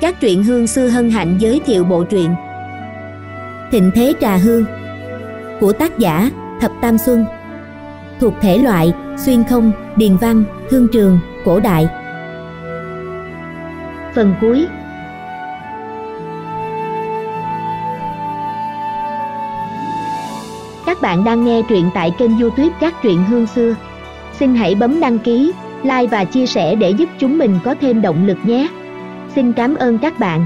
các truyện hương sư hân hạnh giới thiệu bộ truyện Thịnh Thế Trà Hương của tác giả Thập Tam Xuân thuộc thể loại xuyên không, điền văn, thương trường, cổ đại. Phần cuối Các bạn đang nghe truyện tại kênh youtube Các Truyện Hương Xưa. Xin hãy bấm đăng ký, like và chia sẻ để giúp chúng mình có thêm động lực nhé. Xin cảm ơn các bạn.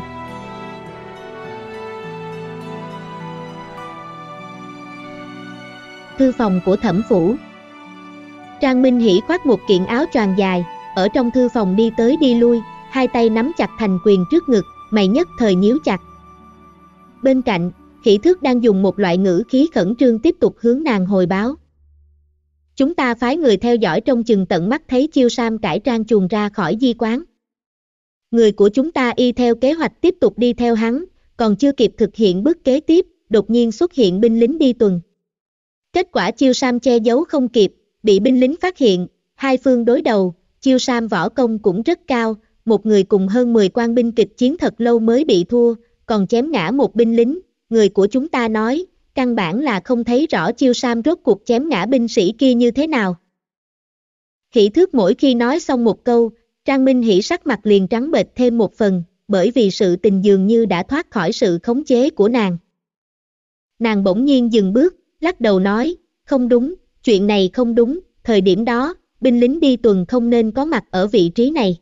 Thư phòng của thẩm phủ Trang Minh hỉ khoác một kiện áo choàng dài, ở trong thư phòng đi tới đi lui, hai tay nắm chặt thành quyền trước ngực, mày nhất thời nhíu chặt. Bên cạnh, khỉ thước đang dùng một loại ngữ khí khẩn trương tiếp tục hướng nàng hồi báo. Chúng ta phái người theo dõi trong chừng tận mắt thấy chiêu sam cải trang chuồn ra khỏi di quán người của chúng ta y theo kế hoạch tiếp tục đi theo hắn, còn chưa kịp thực hiện bước kế tiếp, đột nhiên xuất hiện binh lính đi tuần. Kết quả Chiêu Sam che giấu không kịp, bị binh lính phát hiện, hai phương đối đầu, Chiêu Sam võ công cũng rất cao, một người cùng hơn 10 quan binh kịch chiến thật lâu mới bị thua, còn chém ngã một binh lính, người của chúng ta nói, căn bản là không thấy rõ Chiêu Sam rốt cuộc chém ngã binh sĩ kia như thế nào. Khỉ thước mỗi khi nói xong một câu, Trang Minh Hỷ sắc mặt liền trắng bệch thêm một phần, bởi vì sự tình dường như đã thoát khỏi sự khống chế của nàng. Nàng bỗng nhiên dừng bước, lắc đầu nói, không đúng, chuyện này không đúng, thời điểm đó, binh lính đi tuần không nên có mặt ở vị trí này.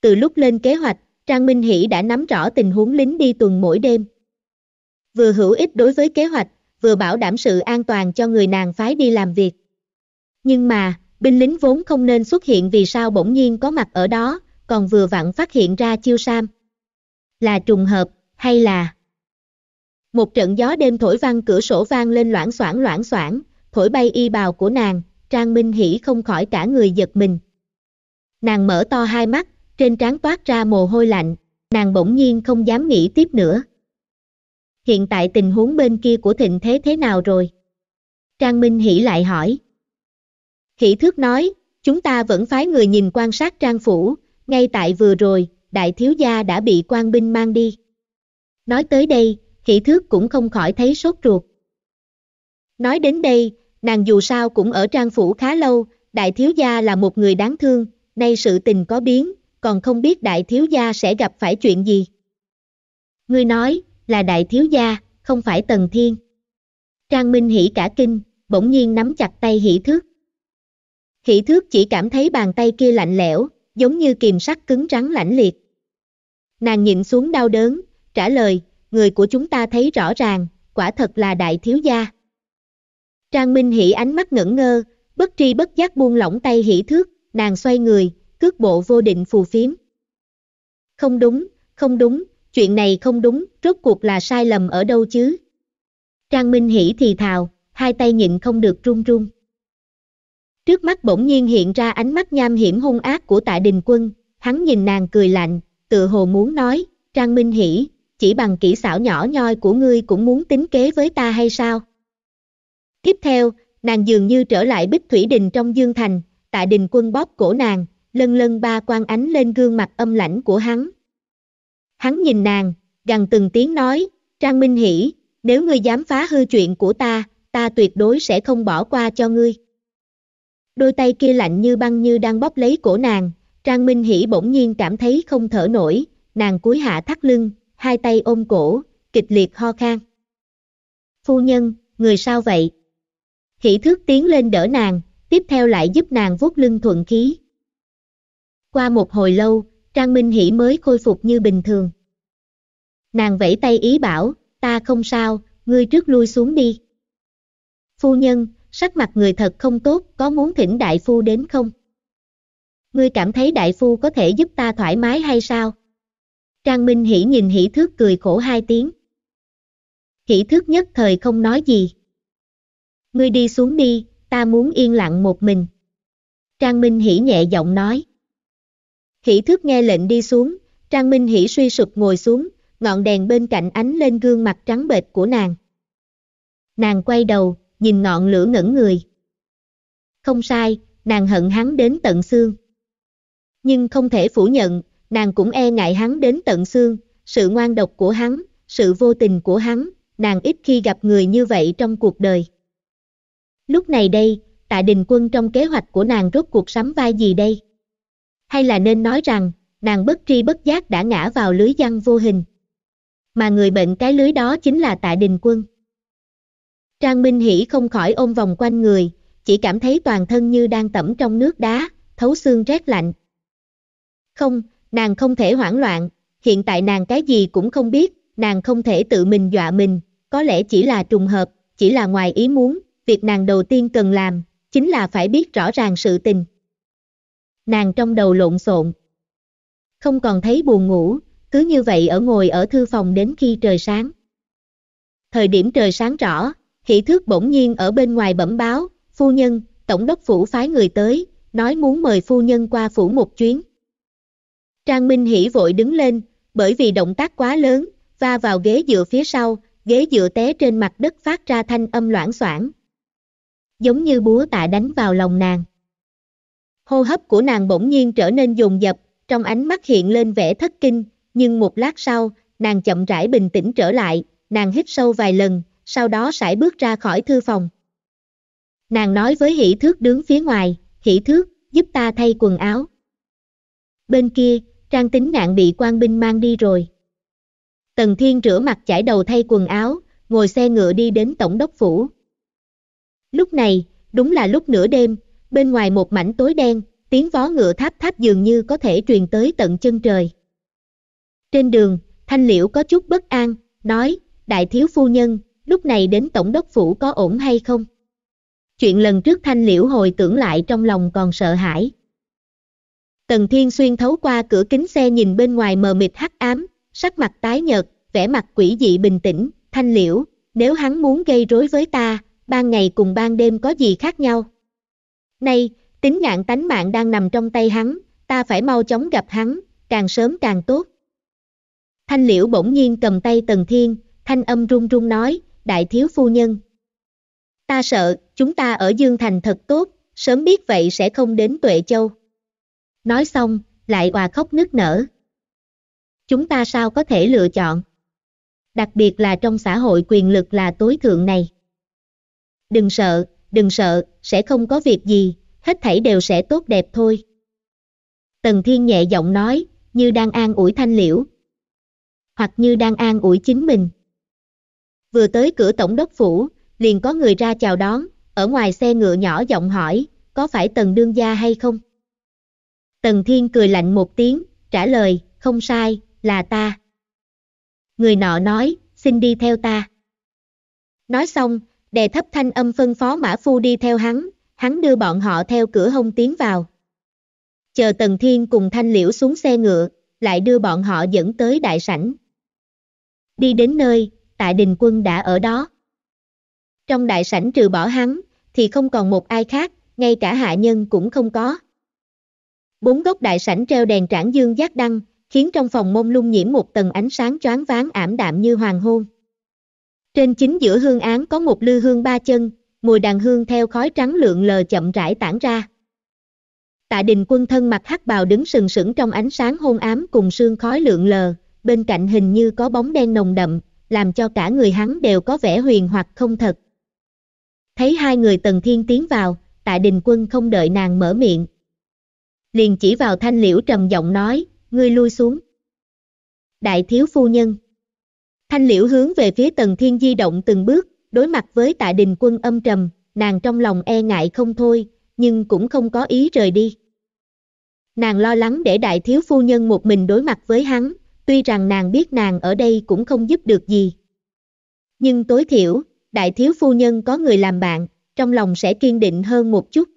Từ lúc lên kế hoạch, Trang Minh Hỷ đã nắm rõ tình huống lính đi tuần mỗi đêm. Vừa hữu ích đối với kế hoạch, vừa bảo đảm sự an toàn cho người nàng phái đi làm việc. Nhưng mà, binh lính vốn không nên xuất hiện vì sao bỗng nhiên có mặt ở đó, còn vừa vặn phát hiện ra chiêu sam. Là trùng hợp, hay là... Một trận gió đêm thổi văng cửa sổ vang lên loãng xoảng loãng xoảng, thổi bay y bào của nàng, Trang Minh Hỷ không khỏi cả người giật mình. Nàng mở to hai mắt, trên trán toát ra mồ hôi lạnh, nàng bỗng nhiên không dám nghĩ tiếp nữa. Hiện tại tình huống bên kia của thịnh thế thế nào rồi? Trang Minh Hỷ lại hỏi. Hỷ thước nói, chúng ta vẫn phái người nhìn quan sát trang phủ, ngay tại vừa rồi, đại thiếu gia đã bị quan binh mang đi. Nói tới đây, hỷ thước cũng không khỏi thấy sốt ruột. Nói đến đây, nàng dù sao cũng ở trang phủ khá lâu, đại thiếu gia là một người đáng thương, nay sự tình có biến, còn không biết đại thiếu gia sẽ gặp phải chuyện gì. Ngươi nói, là đại thiếu gia, không phải tần thiên. Trang Minh hỉ cả kinh, bỗng nhiên nắm chặt tay hỷ thước. Khỉ thước chỉ cảm thấy bàn tay kia lạnh lẽo, giống như kìm sắt cứng rắn lãnh liệt. Nàng nhịn xuống đau đớn, trả lời, người của chúng ta thấy rõ ràng, quả thật là đại thiếu gia. Trang Minh Hỷ ánh mắt ngẩn ngơ, bất tri bất giác buông lỏng tay hỷ thước, nàng xoay người, cước bộ vô định phù phiếm. Không đúng, không đúng, chuyện này không đúng, rốt cuộc là sai lầm ở đâu chứ? Trang Minh Hỷ thì thào, hai tay nhịn không được run run. Trước mắt bỗng nhiên hiện ra ánh mắt nham hiểm hung ác của tạ đình quân, hắn nhìn nàng cười lạnh, tự hồ muốn nói, Trang Minh Hỷ, chỉ bằng kỹ xảo nhỏ nhoi của ngươi cũng muốn tính kế với ta hay sao? Tiếp theo, nàng dường như trở lại bích thủy đình trong dương thành, tạ đình quân bóp cổ nàng, lân lân ba quan ánh lên gương mặt âm lãnh của hắn. Hắn nhìn nàng, gần từng tiếng nói, Trang Minh Hỷ, nếu ngươi dám phá hư chuyện của ta, ta tuyệt đối sẽ không bỏ qua cho ngươi. Đôi tay kia lạnh như băng như đang bóp lấy cổ nàng, Trang Minh Hỷ bỗng nhiên cảm thấy không thở nổi, nàng cúi hạ thắt lưng, hai tay ôm cổ, kịch liệt ho khan. Phu nhân, người sao vậy? Hỷ thước tiến lên đỡ nàng, tiếp theo lại giúp nàng vuốt lưng thuận khí. Qua một hồi lâu, Trang Minh Hỷ mới khôi phục như bình thường. Nàng vẫy tay ý bảo, ta không sao, ngươi trước lui xuống đi. Phu nhân, sắc mặt người thật không tốt, có muốn thỉnh đại phu đến không? Ngươi cảm thấy đại phu có thể giúp ta thoải mái hay sao? Trang Minh Hỷ nhìn Hỉ Thước cười khổ hai tiếng. Hỉ Thước nhất thời không nói gì. Ngươi đi xuống đi, ta muốn yên lặng một mình. Trang Minh Hỷ nhẹ giọng nói. Hỉ Thước nghe lệnh đi xuống, Trang Minh Hỷ suy sụp ngồi xuống, ngọn đèn bên cạnh ánh lên gương mặt trắng bệch của nàng. Nàng quay đầu, nhìn ngọn lửa ngẩn người. Không sai, nàng hận hắn đến tận xương. Nhưng không thể phủ nhận, nàng cũng e ngại hắn đến tận xương, sự ngoan độc của hắn, sự vô tình của hắn, nàng ít khi gặp người như vậy trong cuộc đời. Lúc này đây, tạ đình quân trong kế hoạch của nàng rốt cuộc sắm vai gì đây? Hay là nên nói rằng, nàng bất tri bất giác đã ngã vào lưới giăng vô hình. Mà người bệnh cái lưới đó chính là tạ đình quân. Trang Minh Hỷ không khỏi ôm vòng quanh người, chỉ cảm thấy toàn thân như đang tẩm trong nước đá, thấu xương rét lạnh. Không, nàng không thể hoảng loạn, hiện tại nàng cái gì cũng không biết, nàng không thể tự mình dọa mình, có lẽ chỉ là trùng hợp, chỉ là ngoài ý muốn, việc nàng đầu tiên cần làm, chính là phải biết rõ ràng sự tình. Nàng trong đầu lộn xộn, không còn thấy buồn ngủ, cứ như vậy ở ngồi ở thư phòng đến khi trời sáng. Thời điểm trời sáng rõ, Hỷ thước bỗng nhiên ở bên ngoài bẩm báo, phu nhân, tổng đốc phủ phái người tới, nói muốn mời phu nhân qua phủ một chuyến. Trang Minh Hỷ vội đứng lên, bởi vì động tác quá lớn, va vào ghế dựa phía sau, ghế dựa té trên mặt đất phát ra thanh âm loãng xoảng. Giống như búa tạ đánh vào lòng nàng. Hô hấp của nàng bỗng nhiên trở nên dồn dập, trong ánh mắt hiện lên vẻ thất kinh, nhưng một lát sau, nàng chậm rãi bình tĩnh trở lại, nàng hít sâu vài lần, sau đó sải bước ra khỏi thư phòng. Nàng nói với hỷ thước đứng phía ngoài, hỷ thước, giúp ta thay quần áo. Bên kia, trang tính ngạn bị quan binh mang đi rồi. Tần Thiên rửa mặt chải đầu thay quần áo, ngồi xe ngựa đi đến tổng đốc phủ. Lúc này, đúng là lúc nửa đêm, bên ngoài một mảnh tối đen, tiếng vó ngựa tháp tháp dường như có thể truyền tới tận chân trời. Trên đường, Thanh Liễu có chút bất an, nói, đại thiếu phu nhân, lúc này đến tổng đốc phủ có ổn hay không? Chuyện lần trước thanh liễu hồi tưởng lại trong lòng còn sợ hãi. Tần Thiên Xuyên thấu qua cửa kính xe nhìn bên ngoài mờ mịt hắc ám, sắc mặt tái nhợt, vẻ mặt quỷ dị bình tĩnh, thanh liễu, nếu hắn muốn gây rối với ta, ban ngày cùng ban đêm có gì khác nhau? Nay, tính ngạn tánh mạng đang nằm trong tay hắn, ta phải mau chóng gặp hắn, càng sớm càng tốt. Thanh liễu bỗng nhiên cầm tay Tần Thiên, thanh âm run run nói, đại thiếu phu nhân. Ta sợ, chúng ta ở Dương Thành thật tốt, sớm biết vậy sẽ không đến Tuệ Châu. Nói xong, lại hòa khóc nức nở. Chúng ta sao có thể lựa chọn? Đặc biệt là trong xã hội quyền lực là tối thượng này. Đừng sợ, đừng sợ, sẽ không có việc gì, hết thảy đều sẽ tốt đẹp thôi. Tần Thiên nhẹ giọng nói, như đang an ủi thanh liễu. Hoặc như đang an ủi chính mình. Vừa tới cửa tổng đốc phủ, liền có người ra chào đón, ở ngoài xe ngựa nhỏ giọng hỏi, có phải Tần Đương Gia hay không? Tần Thiên cười lạnh một tiếng, trả lời, không sai, là ta. Người nọ nói, xin đi theo ta. Nói xong, đè thấp thanh âm phân phó Mã Phu đi theo hắn, hắn đưa bọn họ theo cửa hông tiến vào. Chờ Tần Thiên cùng Thanh Liễu xuống xe ngựa, lại đưa bọn họ dẫn tới đại sảnh. Đi đến nơi, tạ đình quân đã ở đó. Trong đại sảnh trừ bỏ hắn, thì không còn một ai khác, ngay cả hạ nhân cũng không có. Bốn gốc đại sảnh treo đèn trảng dương giác đăng, khiến trong phòng mông lung nhiễm một tầng ánh sáng choáng váng ảm đạm như hoàng hôn. Trên chính giữa hương án có một lư hương ba chân, mùi đàn hương theo khói trắng lượn lờ chậm rãi tản ra. Tạ đình quân thân mặc hắc bào đứng sừng sững trong ánh sáng hôn ám cùng sương khói lượn lờ, bên cạnh hình như có bóng đen nồng đậm, làm cho cả người hắn đều có vẻ huyền hoặc không thật. Thấy hai người Tần Thiên tiến vào, Tạ Đình Quân không đợi nàng mở miệng. Liền chỉ vào thanh liễu trầm giọng nói, ngươi lui xuống. Đại thiếu phu nhân. Thanh liễu hướng về phía Tần Thiên di động từng bước, đối mặt với Tạ Đình Quân âm trầm, nàng trong lòng e ngại không thôi, nhưng cũng không có ý rời đi. Nàng lo lắng để đại thiếu phu nhân một mình đối mặt với hắn, tuy rằng nàng biết nàng ở đây cũng không giúp được gì. Nhưng tối thiểu, đại thiếu phu nhân có người làm bạn, trong lòng sẽ kiên định hơn một chút.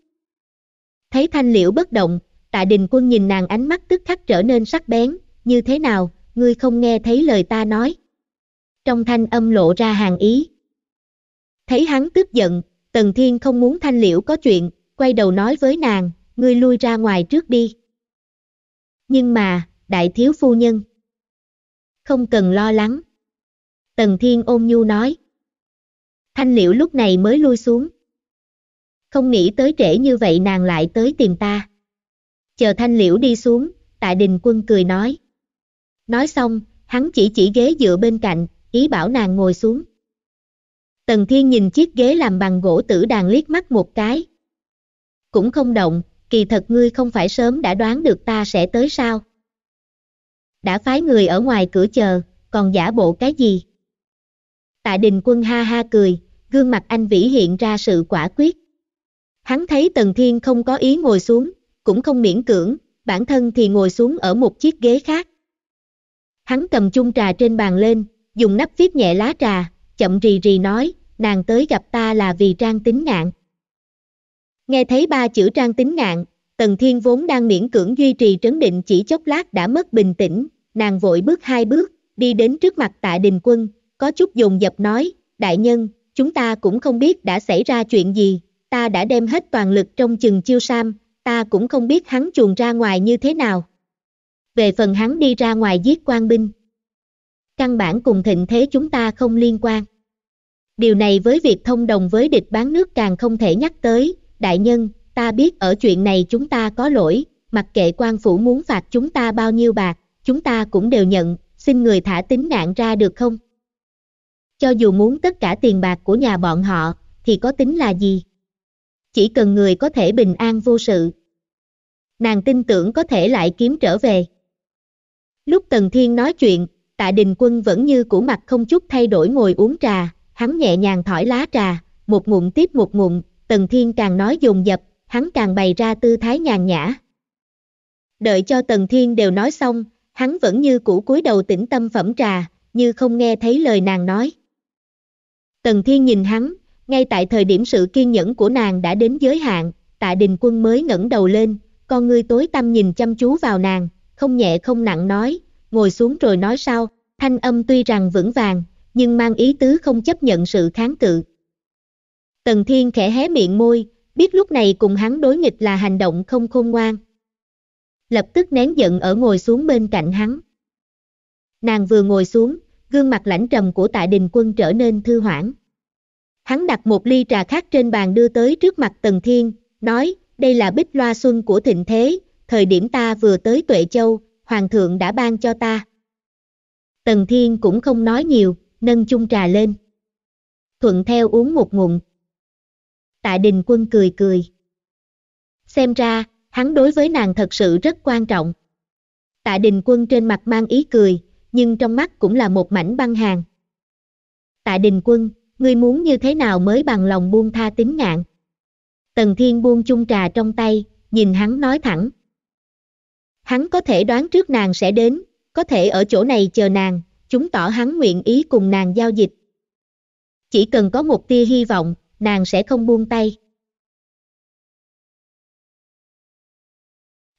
Thấy thanh liễu bất động, tạ đình quân nhìn nàng ánh mắt tức khắc trở nên sắc bén, như thế nào, ngươi không nghe thấy lời ta nói. Trong thanh âm lộ ra hàng ý. Thấy hắn tức giận, Tần Thiên không muốn thanh liễu có chuyện, quay đầu nói với nàng, ngươi lui ra ngoài trước đi. Nhưng mà, đại thiếu phu nhân không cần lo lắng. Tần Thiên ôm nhu nói. Thanh liễu lúc này mới lui xuống. Không nghĩ tới trễ như vậy nàng lại tới tìm ta. Chờ thanh liễu đi xuống, tạ đình quân cười nói. Nói xong, hắn chỉ chỉ ghế dựa bên cạnh, ý bảo nàng ngồi xuống. Tần Thiên nhìn chiếc ghế làm bằng gỗ tử đàn liếc mắt một cái. Cũng không động, kỳ thật ngươi không phải sớm đã đoán được ta sẽ tới sao đã phái người ở ngoài cửa chờ, còn giả bộ cái gì? Tạ đình quân ha ha cười, gương mặt anh vĩ hiện ra sự quả quyết. Hắn thấy Tần Thiên không có ý ngồi xuống, cũng không miễn cưỡng, bản thân thì ngồi xuống ở một chiếc ghế khác. Hắn cầm chung trà trên bàn lên, dùng nắp viết nhẹ lá trà, chậm rì rì nói, nàng tới gặp ta là vì Trang Tính Ngạn. Nghe thấy ba chữ Trang Tính Ngạn, Tần Thiên vốn đang miễn cưỡng duy trì trấn định chỉ chốc lát đã mất bình tĩnh, nàng vội bước hai bước, đi đến trước mặt tạ đình quân, có chút dùng dập nói, đại nhân, chúng ta cũng không biết đã xảy ra chuyện gì, ta đã đem hết toàn lực trong chừng chiêu sam, ta cũng không biết hắn chuồn ra ngoài như thế nào. Về phần hắn đi ra ngoài giết quan binh, căn bản cùng thịnh thế chúng ta không liên quan. Điều này với việc thông đồng với địch bán nước càng không thể nhắc tới, đại nhân, ta biết ở chuyện này chúng ta có lỗi, mặc kệ quan phủ muốn phạt chúng ta bao nhiêu bạc, chúng ta cũng đều nhận, xin người thả tính nạn ra được không? Cho dù muốn tất cả tiền bạc của nhà bọn họ, thì có tính là gì? Chỉ cần người có thể bình an vô sự. Nàng tin tưởng có thể lại kiếm trở về. Lúc Tần Thiên nói chuyện, Tạ Đình Quân vẫn như cũ mặt không chút thay đổi ngồi uống trà, hắn nhẹ nhàng thỏi lá trà, một ngụm tiếp một ngụm, Tần Thiên càng nói dồn dập, hắn càng bày ra tư thái nhàn nhã. Đợi cho Tần Thiên đều nói xong, hắn vẫn như cũ cúi đầu tĩnh tâm phẩm trà, như không nghe thấy lời nàng nói. Tần Thiên nhìn hắn, ngay tại thời điểm sự kiên nhẫn của nàng đã đến giới hạn, tạ đình quân mới ngẩng đầu lên, con ngươi tối tăm nhìn chăm chú vào nàng, không nhẹ không nặng nói, ngồi xuống rồi nói sau, thanh âm tuy rằng vững vàng, nhưng mang ý tứ không chấp nhận sự kháng cự. Tần Thiên khẽ hé miệng môi, biết lúc này cùng hắn đối nghịch là hành động không khôn ngoan. Lập tức nén giận ở ngồi xuống bên cạnh hắn. Nàng vừa ngồi xuống, gương mặt lãnh trầm của tạ đình quân trở nên thư hoãn. Hắn đặt một ly trà khác trên bàn đưa tới trước mặt Tần Thiên, nói, đây là bích loa xuân của thịnh thế, thời điểm ta vừa tới Tuệ Châu, Hoàng thượng đã ban cho ta. Tần Thiên cũng không nói nhiều, nâng chung trà lên. Thuận theo uống một ngụm tạ đình quân cười cười. Xem ra, hắn đối với nàng thật sự rất quan trọng. Tạ đình quân trên mặt mang ý cười, nhưng trong mắt cũng là một mảnh băng hàng. Tạ đình quân, ngươi muốn như thế nào mới bằng lòng buông tha tính ngạn? Tần Thiên buông chung trà trong tay, nhìn hắn nói thẳng. Hắn có thể đoán trước nàng sẽ đến, có thể ở chỗ này chờ nàng, chúng tỏ hắn nguyện ý cùng nàng giao dịch. Chỉ cần có một tia hy vọng, nàng sẽ không buông tay.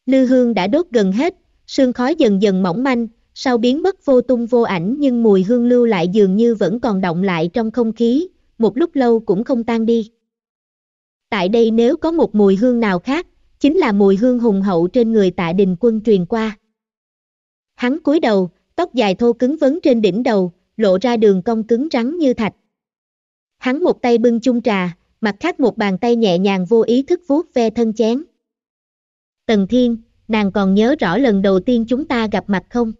Lư hương đã đốt gần hết, sương khói dần dần mỏng manh, sau biến mất vô tung vô ảnh nhưng mùi hương lưu lại dường như vẫn còn động lại trong không khí, một lúc lâu cũng không tan đi. Tại đây nếu có một mùi hương nào khác, chính là mùi hương hùng hậu trên người tạ đình quân truyền qua. Hắn cúi đầu, tóc dài thô cứng vấn trên đỉnh đầu, lộ ra đường cong cứng rắn như thạch. Hắn một tay bưng chung trà, mặt khác một bàn tay nhẹ nhàng vô ý thức vuốt ve thân chén. Tần Thiên, nàng còn nhớ rõ lần đầu tiên chúng ta gặp mặt không?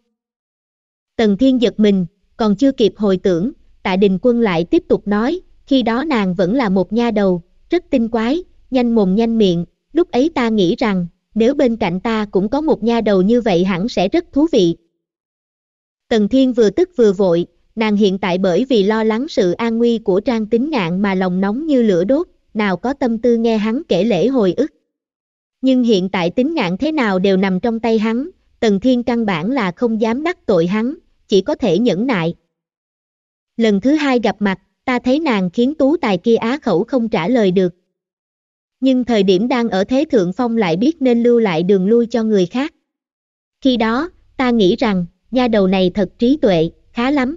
Tần Thiên giật mình, còn chưa kịp hồi tưởng, tại Đình Quân lại tiếp tục nói, khi đó nàng vẫn là một nha đầu, rất tinh quái, nhanh mồm nhanh miệng, lúc ấy ta nghĩ rằng, nếu bên cạnh ta cũng có một nha đầu như vậy hẳn sẽ rất thú vị. Tần Thiên vừa tức vừa vội, nàng hiện tại bởi vì lo lắng sự an nguy của Trang Tính Ngạn mà lòng nóng như lửa đốt, nào có tâm tư nghe hắn kể lễ hồi ức. Nhưng hiện tại Tính Ngạn thế nào đều nằm trong tay hắn, Tần Thiên căn bản là không dám đắc tội hắn, chỉ có thể nhẫn nại. Lần thứ hai gặp mặt, ta thấy nàng khiến tú tài kia á khẩu không trả lời được. Nhưng thời điểm đang ở thế thượng phong lại biết nên lưu lại đường lui cho người khác. Khi đó, ta nghĩ rằng, nha đầu này thật trí tuệ, khá lắm.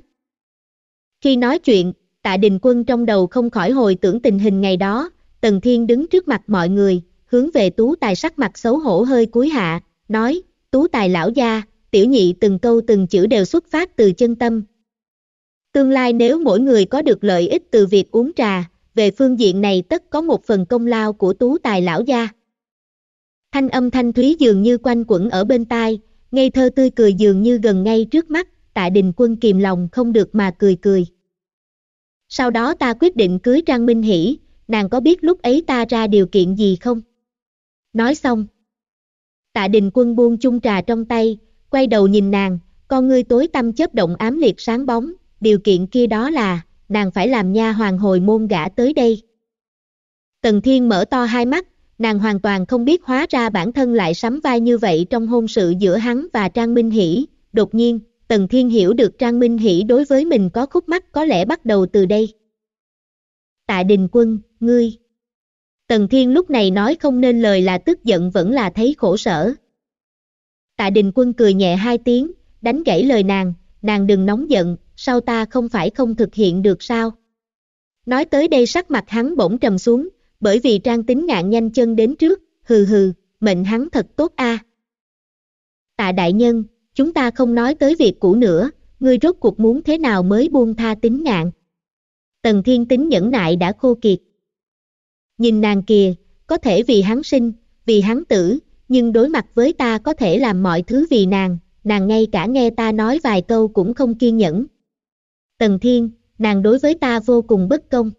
Khi nói chuyện, tạ đình quân trong đầu không khỏi hồi tưởng tình hình ngày đó, Tần Thiên đứng trước mặt mọi người, hướng về tú tài sắc mặt xấu hổ hơi cúi hạ, nói, tú tài lão gia, tiểu nhị từng câu từng chữ đều xuất phát từ chân tâm. Tương lai nếu mỗi người có được lợi ích từ việc uống trà, về phương diện này tất có một phần công lao của tú tài lão gia. Thanh âm thanh thúy dường như quanh quẩn ở bên tai, ngây thơ tươi cười dường như gần ngay trước mắt, tạ đình quân kìm lòng không được mà cười cười. Sau đó ta quyết định cưới Trang Minh Hỷ, nàng có biết lúc ấy ta ra điều kiện gì không? Nói xong. Tạ đình quân buông chung trà trong tay, quay đầu nhìn nàng, con ngươi tối tâm chớp động ám liệt sáng bóng, điều kiện kia đó là, nàng phải làm nha hoàng hồi môn gã tới đây. Tần Thiên mở to hai mắt, nàng hoàn toàn không biết hóa ra bản thân lại sắm vai như vậy trong hôn sự giữa hắn và Trang Minh Hỷ, đột nhiên, Tần Thiên hiểu được Trang Minh Hỷ đối với mình có khúc mắc có lẽ bắt đầu từ đây. Tạ Đình Quân, ngươi. Tần Thiên lúc này nói không nên lời là tức giận vẫn là thấy khổ sở. Tạ Đình Quân cười nhẹ hai tiếng, đánh gãy lời nàng, nàng đừng nóng giận, sao ta không phải không thực hiện được sao? Nói tới đây sắc mặt hắn bỗng trầm xuống, bởi vì Trang Tính ngạn nhanh chân đến trước, hừ hừ, mệnh hắn thật tốt a. Tạ Đại Nhân, chúng ta không nói tới việc cũ nữa, ngươi rốt cuộc muốn thế nào mới buông tha tính ngạn. Tần thiên tính nhẫn nại đã khô kiệt. Nhìn nàng kìa, có thể vì hắn sinh, vì hắn tử, nhưng đối mặt với ta có thể làm mọi thứ vì nàng, nàng ngay cả nghe ta nói vài câu cũng không kiên nhẫn. Tần thiên, nàng đối với ta vô cùng bất công.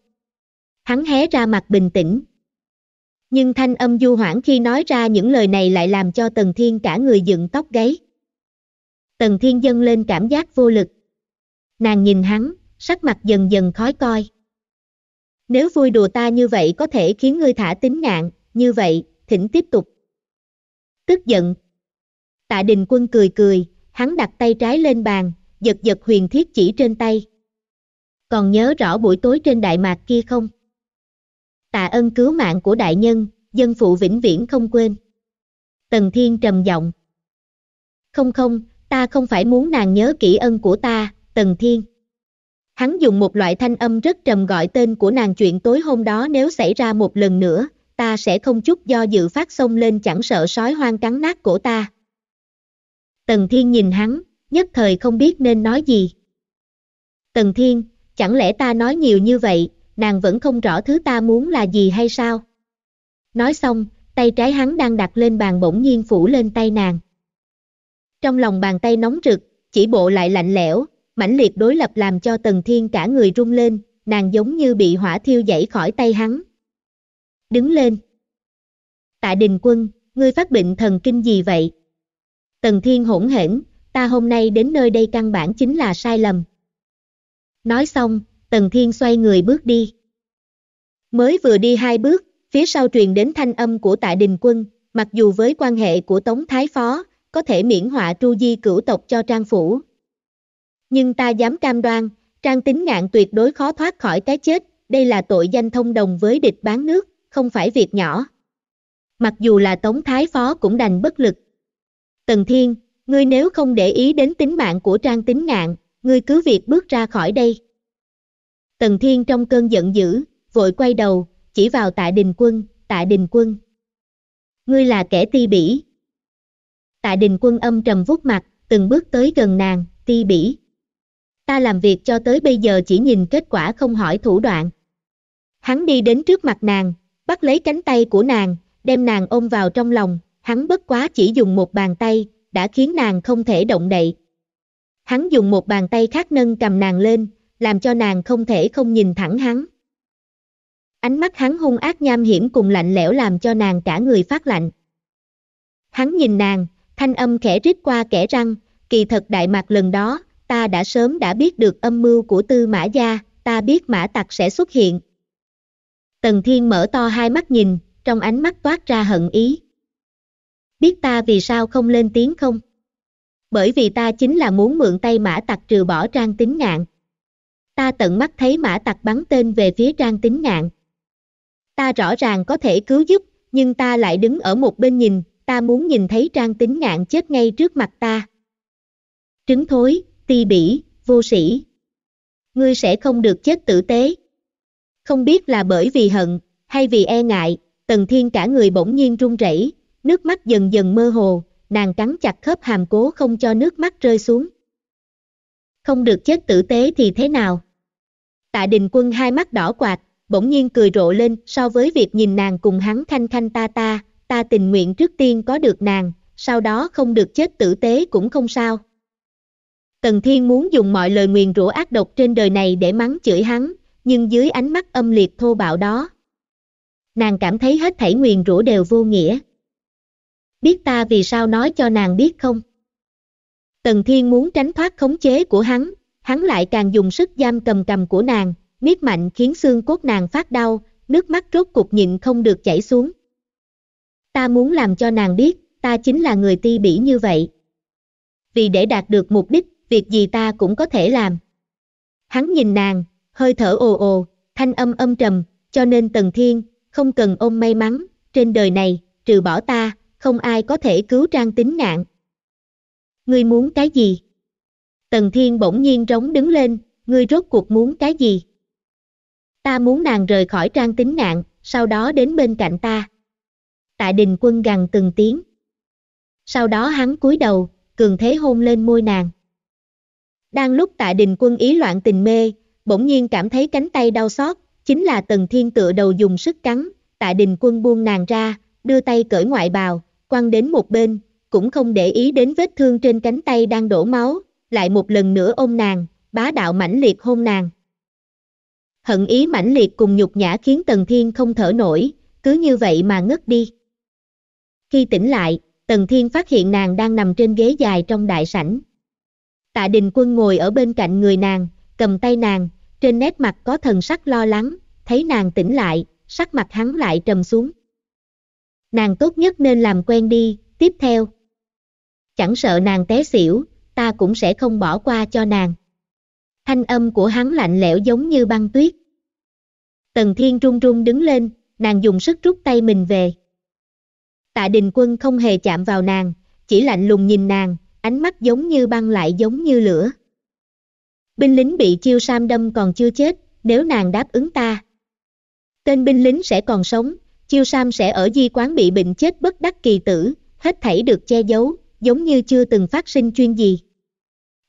Hắn hé ra mặt bình tĩnh. Nhưng thanh âm du hoảng khi nói ra những lời này lại làm cho Tần Thiên cả người dựng tóc gáy. Tần Thiên dâng lên cảm giác vô lực. Nàng nhìn hắn, sắc mặt dần dần khói coi. Nếu vui đùa ta như vậy có thể khiến ngươi thả tính nạn, như vậy, thỉnh tiếp tục. Tức giận. Tạ Đình Quân cười cười, hắn đặt tay trái lên bàn, giật giật huyền thiết chỉ trên tay. Còn nhớ rõ buổi tối trên Đại Mạc kia không? Tạ ân cứu mạng của đại nhân, dân phụ vĩnh viễn không quên. Tần Thiên trầm giọng. Không không, ta không phải muốn nàng nhớ kỹ ân của ta, Tần Thiên. Hắn dùng một loại thanh âm rất trầm gọi tên của nàng chuyện tối hôm đó nếu xảy ra một lần nữa, ta sẽ không chút do dự phát xông lên chẳng sợ sói hoang cắn nát cổ ta. Tần Thiên nhìn hắn, nhất thời không biết nên nói gì. Tần Thiên, chẳng lẽ ta nói nhiều như vậy, nàng vẫn không rõ thứ ta muốn là gì hay sao? Nói xong, tay trái hắn đang đặt lên bàn bỗng nhiên phủ lên tay nàng trong lòng bàn tay nóng rực, chỉ bộ lại lạnh lẽo, mãnh liệt đối lập làm cho Tần Thiên cả người rung lên, nàng giống như bị hỏa thiêu dãy khỏi tay hắn. Đứng lên. Tạ Đình Quân, ngươi phát bệnh thần kinh gì vậy? Tần Thiên hỗn hển, ta hôm nay đến nơi đây căn bản chính là sai lầm. Nói xong, Tần Thiên xoay người bước đi. Mới vừa đi hai bước, phía sau truyền đến thanh âm của Tạ Đình Quân, mặc dù với quan hệ của Tống Thái Phó, có thể miễn họa tru di cửu tộc cho Trang Phủ. Nhưng ta dám cam đoan, Trang Tính Ngạn tuyệt đối khó thoát khỏi cái chết, đây là tội danh thông đồng với địch bán nước, không phải việc nhỏ. Mặc dù là Tống Thái Phó cũng đành bất lực. Tần Thiên, ngươi nếu không để ý đến tính mạng của Trang Tính Ngạn, ngươi cứ việc bước ra khỏi đây. Tần Thiên trong cơn giận dữ, vội quay đầu, chỉ vào tại đình quân, tại đình quân. Ngươi là kẻ ti bỉ, tạ đình quân âm trầm vuốt mặt, từng bước tới gần nàng, ti bỉ. Ta làm việc cho tới bây giờ chỉ nhìn kết quả không hỏi thủ đoạn. Hắn đi đến trước mặt nàng, bắt lấy cánh tay của nàng, đem nàng ôm vào trong lòng, hắn bất quá chỉ dùng một bàn tay, đã khiến nàng không thể động đậy. Hắn dùng một bàn tay khác nâng cầm nàng lên, làm cho nàng không thể không nhìn thẳng hắn. Ánh mắt hắn hung ác nham hiểm cùng lạnh lẽo làm cho nàng cả người phát lạnh. Hắn nhìn nàng, thanh âm khẽ rít qua kẻ răng, kỳ thật Đại Mạc lần đó, ta đã sớm đã biết được âm mưu của tư mã gia, ta biết mã tặc sẽ xuất hiện. Tần Thiên mở to hai mắt nhìn, trong ánh mắt toát ra hận ý. Biết ta vì sao không lên tiếng không? Bởi vì ta chính là muốn mượn tay mã tặc trừ bỏ trang tính ngạn. Ta tận mắt thấy mã tặc bắn tên về phía trang tính ngạn. Ta rõ ràng có thể cứu giúp, nhưng ta lại đứng ở một bên nhìn, ta muốn nhìn thấy Trang Tính Ngạn chết ngay trước mặt ta. Trứng thối, ti bỉ, vô sĩ. Ngươi sẽ không được chết tử tế. Không biết là bởi vì hận, hay vì e ngại, Tần Thiên cả người bỗng nhiên run rẩy, nước mắt dần dần mơ hồ, nàng cắn chặt khớp hàm cố không cho nước mắt rơi xuống. Không được chết tử tế thì thế nào? Tạ Đình Quân hai mắt đỏ quạt, bỗng nhiên cười rộ lên so với việc nhìn nàng cùng hắn khanh khanh ta ta, ta tình nguyện trước tiên có được nàng, sau đó không được chết tử tế cũng không sao. Tần Thiên muốn dùng mọi lời nguyền rủa ác độc trên đời này để mắng chửi hắn, nhưng dưới ánh mắt âm liệt thô bạo đó, nàng cảm thấy hết thảy nguyền rủa đều vô nghĩa. Biết ta vì sao nói cho nàng biết không? Tần Thiên muốn tránh thoát khống chế của hắn, hắn lại càng dùng sức giam cầm cầm của nàng, miết mạnh khiến xương cốt nàng phát đau, nước mắt rốt cục nhịn không được chảy xuống ta muốn làm cho nàng biết, ta chính là người ti bỉ như vậy. Vì để đạt được mục đích, việc gì ta cũng có thể làm. Hắn nhìn nàng, hơi thở ồ ồ, thanh âm âm trầm, cho nên Tần Thiên, không cần ôm may mắn, trên đời này, trừ bỏ ta, không ai có thể cứu Trang Tính Nạn. Ngươi muốn cái gì? Tần Thiên bỗng nhiên rống đứng lên, ngươi rốt cuộc muốn cái gì? Ta muốn nàng rời khỏi Trang Tính Nạn, sau đó đến bên cạnh ta tạ đình quân gằn từng tiếng. Sau đó hắn cúi đầu, cường thế hôn lên môi nàng. Đang lúc tạ đình quân ý loạn tình mê, bỗng nhiên cảm thấy cánh tay đau xót, chính là tần thiên tựa đầu dùng sức cắn, tạ đình quân buông nàng ra, đưa tay cởi ngoại bào, quăng đến một bên, cũng không để ý đến vết thương trên cánh tay đang đổ máu, lại một lần nữa ôm nàng, bá đạo mãnh liệt hôn nàng. Hận ý mãnh liệt cùng nhục nhã khiến Tần Thiên không thở nổi, cứ như vậy mà ngất đi. Khi tỉnh lại, Tần Thiên phát hiện nàng đang nằm trên ghế dài trong đại sảnh. Tạ Đình Quân ngồi ở bên cạnh người nàng, cầm tay nàng, trên nét mặt có thần sắc lo lắng, thấy nàng tỉnh lại, sắc mặt hắn lại trầm xuống. Nàng tốt nhất nên làm quen đi, tiếp theo. Chẳng sợ nàng té xỉu, ta cũng sẽ không bỏ qua cho nàng. Thanh âm của hắn lạnh lẽo giống như băng tuyết. Tần Thiên run run đứng lên, nàng dùng sức rút tay mình về tạ đình quân không hề chạm vào nàng, chỉ lạnh lùng nhìn nàng, ánh mắt giống như băng lại giống như lửa. Binh lính bị chiêu sam đâm còn chưa chết, nếu nàng đáp ứng ta. Tên binh lính sẽ còn sống, chiêu sam sẽ ở di quán bị bệnh chết bất đắc kỳ tử, hết thảy được che giấu, giống như chưa từng phát sinh chuyên gì.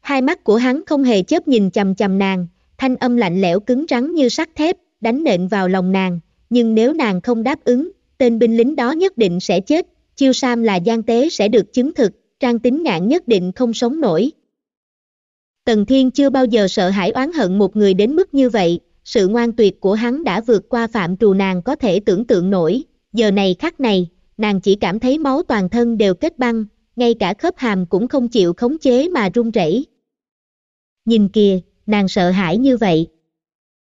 Hai mắt của hắn không hề chớp nhìn chầm chầm nàng, thanh âm lạnh lẽo cứng rắn như sắt thép, đánh nện vào lòng nàng, nhưng nếu nàng không đáp ứng, tên binh lính đó nhất định sẽ chết, chiêu Sam là gian tế sẽ được chứng thực, Trang Tính Ngạn nhất định không sống nổi. Tần Thiên chưa bao giờ sợ hãi oán hận một người đến mức như vậy, sự ngoan tuyệt của hắn đã vượt qua phạm trù nàng có thể tưởng tượng nổi, giờ này khắc này, nàng chỉ cảm thấy máu toàn thân đều kết băng, ngay cả khớp hàm cũng không chịu khống chế mà run rẩy. Nhìn kìa, nàng sợ hãi như vậy.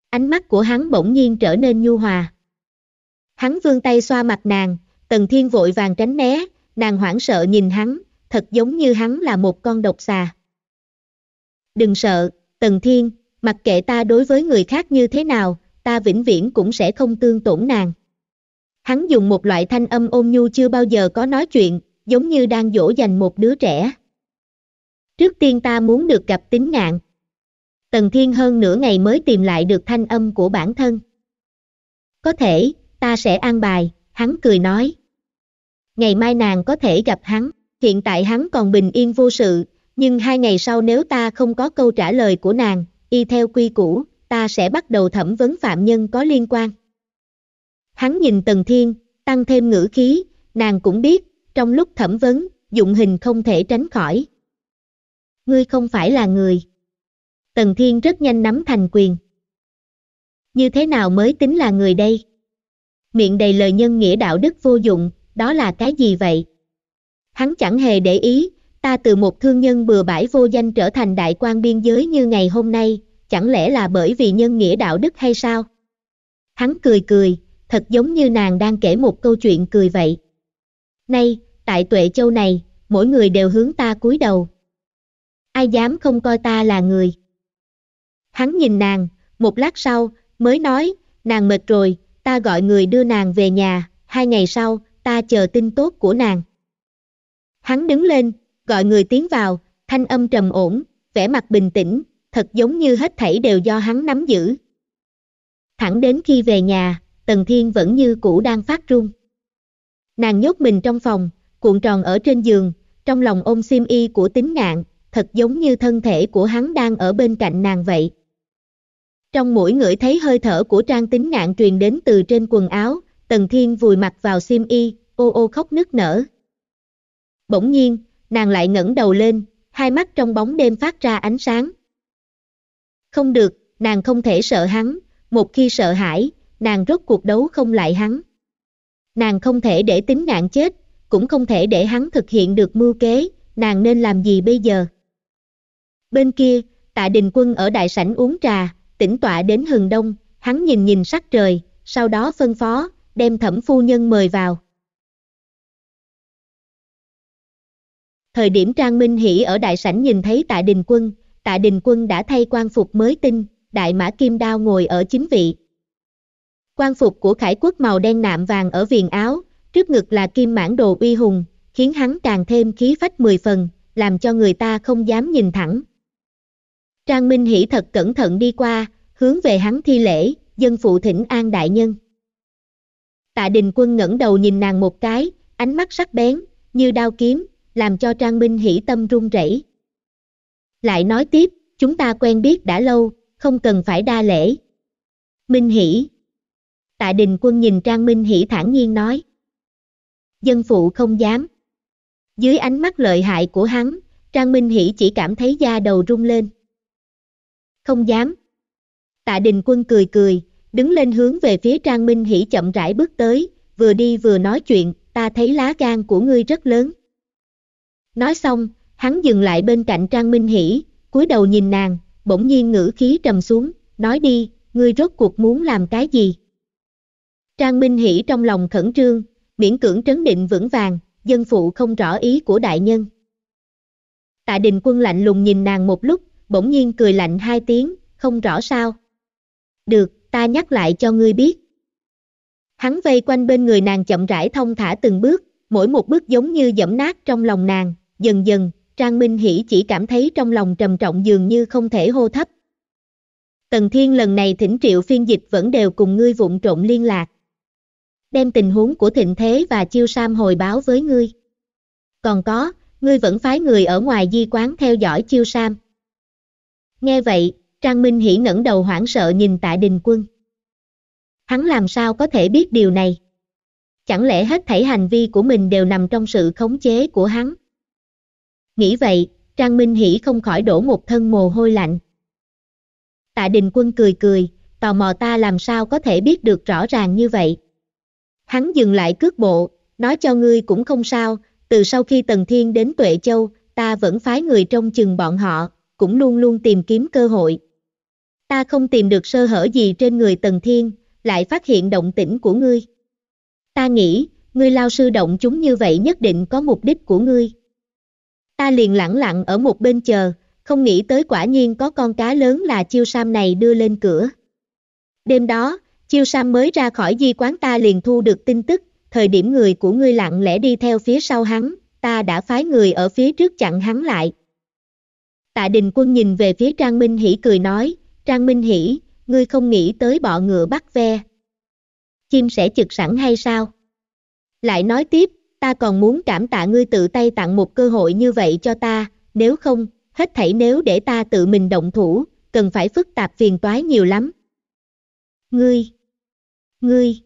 Ánh mắt của hắn bỗng nhiên trở nên nhu hòa. Hắn vươn tay xoa mặt nàng, Tần Thiên vội vàng tránh né, nàng hoảng sợ nhìn hắn, thật giống như hắn là một con độc xà. Đừng sợ, Tần Thiên, mặc kệ ta đối với người khác như thế nào, ta vĩnh viễn cũng sẽ không tương tổn nàng. Hắn dùng một loại thanh âm ôn nhu chưa bao giờ có nói chuyện, giống như đang dỗ dành một đứa trẻ. Trước tiên ta muốn được gặp tính ngạn. Tần Thiên hơn nửa ngày mới tìm lại được thanh âm của bản thân. Có thể, ta sẽ an bài, hắn cười nói. Ngày mai nàng có thể gặp hắn, hiện tại hắn còn bình yên vô sự, nhưng hai ngày sau nếu ta không có câu trả lời của nàng, y theo quy củ, ta sẽ bắt đầu thẩm vấn phạm nhân có liên quan. Hắn nhìn Tần Thiên, tăng thêm ngữ khí, nàng cũng biết, trong lúc thẩm vấn, dụng hình không thể tránh khỏi. Ngươi không phải là người. Tần Thiên rất nhanh nắm thành quyền. Như thế nào mới tính là người đây? miệng đầy lời nhân nghĩa đạo đức vô dụng, đó là cái gì vậy? Hắn chẳng hề để ý, ta từ một thương nhân bừa bãi vô danh trở thành đại quan biên giới như ngày hôm nay, chẳng lẽ là bởi vì nhân nghĩa đạo đức hay sao? Hắn cười cười, thật giống như nàng đang kể một câu chuyện cười vậy. Nay, tại tuệ châu này, mỗi người đều hướng ta cúi đầu. Ai dám không coi ta là người? Hắn nhìn nàng, một lát sau, mới nói, nàng mệt rồi, ta gọi người đưa nàng về nhà, hai ngày sau, ta chờ tin tốt của nàng. Hắn đứng lên, gọi người tiến vào, thanh âm trầm ổn, vẻ mặt bình tĩnh, thật giống như hết thảy đều do hắn nắm giữ. Thẳng đến khi về nhà, Tần Thiên vẫn như cũ đang phát run. Nàng nhốt mình trong phòng, cuộn tròn ở trên giường, trong lòng ôm sim y của tính ngạn, thật giống như thân thể của hắn đang ở bên cạnh nàng vậy. Trong mũi ngửi thấy hơi thở của Trang Tính Ngạn truyền đến từ trên quần áo, Tần Thiên vùi mặt vào xiêm y, ô ô khóc nức nở. Bỗng nhiên, nàng lại ngẩng đầu lên, hai mắt trong bóng đêm phát ra ánh sáng. Không được, nàng không thể sợ hắn, một khi sợ hãi, nàng rốt cuộc đấu không lại hắn. Nàng không thể để tính nạn chết, cũng không thể để hắn thực hiện được mưu kế, nàng nên làm gì bây giờ? Bên kia, tạ đình quân ở đại sảnh uống trà, tỉnh tọa đến hừng đông, hắn nhìn nhìn sắc trời, sau đó phân phó, đem thẩm phu nhân mời vào. Thời điểm Trang Minh Hỷ ở đại sảnh nhìn thấy tạ đình quân, tạ đình quân đã thay quan phục mới tinh, đại mã kim đao ngồi ở chính vị. Quan phục của khải quốc màu đen nạm vàng ở viền áo, trước ngực là kim mãn đồ uy hùng, khiến hắn càng thêm khí phách mười phần, làm cho người ta không dám nhìn thẳng. Trang Minh Hỷ thật cẩn thận đi qua, hướng về hắn thi lễ, dân phụ thỉnh an đại nhân. Tạ Đình Quân ngẩng đầu nhìn nàng một cái, ánh mắt sắc bén, như đao kiếm, làm cho Trang Minh Hỷ tâm run rẩy. Lại nói tiếp, chúng ta quen biết đã lâu, không cần phải đa lễ. Minh Hỷ Tạ Đình Quân nhìn Trang Minh Hỷ thản nhiên nói. Dân phụ không dám. Dưới ánh mắt lợi hại của hắn, Trang Minh Hỷ chỉ cảm thấy da đầu rung lên. Không dám. Tạ Đình Quân cười cười, đứng lên hướng về phía Trang Minh Hỷ chậm rãi bước tới, vừa đi vừa nói chuyện, ta thấy lá gan của ngươi rất lớn. Nói xong, hắn dừng lại bên cạnh Trang Minh Hỷ, cúi đầu nhìn nàng, bỗng nhiên ngữ khí trầm xuống, nói đi, ngươi rốt cuộc muốn làm cái gì? Trang Minh Hỷ trong lòng khẩn trương, miễn cưỡng trấn định vững vàng, dân phụ không rõ ý của đại nhân. Tạ Đình Quân lạnh lùng nhìn nàng một lúc, bỗng nhiên cười lạnh hai tiếng, không rõ sao. Được, ta nhắc lại cho ngươi biết. Hắn vây quanh bên người nàng chậm rãi thông thả từng bước, mỗi một bước giống như dẫm nát trong lòng nàng, dần dần, Trang Minh Hỷ chỉ cảm thấy trong lòng trầm trọng dường như không thể hô thấp. Tần Thiên lần này thỉnh triệu phiên dịch vẫn đều cùng ngươi vụng trộn liên lạc. Đem tình huống của thịnh thế và chiêu sam hồi báo với ngươi. Còn có, ngươi vẫn phái người ở ngoài di quán theo dõi chiêu sam. Nghe vậy, Trang Minh Hỷ ngẩng đầu hoảng sợ nhìn tạ đình quân. Hắn làm sao có thể biết điều này? Chẳng lẽ hết thảy hành vi của mình đều nằm trong sự khống chế của hắn? Nghĩ vậy, Trang Minh Hỷ không khỏi đổ một thân mồ hôi lạnh. Tạ Đình Quân cười cười, tò mò ta làm sao có thể biết được rõ ràng như vậy. Hắn dừng lại cước bộ, nói cho ngươi cũng không sao, từ sau khi Tần Thiên đến Tuệ Châu, ta vẫn phái người trông chừng bọn họ, cũng luôn luôn tìm kiếm cơ hội. Ta không tìm được sơ hở gì trên người Tần Thiên, lại phát hiện động tĩnh của ngươi. Ta nghĩ, ngươi lao sư động chúng như vậy nhất định có mục đích của ngươi. Ta liền lặng lặng ở một bên chờ, không nghĩ tới quả nhiên có con cá lớn là chiêu sam này đưa lên cửa. Đêm đó, chiêu sam mới ra khỏi di quán ta liền thu được tin tức, thời điểm người của ngươi lặng lẽ đi theo phía sau hắn, ta đã phái người ở phía trước chặn hắn lại. Tạ Đình Quân nhìn về phía Trang Minh Hỷ cười nói, Trang Minh Hỷ, ngươi không nghĩ tới bọ ngựa bắt ve. Chim sẽ chực sẵn hay sao? Lại nói tiếp, ta còn muốn cảm tạ ngươi tự tay tặng một cơ hội như vậy cho ta, nếu không, hết thảy nếu để ta tự mình động thủ, cần phải phức tạp phiền toái nhiều lắm. Ngươi! Ngươi!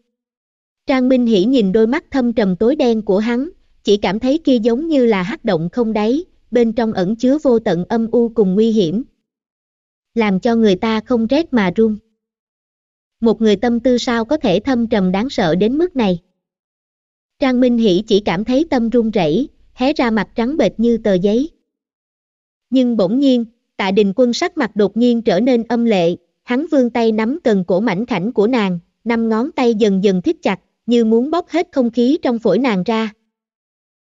Trang Minh Hỷ nhìn đôi mắt thâm trầm tối đen của hắn, chỉ cảm thấy kia giống như là hắc động không đáy, bên trong ẩn chứa vô tận âm u cùng nguy hiểm. Làm cho người ta không rét mà run. Một người tâm tư sao có thể thâm trầm đáng sợ đến mức này? Trang Minh Hỷ chỉ cảm thấy tâm run rẩy, hé ra mặt trắng bệch như tờ giấy. Nhưng bỗng nhiên, tạ đình quân sắc mặt đột nhiên trở nên âm lệ, hắn vươn tay nắm cần cổ mảnh khảnh của nàng, năm ngón tay dần dần thích chặt, như muốn bóp hết không khí trong phổi nàng ra.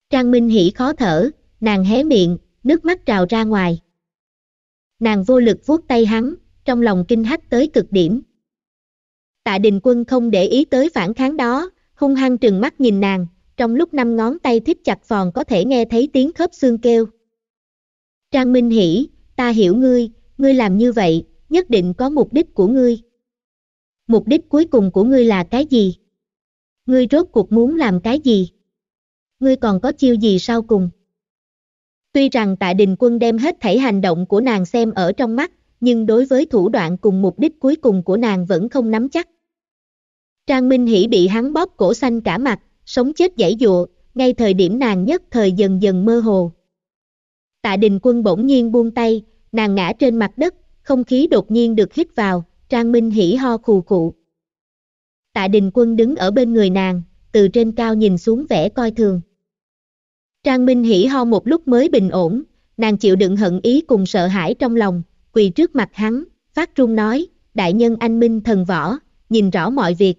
Trang Minh Hỷ khó thở, nàng hé miệng, nước mắt trào ra ngoài. Nàng vô lực vuốt tay hắn, trong lòng kinh hách tới cực điểm. Tạ Đình Quân không để ý tới phản kháng đó, hung hăng trừng mắt nhìn nàng, trong lúc năm ngón tay thiếp chặt phòn có thể nghe thấy tiếng khớp xương kêu. Trang Minh Hỷ, ta hiểu ngươi, ngươi làm như vậy, nhất định có mục đích của ngươi. Mục đích cuối cùng của ngươi là cái gì? Ngươi rốt cuộc muốn làm cái gì? Ngươi còn có chiêu gì sau cùng? Tuy rằng tại đình quân đem hết thảy hành động của nàng xem ở trong mắt, nhưng đối với thủ đoạn cùng mục đích cuối cùng của nàng vẫn không nắm chắc. Trang Minh Hỷ bị hắn bóp cổ xanh cả mặt, sống chết dãy dụa, ngay thời điểm nàng nhất thời dần dần mơ hồ. Tạ đình quân bỗng nhiên buông tay, nàng ngã trên mặt đất, không khí đột nhiên được hít vào, Trang Minh Hỷ ho khù khụ. Tạ đình quân đứng ở bên người nàng, từ trên cao nhìn xuống vẻ coi thường. Trang Minh hỉ ho một lúc mới bình ổn, nàng chịu đựng hận ý cùng sợ hãi trong lòng, quỳ trước mặt hắn, phát trung nói, đại nhân anh Minh thần võ, nhìn rõ mọi việc.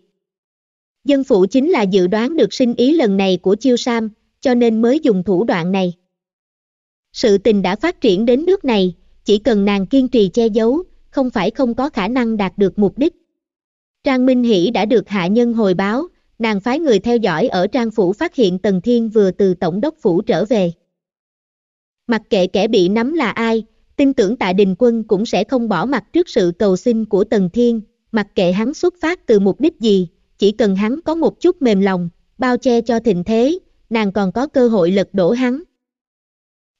Dân phụ chính là dự đoán được sinh ý lần này của Chiêu Sam, cho nên mới dùng thủ đoạn này. Sự tình đã phát triển đến nước này, chỉ cần nàng kiên trì che giấu, không phải không có khả năng đạt được mục đích. Trang Minh Hỷ đã được hạ nhân hồi báo, nàng phái người theo dõi ở trang phủ phát hiện Tần Thiên vừa từ tổng đốc phủ trở về. Mặc kệ kẻ bị nắm là ai, tin tưởng tại đình quân cũng sẽ không bỏ mặt trước sự cầu xin của Tần Thiên, mặc kệ hắn xuất phát từ mục đích gì, chỉ cần hắn có một chút mềm lòng, bao che cho thịnh thế, nàng còn có cơ hội lật đổ hắn.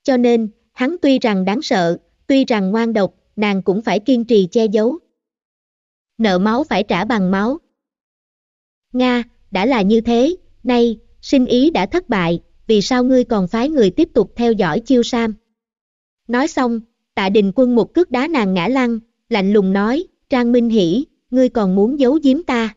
Cho nên, hắn tuy rằng đáng sợ, tuy rằng ngoan độc, nàng cũng phải kiên trì che giấu. Nợ máu phải trả bằng máu. Nga, đã là như thế, nay, sinh ý đã thất bại, vì sao ngươi còn phái người tiếp tục theo dõi chiêu sam? Nói xong, tạ đình quân một cước đá nàng ngã lăn, lạnh lùng nói, Trang Minh Hỷ, ngươi còn muốn giấu giếm ta.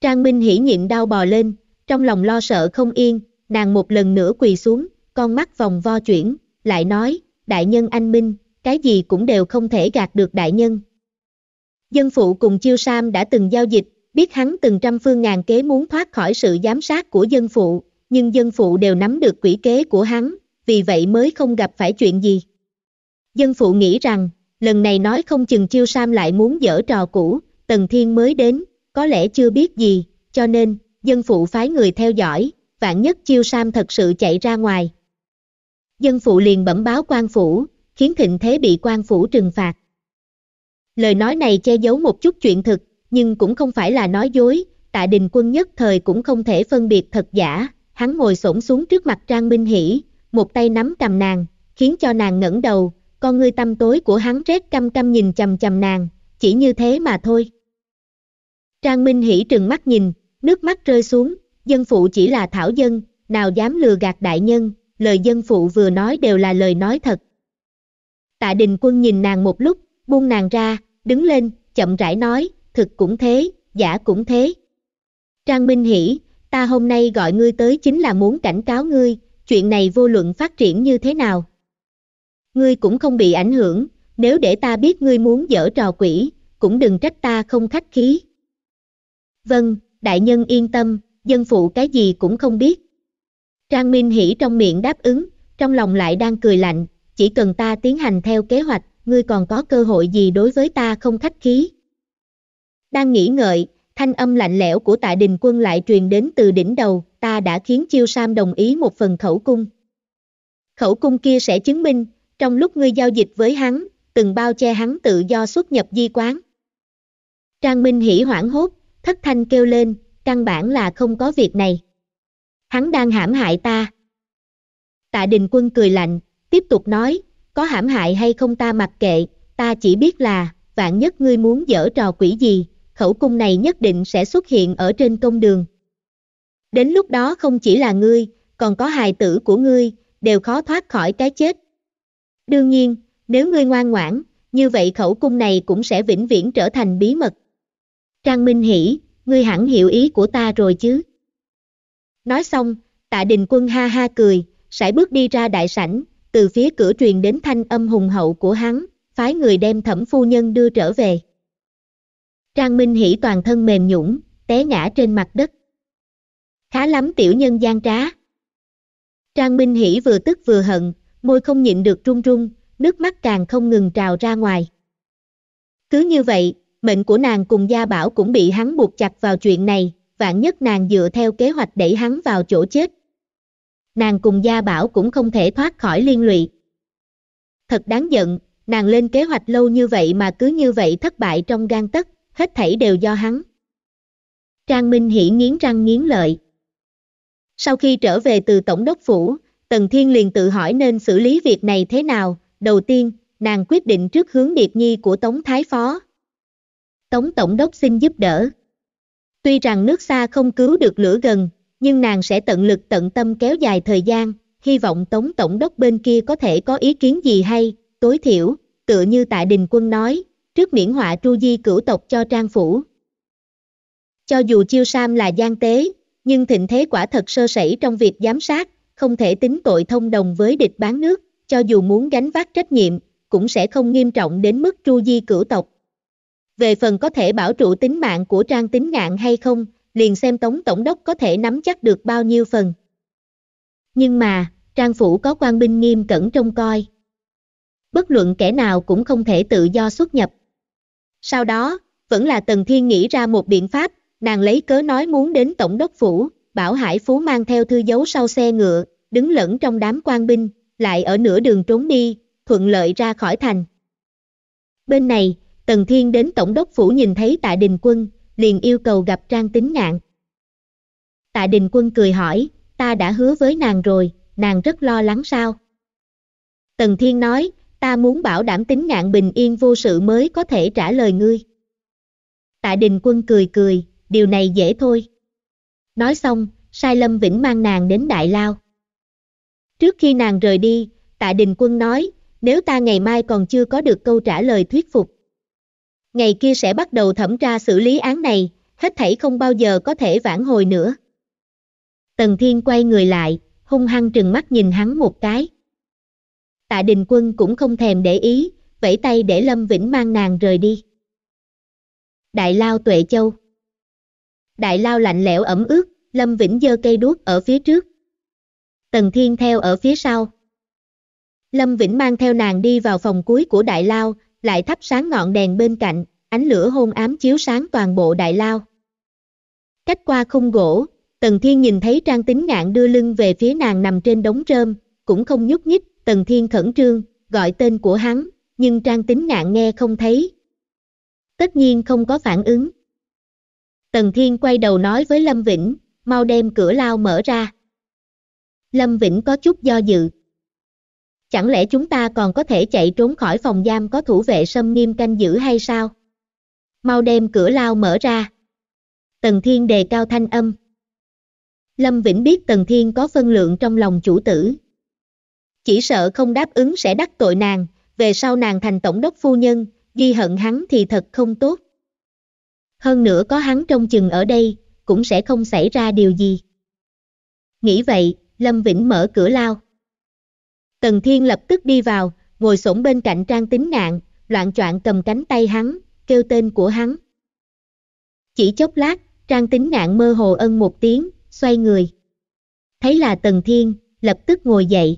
Trang Minh Hỷ nhịn đau bò lên, trong lòng lo sợ không yên, nàng một lần nữa quỳ xuống, con mắt vòng vo chuyển, lại nói, đại nhân anh Minh, cái gì cũng đều không thể gạt được đại nhân. Dân phụ cùng Chiêu Sam đã từng giao dịch, biết hắn từng trăm phương ngàn kế muốn thoát khỏi sự giám sát của dân phụ, nhưng dân phụ đều nắm được quỷ kế của hắn, vì vậy mới không gặp phải chuyện gì. Dân phụ nghĩ rằng, lần này nói không chừng chiêu Sam lại muốn dở trò cũ, Tần Thiên mới đến, có lẽ chưa biết gì, cho nên, dân phụ phái người theo dõi, vạn nhất chiêu Sam thật sự chạy ra ngoài. Dân phụ liền bẩm báo quan phủ, khiến thịnh thế bị quan phủ trừng phạt. Lời nói này che giấu một chút chuyện thực, nhưng cũng không phải là nói dối, tạ đình quân nhất thời cũng không thể phân biệt thật giả, hắn ngồi xổm xuống trước mặt Trang Minh Hỷ, một tay nắm cầm nàng, khiến cho nàng ngẩng đầu, con ngươi tâm tối của hắn rét căm căm nhìn chầm chầm nàng, chỉ như thế mà thôi. Trang Minh Hỷ trừng mắt nhìn, nước mắt rơi xuống, dân phụ chỉ là thảo dân, nào dám lừa gạt đại nhân, lời dân phụ vừa nói đều là lời nói thật. Tạ Đình Quân nhìn nàng một lúc, buông nàng ra, đứng lên, chậm rãi nói, thực cũng thế, giả cũng thế. Trang Minh Hỷ, ta hôm nay gọi ngươi tới chính là muốn cảnh cáo ngươi, chuyện này vô luận phát triển như thế nào. Ngươi cũng không bị ảnh hưởng, nếu để ta biết ngươi muốn dở trò quỷ, cũng đừng trách ta không khách khí. Vâng, đại nhân yên tâm, dân phụ cái gì cũng không biết. Trang Minh Hỷ trong miệng đáp ứng, trong lòng lại đang cười lạnh, chỉ cần ta tiến hành theo kế hoạch, ngươi còn có cơ hội gì đối với ta không khách khí. Đang nghĩ ngợi, thanh âm lạnh lẽo của tạ đình quân lại truyền đến từ đỉnh đầu, ta đã khiến chiêu Sam đồng ý một phần khẩu cung. Khẩu cung kia sẽ chứng minh, trong lúc ngươi giao dịch với hắn, từng bao che hắn tự do xuất nhập di quán. Trang Minh hỉ hoảng hốt, thất thanh kêu lên, căn bản là không có việc này. Hắn đang hãm hại ta. Tạ Đình Quân cười lạnh, tiếp tục nói, có hãm hại hay không ta mặc kệ, ta chỉ biết là, vạn nhất ngươi muốn dở trò quỷ gì, khẩu cung này nhất định sẽ xuất hiện ở trên công đường. Đến lúc đó không chỉ là ngươi, còn có hài tử của ngươi, đều khó thoát khỏi cái chết. Đương nhiên, nếu ngươi ngoan ngoãn, như vậy khẩu cung này cũng sẽ vĩnh viễn trở thành bí mật. Trang Minh Hỷ, ngươi hẳn hiểu ý của ta rồi chứ. Nói xong, tạ đình quân ha ha cười, sải bước đi ra đại sảnh, từ phía cửa truyền đến thanh âm hùng hậu của hắn, phái người đem thẩm phu nhân đưa trở về. Trang Minh Hỷ toàn thân mềm nhũng, té ngã trên mặt đất. Khá lắm tiểu nhân gian trá. Trang Minh Hỷ vừa tức vừa hận, môi không nhịn được run run, nước mắt càng không ngừng trào ra ngoài. Cứ như vậy, mệnh của nàng cùng Gia Bảo cũng bị hắn buộc chặt vào chuyện này, vạn nhất nàng dựa theo kế hoạch đẩy hắn vào chỗ chết. Nàng cùng Gia Bảo cũng không thể thoát khỏi liên lụy. Thật đáng giận, nàng lên kế hoạch lâu như vậy mà cứ như vậy thất bại trong gan tất, hết thảy đều do hắn. Trang Minh Hỷ nghiến răng nghiến lợi. Sau khi trở về từ Tổng đốc Phủ, Tần Thiên liền tự hỏi nên xử lý việc này thế nào. Đầu tiên, nàng quyết định trước hướng điệp nhi của Tống Thái Phó. Tống Tổng đốc xin giúp đỡ. Tuy rằng nước xa không cứu được lửa gần, nhưng nàng sẽ tận lực tận tâm kéo dài thời gian, hy vọng Tống Tổng đốc bên kia có thể có ý kiến gì hay, tối thiểu, tựa như tại đình quân nói, trước miễn họa tru di cửu tộc cho Trang Phủ. Cho dù Chiêu Sam là gian tế, nhưng thịnh thế quả thật sơ sẩy trong việc giám sát, không thể tính tội thông đồng với địch bán nước, cho dù muốn gánh vác trách nhiệm, cũng sẽ không nghiêm trọng đến mức tru di cửu tộc. Về phần có thể bảo trụ tính mạng của Trang Tính Ngạn hay không, liền xem Tống Tổng đốc có thể nắm chắc được bao nhiêu phần. Nhưng mà, Trang Phủ có quan binh nghiêm cẩn trông coi. Bất luận kẻ nào cũng không thể tự do xuất nhập. Sau đó, vẫn là Tần Thiên nghĩ ra một biện pháp, nàng lấy cớ nói muốn đến Tổng đốc Phủ, bảo Hải Phú mang theo thư dấu sau xe ngựa, đứng lẫn trong đám quan binh, lại ở nửa đường trốn đi, thuận lợi ra khỏi thành. Bên này, Tần Thiên đến Tổng đốc Phủ nhìn thấy Tạ Đình Quân, liền yêu cầu gặp Trang Tính Ngạn. Tạ Đình Quân cười hỏi, ta đã hứa với nàng rồi, nàng rất lo lắng sao? Tần Thiên nói, ta muốn bảo đảm tính ngạn bình yên vô sự mới có thể trả lời ngươi. Tạ Đình Quân cười cười, điều này dễ thôi. Nói xong, Sai Lâm Vĩnh mang nàng đến Đại Lao. Trước khi nàng rời đi, Tạ Đình Quân nói, nếu ta ngày mai còn chưa có được câu trả lời thuyết phục. Ngày kia sẽ bắt đầu thẩm tra xử lý án này, hết thảy không bao giờ có thể vãn hồi nữa. Tần Thiên quay người lại, hung hăng trừng mắt nhìn hắn một cái tạ đình quân cũng không thèm để ý, vẫy tay để Lâm Vĩnh mang nàng rời đi. Đại Lao Tuệ Châu Đại Lao lạnh lẽo ẩm ướt, Lâm Vĩnh giơ cây đuốc ở phía trước. Tần Thiên theo ở phía sau. Lâm Vĩnh mang theo nàng đi vào phòng cuối của Đại Lao, lại thắp sáng ngọn đèn bên cạnh, ánh lửa hôn ám chiếu sáng toàn bộ Đại Lao. Cách qua khung gỗ, Tần Thiên nhìn thấy Trang Tính Ngạn đưa lưng về phía nàng nằm trên đống rơm, cũng không nhúc nhích, Tần Thiên khẩn trương, gọi tên của hắn, nhưng Trang Tính Ngạn nghe không thấy. Tất nhiên không có phản ứng. Tần Thiên quay đầu nói với Lâm Vĩnh, mau đem cửa lao mở ra. Lâm Vĩnh có chút do dự. Chẳng lẽ chúng ta còn có thể chạy trốn khỏi phòng giam có thủ vệ sâm nghiêm canh giữ hay sao? Mau đem cửa lao mở ra. Tần Thiên đề cao thanh âm. Lâm Vĩnh biết Tần Thiên có phân lượng trong lòng chủ tử, chỉ sợ không đáp ứng sẽ đắc tội nàng, về sau nàng thành tổng đốc phu nhân, ghi hận hắn thì thật không tốt. Hơn nữa có hắn trong chừng ở đây, cũng sẽ không xảy ra điều gì. Nghĩ vậy, Lâm Vĩnh mở cửa lao. Tần Thiên lập tức đi vào, ngồi xổm bên cạnh trang tính nạn, loạn choạng cầm cánh tay hắn, kêu tên của hắn. Chỉ chốc lát, trang tính nạn mơ hồ ân một tiếng, xoay người. Thấy là Tần Thiên, lập tức ngồi dậy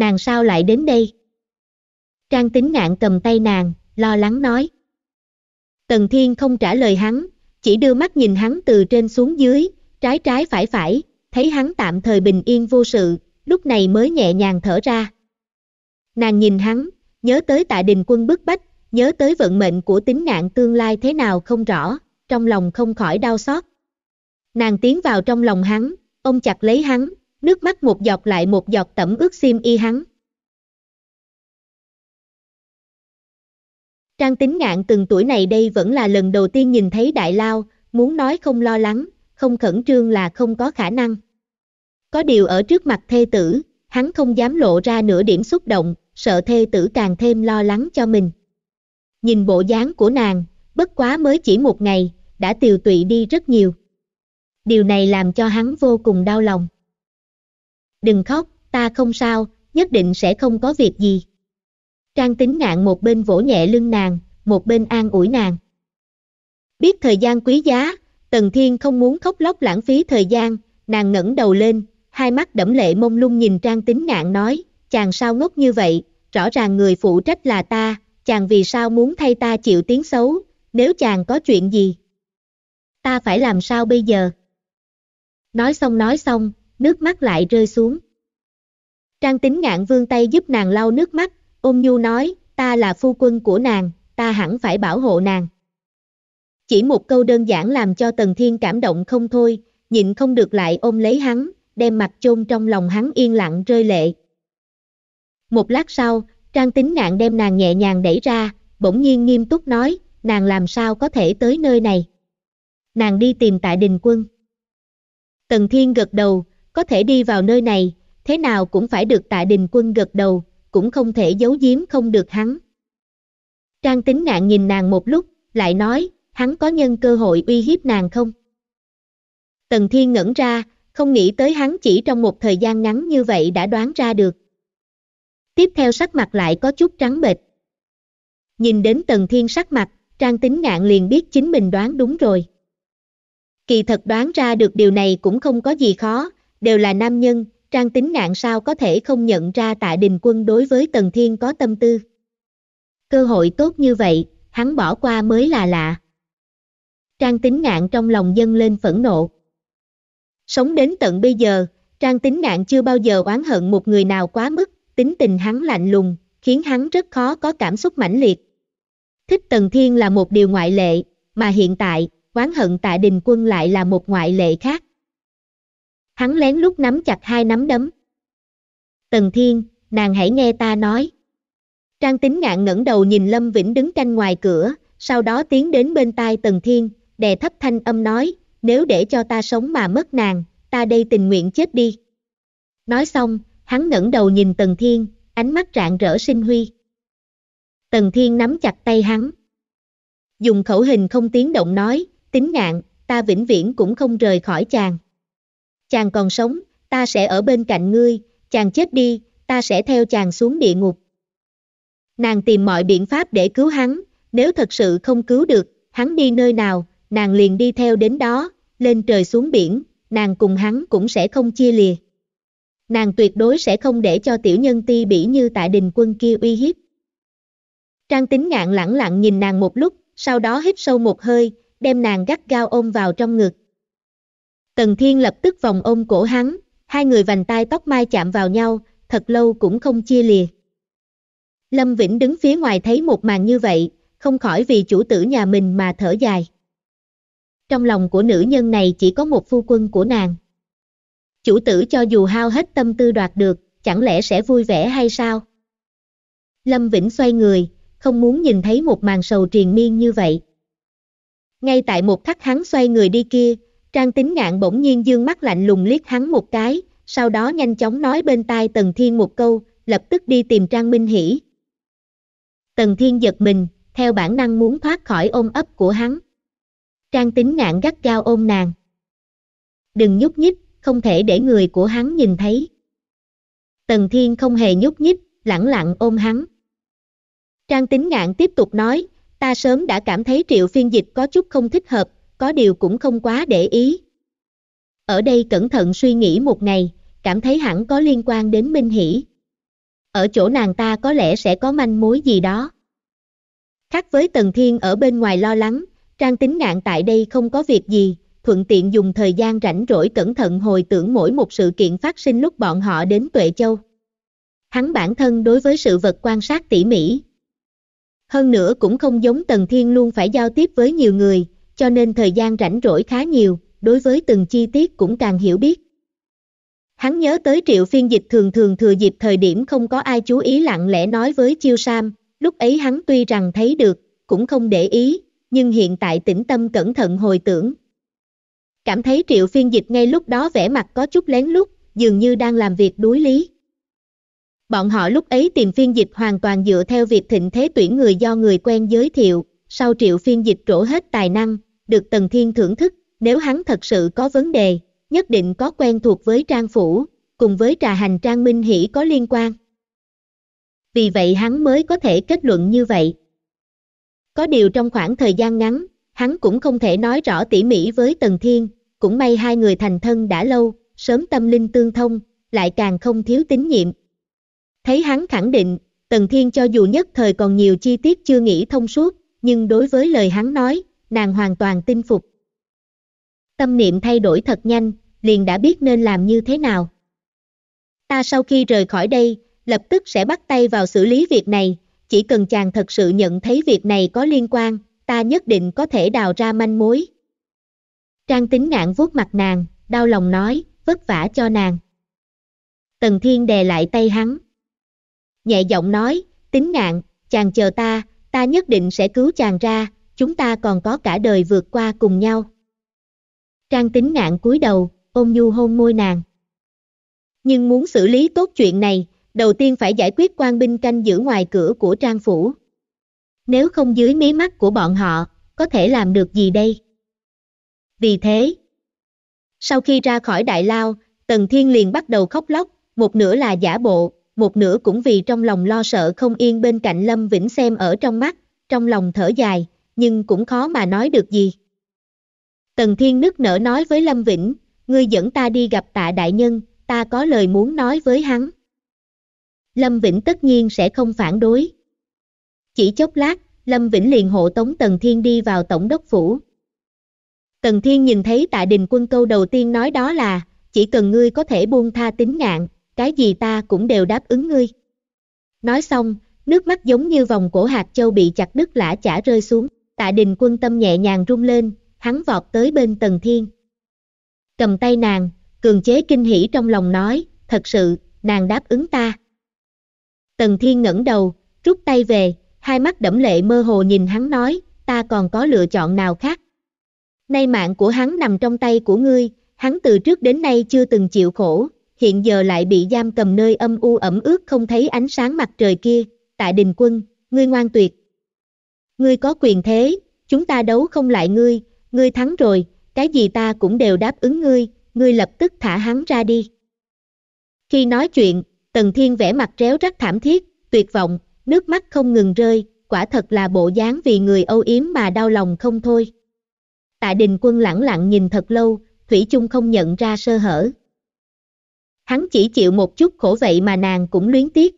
nàng sao lại đến đây? Trang tính ngạn cầm tay nàng, lo lắng nói. Tần Thiên không trả lời hắn, chỉ đưa mắt nhìn hắn từ trên xuống dưới, trái trái phải phải, thấy hắn tạm thời bình yên vô sự, lúc này mới nhẹ nhàng thở ra. Nàng nhìn hắn, nhớ tới tạ đình quân bức bách, nhớ tới vận mệnh của tính nạn tương lai thế nào không rõ, trong lòng không khỏi đau xót. Nàng tiến vào trong lòng hắn, ôm chặt lấy hắn, nước mắt một giọt lại một giọt tẩm ướt xiêm y hắn. Trang tính ngạn từng tuổi này đây vẫn là lần đầu tiên nhìn thấy đại lao, muốn nói không lo lắng, không khẩn trương là không có khả năng. Có điều ở trước mặt thê tử, hắn không dám lộ ra nửa điểm xúc động, sợ thê tử càng thêm lo lắng cho mình. Nhìn bộ dáng của nàng, bất quá mới chỉ một ngày, đã tiều tụy đi rất nhiều. Điều này làm cho hắn vô cùng đau lòng đừng khóc, ta không sao, nhất định sẽ không có việc gì. Trang tính ngạn một bên vỗ nhẹ lưng nàng, một bên an ủi nàng. Biết thời gian quý giá, Tần Thiên không muốn khóc lóc lãng phí thời gian, nàng ngẩng đầu lên, hai mắt đẫm lệ mông lung nhìn Trang tính ngạn nói, chàng sao ngốc như vậy, rõ ràng người phụ trách là ta, chàng vì sao muốn thay ta chịu tiếng xấu, nếu chàng có chuyện gì? Ta phải làm sao bây giờ? Nói xong nói xong, nước mắt lại rơi xuống. Trang tính ngạn vương tay giúp nàng lau nước mắt, ôm nhu nói, ta là phu quân của nàng, ta hẳn phải bảo hộ nàng. Chỉ một câu đơn giản làm cho Tần Thiên cảm động không thôi, nhịn không được lại ôm lấy hắn, đem mặt chôn trong lòng hắn yên lặng rơi lệ. Một lát sau, Trang tính ngạn đem nàng nhẹ nhàng đẩy ra, bỗng nhiên nghiêm túc nói, nàng làm sao có thể tới nơi này. Nàng đi tìm tại đình quân. Tần Thiên gật đầu, có thể đi vào nơi này, thế nào cũng phải được tạ đình quân gật đầu, cũng không thể giấu giếm không được hắn. Trang tính ngạn nhìn nàng một lúc, lại nói, hắn có nhân cơ hội uy hiếp nàng không? Tần Thiên ngẩn ra, không nghĩ tới hắn chỉ trong một thời gian ngắn như vậy đã đoán ra được. Tiếp theo sắc mặt lại có chút trắng bệch. Nhìn đến Tần Thiên sắc mặt, Trang tính ngạn liền biết chính mình đoán đúng rồi. Kỳ thật đoán ra được điều này cũng không có gì khó, đều là nam nhân, Trang Tính Ngạn sao có thể không nhận ra Tạ Đình Quân đối với Tần Thiên có tâm tư. Cơ hội tốt như vậy, hắn bỏ qua mới là lạ. Trang Tính Ngạn trong lòng dâng lên phẫn nộ. Sống đến tận bây giờ, Trang Tính Ngạn chưa bao giờ oán hận một người nào quá mức, tính tình hắn lạnh lùng, khiến hắn rất khó có cảm xúc mãnh liệt. Thích Tần Thiên là một điều ngoại lệ, mà hiện tại, oán hận Tạ Đình Quân lại là một ngoại lệ khác hắn lén lút nắm chặt hai nắm đấm. Tần Thiên, nàng hãy nghe ta nói. Trang tính ngạn ngẩng đầu nhìn Lâm Vĩnh đứng canh ngoài cửa, sau đó tiến đến bên tai Tần Thiên, đè thấp thanh âm nói, nếu để cho ta sống mà mất nàng, ta đây tình nguyện chết đi. Nói xong, hắn ngẩng đầu nhìn Tần Thiên, ánh mắt rạng rỡ sinh huy. Tần Thiên nắm chặt tay hắn. Dùng khẩu hình không tiếng động nói, tính ngạn, ta vĩnh viễn cũng không rời khỏi chàng chàng còn sống, ta sẽ ở bên cạnh ngươi, chàng chết đi, ta sẽ theo chàng xuống địa ngục. Nàng tìm mọi biện pháp để cứu hắn, nếu thật sự không cứu được, hắn đi nơi nào, nàng liền đi theo đến đó, lên trời xuống biển, nàng cùng hắn cũng sẽ không chia lìa. Nàng tuyệt đối sẽ không để cho tiểu nhân ti bỉ như tại đình quân kia uy hiếp. Trang tính ngạn lẳng lặng nhìn nàng một lúc, sau đó hít sâu một hơi, đem nàng gắt gao ôm vào trong ngực. Tần Thiên lập tức vòng ôm cổ hắn, hai người vành tay tóc mai chạm vào nhau, thật lâu cũng không chia lìa. Lâm Vĩnh đứng phía ngoài thấy một màn như vậy, không khỏi vì chủ tử nhà mình mà thở dài. Trong lòng của nữ nhân này chỉ có một phu quân của nàng. Chủ tử cho dù hao hết tâm tư đoạt được, chẳng lẽ sẽ vui vẻ hay sao? Lâm Vĩnh xoay người, không muốn nhìn thấy một màn sầu triền miên như vậy. Ngay tại một khắc hắn xoay người đi kia, Trang tính ngạn bỗng nhiên dương mắt lạnh lùng liếc hắn một cái, sau đó nhanh chóng nói bên tai Tần Thiên một câu, lập tức đi tìm Trang Minh Hỷ. Tần Thiên giật mình, theo bản năng muốn thoát khỏi ôm ấp của hắn. Trang tính ngạn gắt gao ôm nàng. Đừng nhúc nhích, không thể để người của hắn nhìn thấy. Tần Thiên không hề nhúc nhích, lẳng lặng ôm hắn. Trang tính ngạn tiếp tục nói, ta sớm đã cảm thấy triệu phiên dịch có chút không thích hợp, có điều cũng không quá để ý. Ở đây cẩn thận suy nghĩ một ngày, cảm thấy hẳn có liên quan đến Minh Hỷ. Ở chỗ nàng ta có lẽ sẽ có manh mối gì đó. Khác với Tần Thiên ở bên ngoài lo lắng, Trang Tính Ngạn tại đây không có việc gì, thuận tiện dùng thời gian rảnh rỗi cẩn thận hồi tưởng mỗi một sự kiện phát sinh lúc bọn họ đến Tuệ Châu. Hắn bản thân đối với sự vật quan sát tỉ mỉ. Hơn nữa cũng không giống Tần Thiên luôn phải giao tiếp với nhiều người, cho nên thời gian rảnh rỗi khá nhiều, đối với từng chi tiết cũng càng hiểu biết. Hắn nhớ tới triệu phiên dịch thường thường thừa dịp thời điểm không có ai chú ý lặng lẽ nói với chiêu Sam, lúc ấy hắn tuy rằng thấy được, cũng không để ý, nhưng hiện tại tĩnh tâm cẩn thận hồi tưởng. Cảm thấy triệu phiên dịch ngay lúc đó vẻ mặt có chút lén lút, dường như đang làm việc đối lý. Bọn họ lúc ấy tìm phiên dịch hoàn toàn dựa theo việc thịnh thế tuyển người do người quen giới thiệu, sau triệu phiên dịch trổ hết tài năng, được Tần Thiên thưởng thức, nếu hắn thật sự có vấn đề, nhất định có quen thuộc với Trang Phủ, cùng với trà hành Trang Minh Hỷ có liên quan. Vì vậy hắn mới có thể kết luận như vậy. Có điều trong khoảng thời gian ngắn, hắn cũng không thể nói rõ tỉ mỉ với Tần Thiên, cũng may hai người thành thân đã lâu, sớm tâm linh tương thông, lại càng không thiếu tín nhiệm. Thấy hắn khẳng định, Tần Thiên cho dù nhất thời còn nhiều chi tiết chưa nghĩ thông suốt, nhưng đối với lời hắn nói, nàng hoàn toàn tin phục. Tâm niệm thay đổi thật nhanh, liền đã biết nên làm như thế nào. Ta sau khi rời khỏi đây, lập tức sẽ bắt tay vào xử lý việc này, chỉ cần chàng thật sự nhận thấy việc này có liên quan, ta nhất định có thể đào ra manh mối. Trang tính ngạn vuốt mặt nàng, đau lòng nói, vất vả cho nàng. Tần Thiên đè lại tay hắn. Nhẹ giọng nói, tính ngạn, chàng chờ ta, ta nhất định sẽ cứu chàng ra, chúng ta còn có cả đời vượt qua cùng nhau. Trang tính ngạn cúi đầu, ôm nhu hôn môi nàng. Nhưng muốn xử lý tốt chuyện này, đầu tiên phải giải quyết quan binh canh giữ ngoài cửa của Trang Phủ. Nếu không dưới mí mắt của bọn họ, có thể làm được gì đây? Vì thế, sau khi ra khỏi đại lao, Tần Thiên liền bắt đầu khóc lóc, một nửa là giả bộ, một nửa cũng vì trong lòng lo sợ không yên bên cạnh Lâm Vĩnh xem ở trong mắt, trong lòng thở dài, nhưng cũng khó mà nói được gì. Tần Thiên nức nở nói với Lâm Vĩnh, ngươi dẫn ta đi gặp tạ đại nhân, ta có lời muốn nói với hắn. Lâm Vĩnh tất nhiên sẽ không phản đối. Chỉ chốc lát, Lâm Vĩnh liền hộ tống Tần Thiên đi vào tổng đốc phủ. Tần Thiên nhìn thấy tạ đình quân câu đầu tiên nói đó là, chỉ cần ngươi có thể buông tha tính ngạn, cái gì ta cũng đều đáp ứng ngươi. Nói xong, nước mắt giống như vòng cổ hạt châu bị chặt đứt lã chả rơi xuống. Tạ đình quân tâm nhẹ nhàng rung lên, hắn vọt tới bên tần thiên. Cầm tay nàng, cường chế kinh hỉ trong lòng nói, thật sự, nàng đáp ứng ta. Tần thiên ngẩng đầu, rút tay về, hai mắt đẫm lệ mơ hồ nhìn hắn nói, ta còn có lựa chọn nào khác. Nay mạng của hắn nằm trong tay của ngươi, hắn từ trước đến nay chưa từng chịu khổ, hiện giờ lại bị giam cầm nơi âm u ẩm ướt không thấy ánh sáng mặt trời kia, tại đình quân, ngươi ngoan tuyệt, Ngươi có quyền thế, chúng ta đấu không lại ngươi, ngươi thắng rồi, cái gì ta cũng đều đáp ứng ngươi, ngươi lập tức thả hắn ra đi. Khi nói chuyện, Tần Thiên vẽ mặt réo rắt thảm thiết, tuyệt vọng, nước mắt không ngừng rơi, quả thật là bộ dáng vì người âu yếm mà đau lòng không thôi. Tạ Đình Quân lẳng lặng nhìn thật lâu, Thủy chung không nhận ra sơ hở. Hắn chỉ chịu một chút khổ vậy mà nàng cũng luyến tiếc.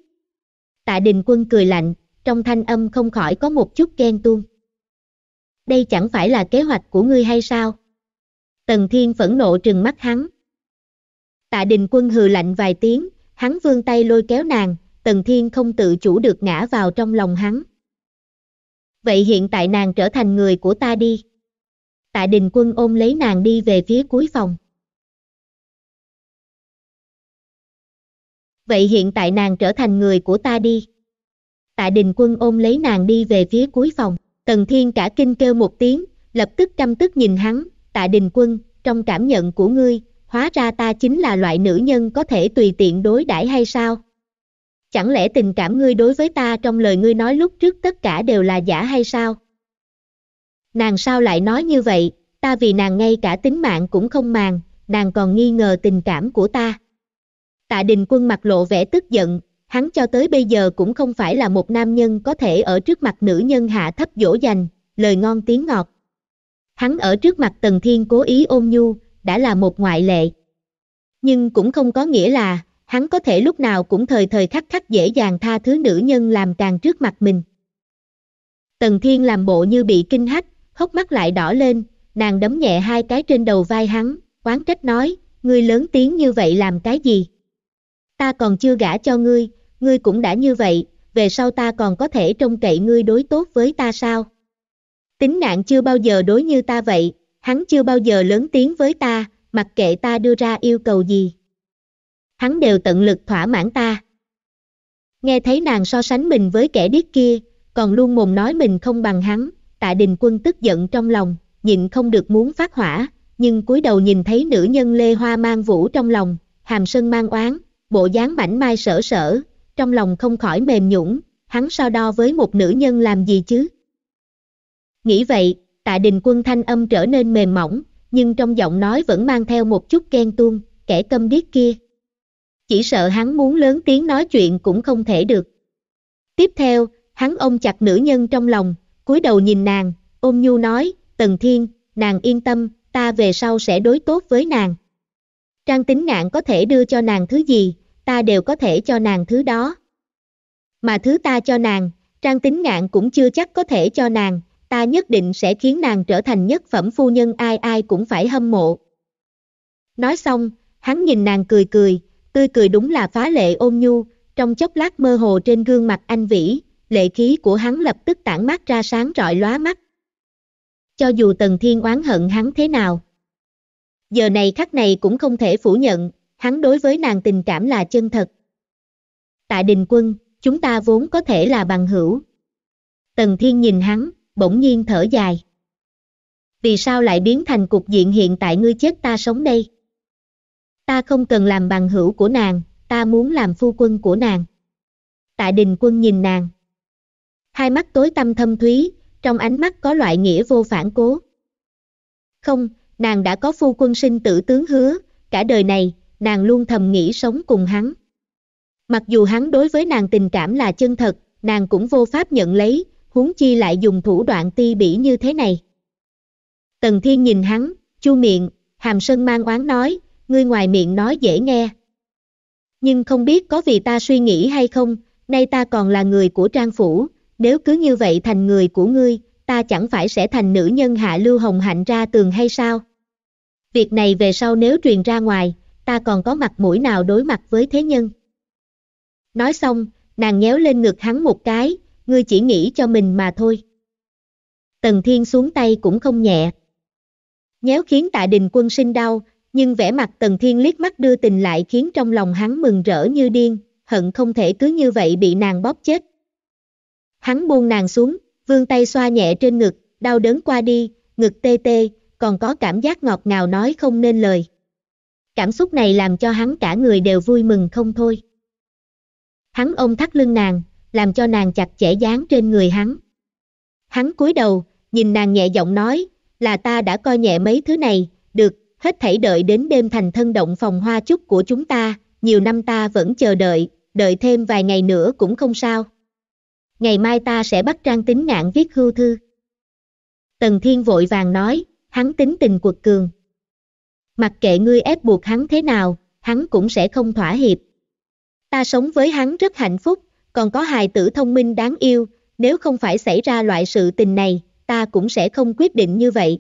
Tạ Đình Quân cười lạnh, trong thanh âm không khỏi có một chút ghen tuôn. Đây chẳng phải là kế hoạch của ngươi hay sao? Tần Thiên phẫn nộ trừng mắt hắn. Tạ Đình Quân hừ lạnh vài tiếng, hắn vươn tay lôi kéo nàng, Tần Thiên không tự chủ được ngã vào trong lòng hắn. Vậy hiện tại nàng trở thành người của ta đi. Tạ Đình Quân ôm lấy nàng đi về phía cuối phòng. Vậy hiện tại nàng trở thành người của ta đi tạ đình quân ôm lấy nàng đi về phía cuối phòng. Tần Thiên cả kinh kêu một tiếng, lập tức chăm tức nhìn hắn, tạ đình quân, trong cảm nhận của ngươi, hóa ra ta chính là loại nữ nhân có thể tùy tiện đối đãi hay sao? Chẳng lẽ tình cảm ngươi đối với ta trong lời ngươi nói lúc trước tất cả đều là giả hay sao? Nàng sao lại nói như vậy, ta vì nàng ngay cả tính mạng cũng không màng, nàng còn nghi ngờ tình cảm của ta. Tạ đình quân mặt lộ vẻ tức giận, hắn cho tới bây giờ cũng không phải là một nam nhân có thể ở trước mặt nữ nhân hạ thấp dỗ dành, lời ngon tiếng ngọt. Hắn ở trước mặt Tần Thiên cố ý ôm nhu, đã là một ngoại lệ. Nhưng cũng không có nghĩa là, hắn có thể lúc nào cũng thời thời khắc khắc dễ dàng tha thứ nữ nhân làm càng trước mặt mình. Tần Thiên làm bộ như bị kinh hách, hốc mắt lại đỏ lên, nàng đấm nhẹ hai cái trên đầu vai hắn, quán trách nói, ngươi lớn tiếng như vậy làm cái gì? Ta còn chưa gả cho ngươi, ngươi cũng đã như vậy, về sau ta còn có thể trông cậy ngươi đối tốt với ta sao? Tính nạn chưa bao giờ đối như ta vậy, hắn chưa bao giờ lớn tiếng với ta, mặc kệ ta đưa ra yêu cầu gì. Hắn đều tận lực thỏa mãn ta. Nghe thấy nàng so sánh mình với kẻ điếc kia, còn luôn mồm nói mình không bằng hắn, tạ đình quân tức giận trong lòng, nhịn không được muốn phát hỏa, nhưng cúi đầu nhìn thấy nữ nhân Lê Hoa mang vũ trong lòng, hàm sân mang oán, bộ dáng mảnh mai sở sở, trong lòng không khỏi mềm nhũn, hắn so đo với một nữ nhân làm gì chứ? Nghĩ vậy, tạ đình quân thanh âm trở nên mềm mỏng, nhưng trong giọng nói vẫn mang theo một chút ghen tuông, kẻ câm điếc kia. Chỉ sợ hắn muốn lớn tiếng nói chuyện cũng không thể được. Tiếp theo, hắn ôm chặt nữ nhân trong lòng, cúi đầu nhìn nàng, ôm nhu nói, Tần Thiên, nàng yên tâm, ta về sau sẽ đối tốt với nàng. Trang tính ngạn có thể đưa cho nàng thứ gì, ta đều có thể cho nàng thứ đó. Mà thứ ta cho nàng, Trang Tính Ngạn cũng chưa chắc có thể cho nàng, ta nhất định sẽ khiến nàng trở thành nhất phẩm phu nhân ai ai cũng phải hâm mộ. Nói xong, hắn nhìn nàng cười cười, tươi cười đúng là phá lệ ôn nhu, trong chốc lát mơ hồ trên gương mặt anh Vĩ, lệ khí của hắn lập tức tản mát ra sáng rọi lóa mắt. Cho dù Tần Thiên oán hận hắn thế nào, giờ này khắc này cũng không thể phủ nhận, hắn đối với nàng tình cảm là chân thật. Tạ đình quân, chúng ta vốn có thể là bằng hữu. Tần Thiên nhìn hắn, bỗng nhiên thở dài. Vì sao lại biến thành cục diện hiện tại ngươi chết ta sống đây? Ta không cần làm bằng hữu của nàng, ta muốn làm phu quân của nàng. Tạ đình quân nhìn nàng. Hai mắt tối tăm thâm thúy, trong ánh mắt có loại nghĩa vô phản cố. Không, nàng đã có phu quân sinh tử tướng hứa, cả đời này, nàng luôn thầm nghĩ sống cùng hắn. Mặc dù hắn đối với nàng tình cảm là chân thật, nàng cũng vô pháp nhận lấy, huống chi lại dùng thủ đoạn ti bỉ như thế này. Tần Thiên nhìn hắn, chu miệng, hàm sân mang oán nói, ngươi ngoài miệng nói dễ nghe. Nhưng không biết có vì ta suy nghĩ hay không, nay ta còn là người của trang phủ, nếu cứ như vậy thành người của ngươi, ta chẳng phải sẽ thành nữ nhân hạ lưu hồng hạnh ra tường hay sao? Việc này về sau nếu truyền ra ngoài, ta còn có mặt mũi nào đối mặt với thế nhân. Nói xong, nàng nhéo lên ngực hắn một cái, ngươi chỉ nghĩ cho mình mà thôi. Tần Thiên xuống tay cũng không nhẹ. Nhéo khiến tạ đình quân sinh đau, nhưng vẻ mặt Tần Thiên liếc mắt đưa tình lại khiến trong lòng hắn mừng rỡ như điên, hận không thể cứ như vậy bị nàng bóp chết. Hắn buông nàng xuống, vươn tay xoa nhẹ trên ngực, đau đớn qua đi, ngực tê tê, còn có cảm giác ngọt ngào nói không nên lời. Cảm xúc này làm cho hắn cả người đều vui mừng không thôi. Hắn ôm thắt lưng nàng, làm cho nàng chặt chẽ dán trên người hắn. Hắn cúi đầu, nhìn nàng nhẹ giọng nói, là ta đã coi nhẹ mấy thứ này, được, hết thảy đợi đến đêm thành thân động phòng hoa chúc của chúng ta, nhiều năm ta vẫn chờ đợi, đợi thêm vài ngày nữa cũng không sao. Ngày mai ta sẽ bắt Trang Tính Ngạn viết hưu thư. Tần Thiên vội vàng nói, hắn tính tình quật cường, Mặc kệ ngươi ép buộc hắn thế nào, hắn cũng sẽ không thỏa hiệp. Ta sống với hắn rất hạnh phúc, còn có hài tử thông minh đáng yêu, nếu không phải xảy ra loại sự tình này, ta cũng sẽ không quyết định như vậy.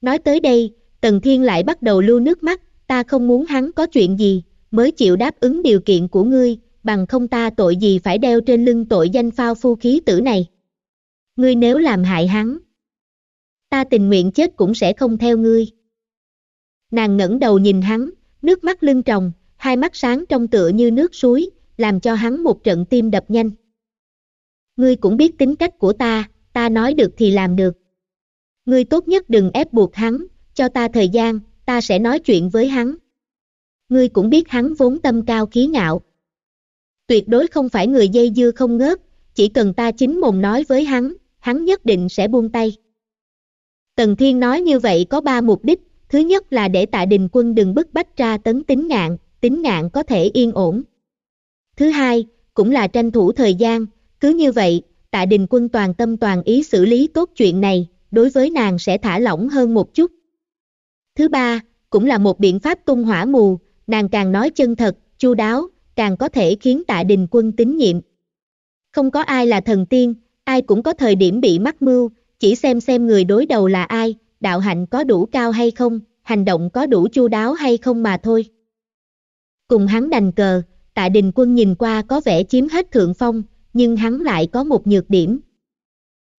Nói tới đây, Tần Thiên lại bắt đầu lưu nước mắt, ta không muốn hắn có chuyện gì, mới chịu đáp ứng điều kiện của ngươi, bằng không ta tội gì phải đeo trên lưng tội danh phao phu khí tử này. Ngươi nếu làm hại hắn, ta tình nguyện chết cũng sẽ không theo ngươi. Nàng ngẩng đầu nhìn hắn, nước mắt lưng tròng, hai mắt sáng trong tựa như nước suối, làm cho hắn một trận tim đập nhanh. Ngươi cũng biết tính cách của ta, ta nói được thì làm được. Ngươi tốt nhất đừng ép buộc hắn, cho ta thời gian, ta sẽ nói chuyện với hắn. Ngươi cũng biết hắn vốn tâm cao khí ngạo. Tuyệt đối không phải người dây dưa không ngớt, chỉ cần ta chính mồm nói với hắn, hắn nhất định sẽ buông tay. Tần Thiên nói như vậy có ba mục đích, Thứ nhất là để tạ đình quân đừng bức bách ra tấn tính ngạn, tính ngạn có thể yên ổn. Thứ hai, cũng là tranh thủ thời gian, cứ như vậy, tạ đình quân toàn tâm toàn ý xử lý tốt chuyện này, đối với nàng sẽ thả lỏng hơn một chút. Thứ ba, cũng là một biện pháp tung hỏa mù, nàng càng nói chân thật, chu đáo, càng có thể khiến tạ đình quân tín nhiệm. Không có ai là thần tiên, ai cũng có thời điểm bị mắc mưu, chỉ xem xem người đối đầu là ai, đạo hạnh có đủ cao hay không, hành động có đủ chu đáo hay không mà thôi. Cùng hắn đành cờ, tạ đình quân nhìn qua có vẻ chiếm hết thượng phong, nhưng hắn lại có một nhược điểm.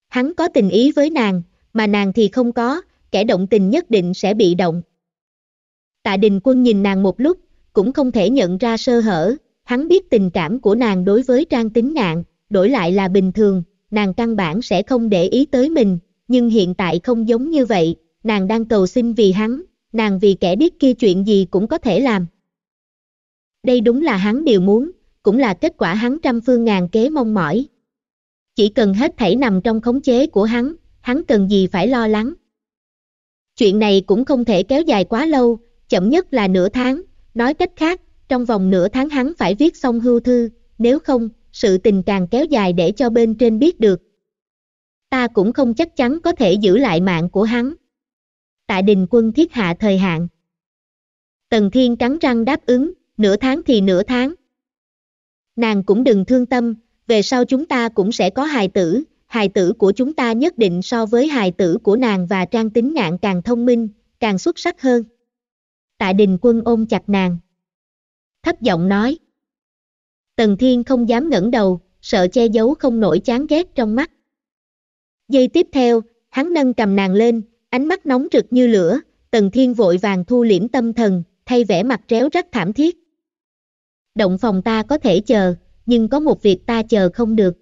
Hắn có tình ý với nàng, mà nàng thì không có, kẻ động tình nhất định sẽ bị động. Tạ đình quân nhìn nàng một lúc, cũng không thể nhận ra sơ hở, hắn biết tình cảm của nàng đối với trang tính ngạn, đổi lại là bình thường, nàng căn bản sẽ không để ý tới mình, nhưng hiện tại không giống như vậy, nàng đang cầu xin vì hắn, nàng vì kẻ biết kia chuyện gì cũng có thể làm. Đây đúng là hắn điều muốn, cũng là kết quả hắn trăm phương ngàn kế mong mỏi. Chỉ cần hết thảy nằm trong khống chế của hắn, hắn cần gì phải lo lắng. Chuyện này cũng không thể kéo dài quá lâu, chậm nhất là nửa tháng, nói cách khác, trong vòng nửa tháng hắn phải viết xong hưu thư, nếu không, sự tình càng kéo dài để cho bên trên biết được, ta cũng không chắc chắn có thể giữ lại mạng của hắn. Tạ đình quân thiết hạ thời hạn. Tần Thiên cắn răng đáp ứng, nửa tháng thì nửa tháng. Nàng cũng đừng thương tâm, về sau chúng ta cũng sẽ có hài tử, hài tử của chúng ta nhất định so với hài tử của nàng và trang tính ngạn càng thông minh, càng xuất sắc hơn. Tạ đình quân ôm chặt nàng. Thấp giọng nói. Tần Thiên không dám ngẩng đầu, sợ che giấu không nổi chán ghét trong mắt. Giây tiếp theo, hắn nâng cầm nàng lên, ánh mắt nóng rực như lửa, tần thiên vội vàng thu liễm tâm thần, thay vẻ mặt réo rất thảm thiết. Động phòng ta có thể chờ, nhưng có một việc ta chờ không được.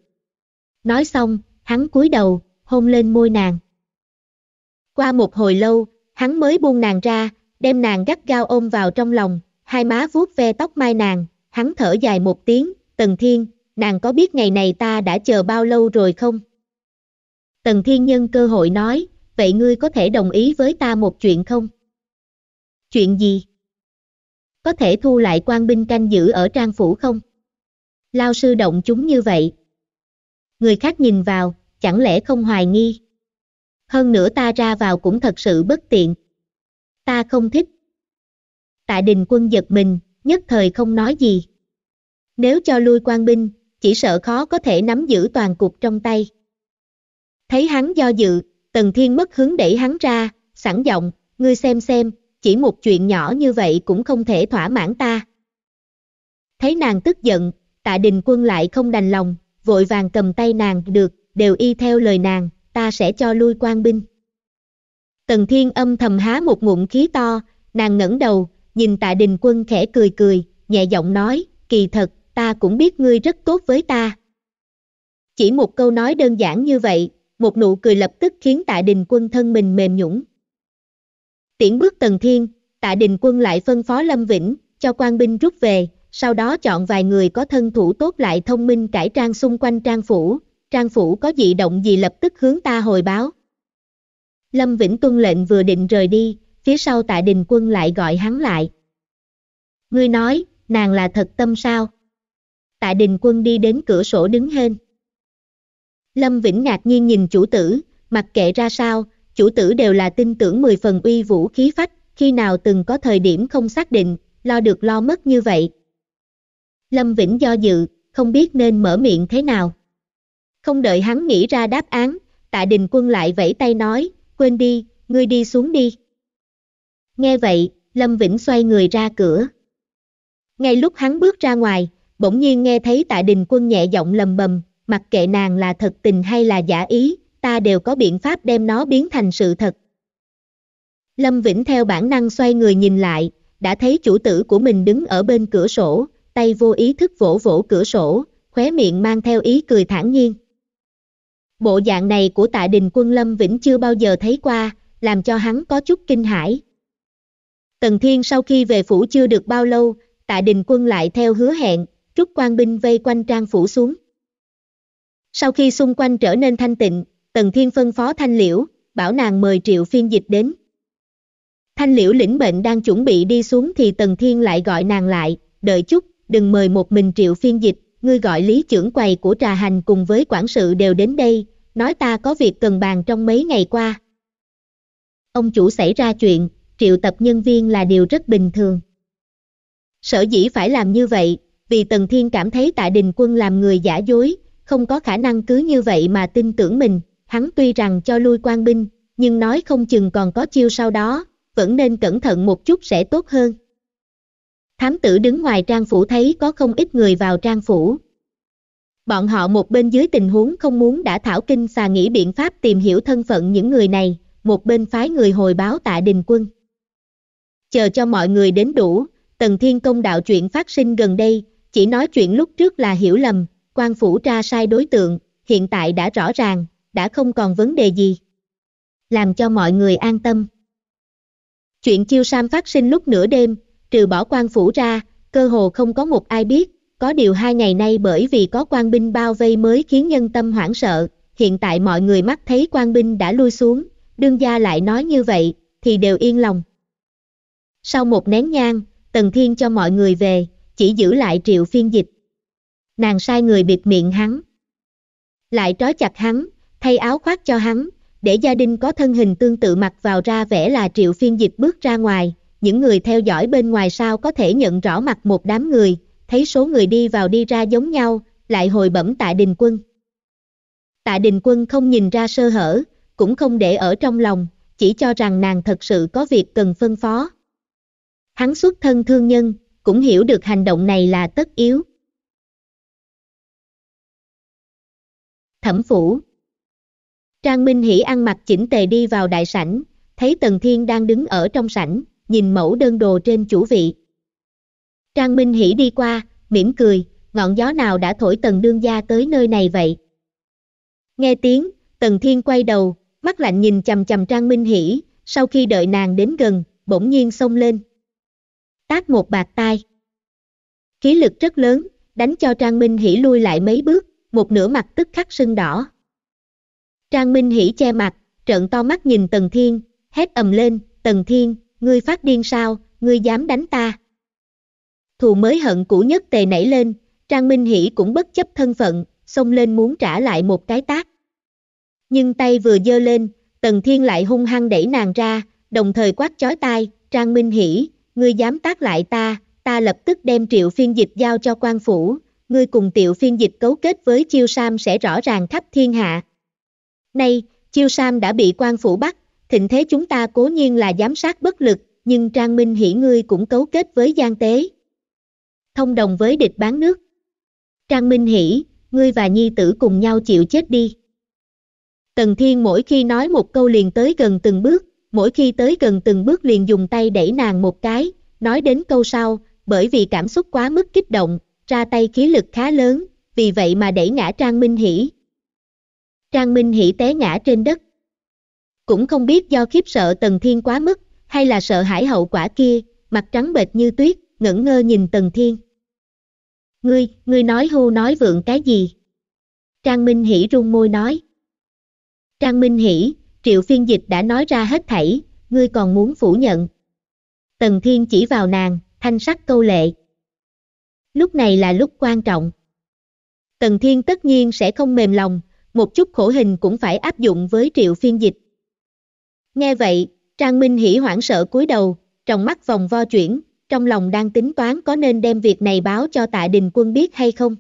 Nói xong, hắn cúi đầu, hôn lên môi nàng. Qua một hồi lâu, hắn mới buông nàng ra, đem nàng gắt gao ôm vào trong lòng, hai má vuốt ve tóc mai nàng, hắn thở dài một tiếng, tần thiên, nàng có biết ngày này ta đã chờ bao lâu rồi không? Tần Thiên Nhân cơ hội nói, vậy ngươi có thể đồng ý với ta một chuyện không? Chuyện gì? Có thể thu lại quan binh canh giữ ở trang phủ không? Lao sư động chúng như vậy. Người khác nhìn vào, chẳng lẽ không hoài nghi? Hơn nữa ta ra vào cũng thật sự bất tiện. Ta không thích. Tạ đình quân giật mình, nhất thời không nói gì. Nếu cho lui quan binh, chỉ sợ khó có thể nắm giữ toàn cục trong tay. Thấy hắn do dự, Tần Thiên mất hướng đẩy hắn ra, sẵn giọng, ngươi xem xem, chỉ một chuyện nhỏ như vậy cũng không thể thỏa mãn ta. Thấy nàng tức giận, tạ đình quân lại không đành lòng, vội vàng cầm tay nàng, được, đều y theo lời nàng, ta sẽ cho lui quan binh. Tần Thiên âm thầm há một ngụm khí to, nàng ngẩng đầu, nhìn tạ đình quân khẽ cười cười, nhẹ giọng nói, kỳ thật, ta cũng biết ngươi rất tốt với ta. Chỉ một câu nói đơn giản như vậy, một nụ cười lập tức khiến tạ đình quân thân mình mềm nhũng. Tiễn bước tần thiên, tạ đình quân lại phân phó Lâm Vĩnh, cho quan binh rút về, sau đó chọn vài người có thân thủ tốt lại thông minh cải trang xung quanh trang phủ, trang phủ có dị động gì lập tức hướng ta hồi báo. Lâm Vĩnh tuân lệnh vừa định rời đi, phía sau tạ đình quân lại gọi hắn lại. Ngươi nói, nàng là thật tâm sao? Tạ đình quân đi đến cửa sổ đứng hên. Lâm Vĩnh ngạc nhiên nhìn chủ tử, mặc kệ ra sao, chủ tử đều là tin tưởng 10 phần uy vũ khí phách, khi nào từng có thời điểm không xác định, lo được lo mất như vậy. Lâm Vĩnh do dự, không biết nên mở miệng thế nào. Không đợi hắn nghĩ ra đáp án, tạ đình quân lại vẫy tay nói, quên đi, ngươi đi xuống đi. Nghe vậy, Lâm Vĩnh xoay người ra cửa. Ngay lúc hắn bước ra ngoài, bỗng nhiên nghe thấy tạ đình quân nhẹ giọng lầm bầm, mặc kệ nàng là thật tình hay là giả ý, ta đều có biện pháp đem nó biến thành sự thật. Lâm Vĩnh theo bản năng xoay người nhìn lại, đã thấy chủ tử của mình đứng ở bên cửa sổ, tay vô ý thức vỗ vỗ cửa sổ, khóe miệng mang theo ý cười thản nhiên. Bộ dạng này của tạ đình quân Lâm Vĩnh chưa bao giờ thấy qua, làm cho hắn có chút kinh hãi. Tần Thiên sau khi về phủ chưa được bao lâu, tạ đình quân lại theo hứa hẹn, rút quan binh vây quanh trang phủ xuống. Sau khi xung quanh trở nên thanh tịnh, Tần Thiên phân phó Thanh Liễu, bảo nàng mời triệu phiên dịch đến. Thanh Liễu lĩnh bệnh đang chuẩn bị đi xuống thì Tần Thiên lại gọi nàng lại, đợi chút, đừng mời một mình triệu phiên dịch, ngươi gọi lý trưởng quầy của trà hành cùng với quản sự đều đến đây, nói ta có việc cần bàn trong mấy ngày qua. Ông chủ xảy ra chuyện, triệu tập nhân viên là điều rất bình thường. Sở dĩ phải làm như vậy, vì Tần Thiên cảm thấy tạ đình quân làm người giả dối, không có khả năng cứ như vậy mà tin tưởng mình, hắn tuy rằng cho lui quan binh, nhưng nói không chừng còn có chiêu sau đó, vẫn nên cẩn thận một chút sẽ tốt hơn. Thám tử đứng ngoài trang phủ thấy có không ít người vào trang phủ. Bọn họ một bên dưới tình huống không muốn đã thảo kinh xà nghĩ biện pháp tìm hiểu thân phận những người này, một bên phái người hồi báo tạ đình quân. Chờ cho mọi người đến đủ, Tần Thiên Công đạo chuyện phát sinh gần đây, chỉ nói chuyện lúc trước là hiểu lầm, quan phủ tra sai đối tượng, hiện tại đã rõ ràng, đã không còn vấn đề gì. Làm cho mọi người an tâm. Chuyện chiêu sam phát sinh lúc nửa đêm, trừ bỏ quan phủ ra, cơ hồ không có một ai biết, có điều hai ngày nay bởi vì có quan binh bao vây mới khiến nhân tâm hoảng sợ, hiện tại mọi người mắt thấy quan binh đã lui xuống, đương gia lại nói như vậy, thì đều yên lòng. Sau một nén nhang, Tần Thiên cho mọi người về, chỉ giữ lại triệu phiên dịch nàng sai người bịt miệng hắn. Lại trói chặt hắn, thay áo khoác cho hắn, để gia đình có thân hình tương tự mặc vào ra vẻ là triệu phiên dịch bước ra ngoài, những người theo dõi bên ngoài sao có thể nhận rõ mặt một đám người, thấy số người đi vào đi ra giống nhau, lại hồi bẩm tạ đình quân. Tạ đình quân không nhìn ra sơ hở, cũng không để ở trong lòng, chỉ cho rằng nàng thật sự có việc cần phân phó. Hắn xuất thân thương nhân, cũng hiểu được hành động này là tất yếu. thẩm phủ. Trang Minh Hỷ ăn mặc chỉnh tề đi vào đại sảnh, thấy Tần Thiên đang đứng ở trong sảnh, nhìn mẫu đơn đồ trên chủ vị. Trang Minh Hỷ đi qua, mỉm cười, ngọn gió nào đã thổi Tần Đương Gia tới nơi này vậy? Nghe tiếng, Tần Thiên quay đầu, mắt lạnh nhìn chầm chầm Trang Minh Hỷ, sau khi đợi nàng đến gần, bỗng nhiên xông lên. Tát một bạc tai. Khí lực rất lớn, đánh cho Trang Minh Hỷ lui lại mấy bước, một nửa mặt tức khắc sưng đỏ. Trang Minh Hỷ che mặt, trợn to mắt nhìn Tần Thiên, hét ầm lên, Tần Thiên, ngươi phát điên sao, ngươi dám đánh ta. Thù mới hận cũ nhất tề nảy lên, Trang Minh Hỷ cũng bất chấp thân phận, xông lên muốn trả lại một cái tác. Nhưng tay vừa dơ lên, Tần Thiên lại hung hăng đẩy nàng ra, đồng thời quát chói tai, Trang Minh Hỷ, ngươi dám tác lại ta, ta lập tức đem triệu phiên dịch giao cho quan phủ, ngươi cùng tiểu phiên dịch cấu kết với chiêu sam sẽ rõ ràng khắp thiên hạ. Nay, chiêu sam đã bị quan phủ bắt, thịnh thế chúng ta cố nhiên là giám sát bất lực, nhưng Trang Minh Hỷ ngươi cũng cấu kết với Giang tế. Thông đồng với địch bán nước. Trang Minh Hỷ, ngươi và nhi tử cùng nhau chịu chết đi. Tần Thiên mỗi khi nói một câu liền tới gần từng bước, mỗi khi tới gần từng bước liền dùng tay đẩy nàng một cái, nói đến câu sau, bởi vì cảm xúc quá mức kích động, ra tay khí lực khá lớn, vì vậy mà đẩy ngã Trang Minh Hỷ. Trang Minh Hỷ té ngã trên đất. Cũng không biết do khiếp sợ Tần Thiên quá mức, hay là sợ hãi hậu quả kia, mặt trắng bệt như tuyết, ngẩn ngơ nhìn Tần Thiên. Ngươi, ngươi nói hô nói vượng cái gì? Trang Minh Hỷ rung môi nói. Trang Minh Hỷ, Triệu Phiên Dịch đã nói ra hết thảy, ngươi còn muốn phủ nhận. Tần Thiên chỉ vào nàng, thanh sắc câu lệ lúc này là lúc quan trọng. Tần Thiên tất nhiên sẽ không mềm lòng, một chút khổ hình cũng phải áp dụng với triệu phiên dịch. Nghe vậy, Trang Minh hỉ hoảng sợ cúi đầu, trong mắt vòng vo chuyển, trong lòng đang tính toán có nên đem việc này báo cho tạ đình quân biết hay không.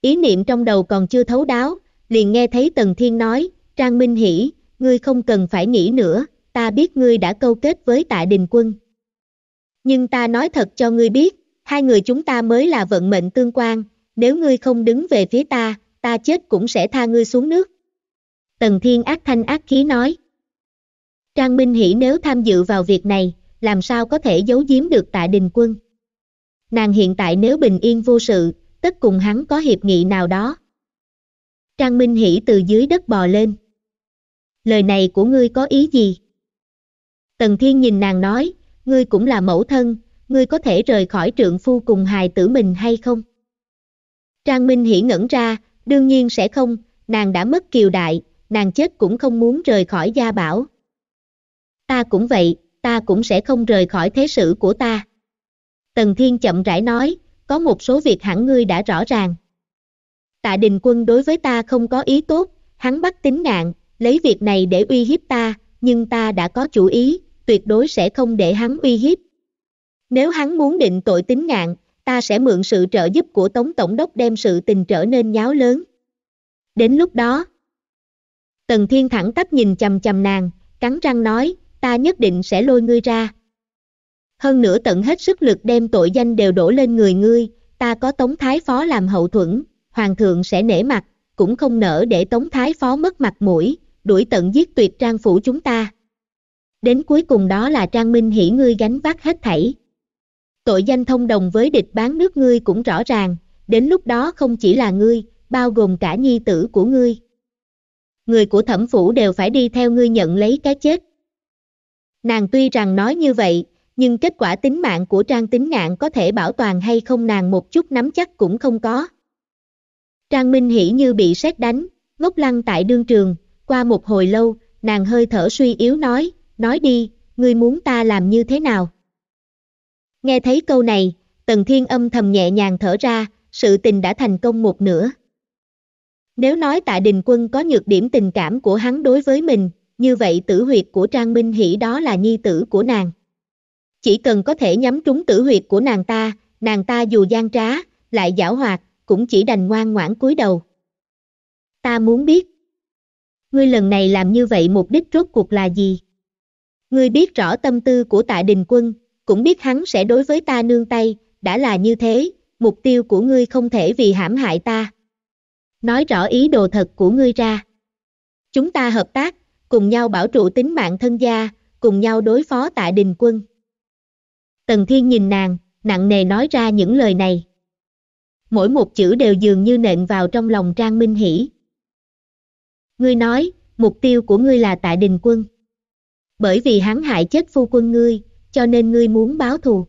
Ý niệm trong đầu còn chưa thấu đáo, liền nghe thấy Tần Thiên nói, Trang Minh hỉ, ngươi không cần phải nghĩ nữa, ta biết ngươi đã câu kết với tạ đình quân. Nhưng ta nói thật cho ngươi biết, hai người chúng ta mới là vận mệnh tương quan, nếu ngươi không đứng về phía ta, ta chết cũng sẽ tha ngươi xuống nước. Tần Thiên ác thanh ác khí nói. Trang Minh Hỷ nếu tham dự vào việc này, làm sao có thể giấu giếm được tạ đình quân. Nàng hiện tại nếu bình yên vô sự, tất cùng hắn có hiệp nghị nào đó. Trang Minh Hỷ từ dưới đất bò lên. Lời này của ngươi có ý gì? Tần Thiên nhìn nàng nói, ngươi cũng là mẫu thân, ngươi có thể rời khỏi trượng phu cùng hài tử mình hay không? Trang Minh hỉ ngẩn ra, đương nhiên sẽ không, nàng đã mất kiều đại, nàng chết cũng không muốn rời khỏi gia bảo. Ta cũng vậy, ta cũng sẽ không rời khỏi thế sự của ta. Tần Thiên chậm rãi nói, có một số việc hẳn ngươi đã rõ ràng. Tạ Đình Quân đối với ta không có ý tốt, hắn bắt tính nạn, lấy việc này để uy hiếp ta, nhưng ta đã có chủ ý, tuyệt đối sẽ không để hắn uy hiếp. Nếu hắn muốn định tội tính nạn, ta sẽ mượn sự trợ giúp của Tống Tổng đốc đem sự tình trở nên nháo lớn. Đến lúc đó, Tần Thiên thẳng tắp nhìn chầm chầm nàng, cắn răng nói, ta nhất định sẽ lôi ngươi ra. Hơn nữa tận hết sức lực đem tội danh đều đổ lên người ngươi, ta có Tống Thái Phó làm hậu thuẫn, Hoàng thượng sẽ nể mặt, cũng không nỡ để Tống Thái Phó mất mặt mũi, đuổi tận giết tuyệt trang phủ chúng ta. Đến cuối cùng đó là Trang Minh Hỷ ngươi gánh vác hết thảy tội danh thông đồng với địch bán nước ngươi cũng rõ ràng, đến lúc đó không chỉ là ngươi, bao gồm cả nhi tử của ngươi. Người của thẩm phủ đều phải đi theo ngươi nhận lấy cái chết. Nàng tuy rằng nói như vậy, nhưng kết quả tính mạng của Trang Tính Ngạn có thể bảo toàn hay không nàng một chút nắm chắc cũng không có. Trang Minh Hỷ như bị sét đánh, ngốc lăn tại đương trường, qua một hồi lâu, nàng hơi thở suy yếu nói, nói đi, ngươi muốn ta làm như thế nào? Nghe thấy câu này, Tần Thiên âm thầm nhẹ nhàng thở ra, sự tình đã thành công một nửa. Nếu nói tạ đình quân có nhược điểm tình cảm của hắn đối với mình, như vậy tử huyệt của Trang Minh Hỷ đó là nhi tử của nàng. Chỉ cần có thể nhắm trúng tử huyệt của nàng ta, nàng ta dù gian trá, lại giảo hoạt, cũng chỉ đành ngoan ngoãn cúi đầu. Ta muốn biết, ngươi lần này làm như vậy mục đích rốt cuộc là gì? Ngươi biết rõ tâm tư của tạ đình quân, cũng biết hắn sẽ đối với ta nương tay, đã là như thế, mục tiêu của ngươi không thể vì hãm hại ta. Nói rõ ý đồ thật của ngươi ra. Chúng ta hợp tác, cùng nhau bảo trụ tính mạng thân gia, cùng nhau đối phó tạ đình quân. Tần Thiên nhìn nàng, nặng nề nói ra những lời này. Mỗi một chữ đều dường như nện vào trong lòng Trang Minh Hỷ. Ngươi nói, mục tiêu của ngươi là tạ đình quân. Bởi vì hắn hại chết phu quân ngươi, cho nên ngươi muốn báo thù.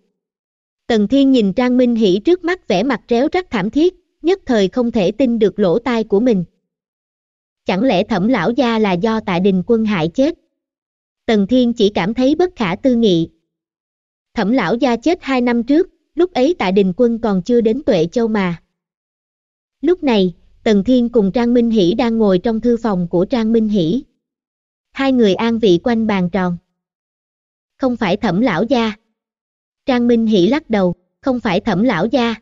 Tần Thiên nhìn Trang Minh Hỷ trước mắt vẻ mặt réo rắt thảm thiết, nhất thời không thể tin được lỗ tai của mình. Chẳng lẽ thẩm lão gia là do tạ đình quân hại chết? Tần Thiên chỉ cảm thấy bất khả tư nghị. Thẩm lão gia chết hai năm trước, lúc ấy tạ đình quân còn chưa đến Tuệ Châu mà. Lúc này, Tần Thiên cùng Trang Minh Hỷ đang ngồi trong thư phòng của Trang Minh Hỷ. Hai người an vị quanh bàn tròn không phải thẩm lão gia. Trang Minh Hỷ lắc đầu, không phải thẩm lão gia.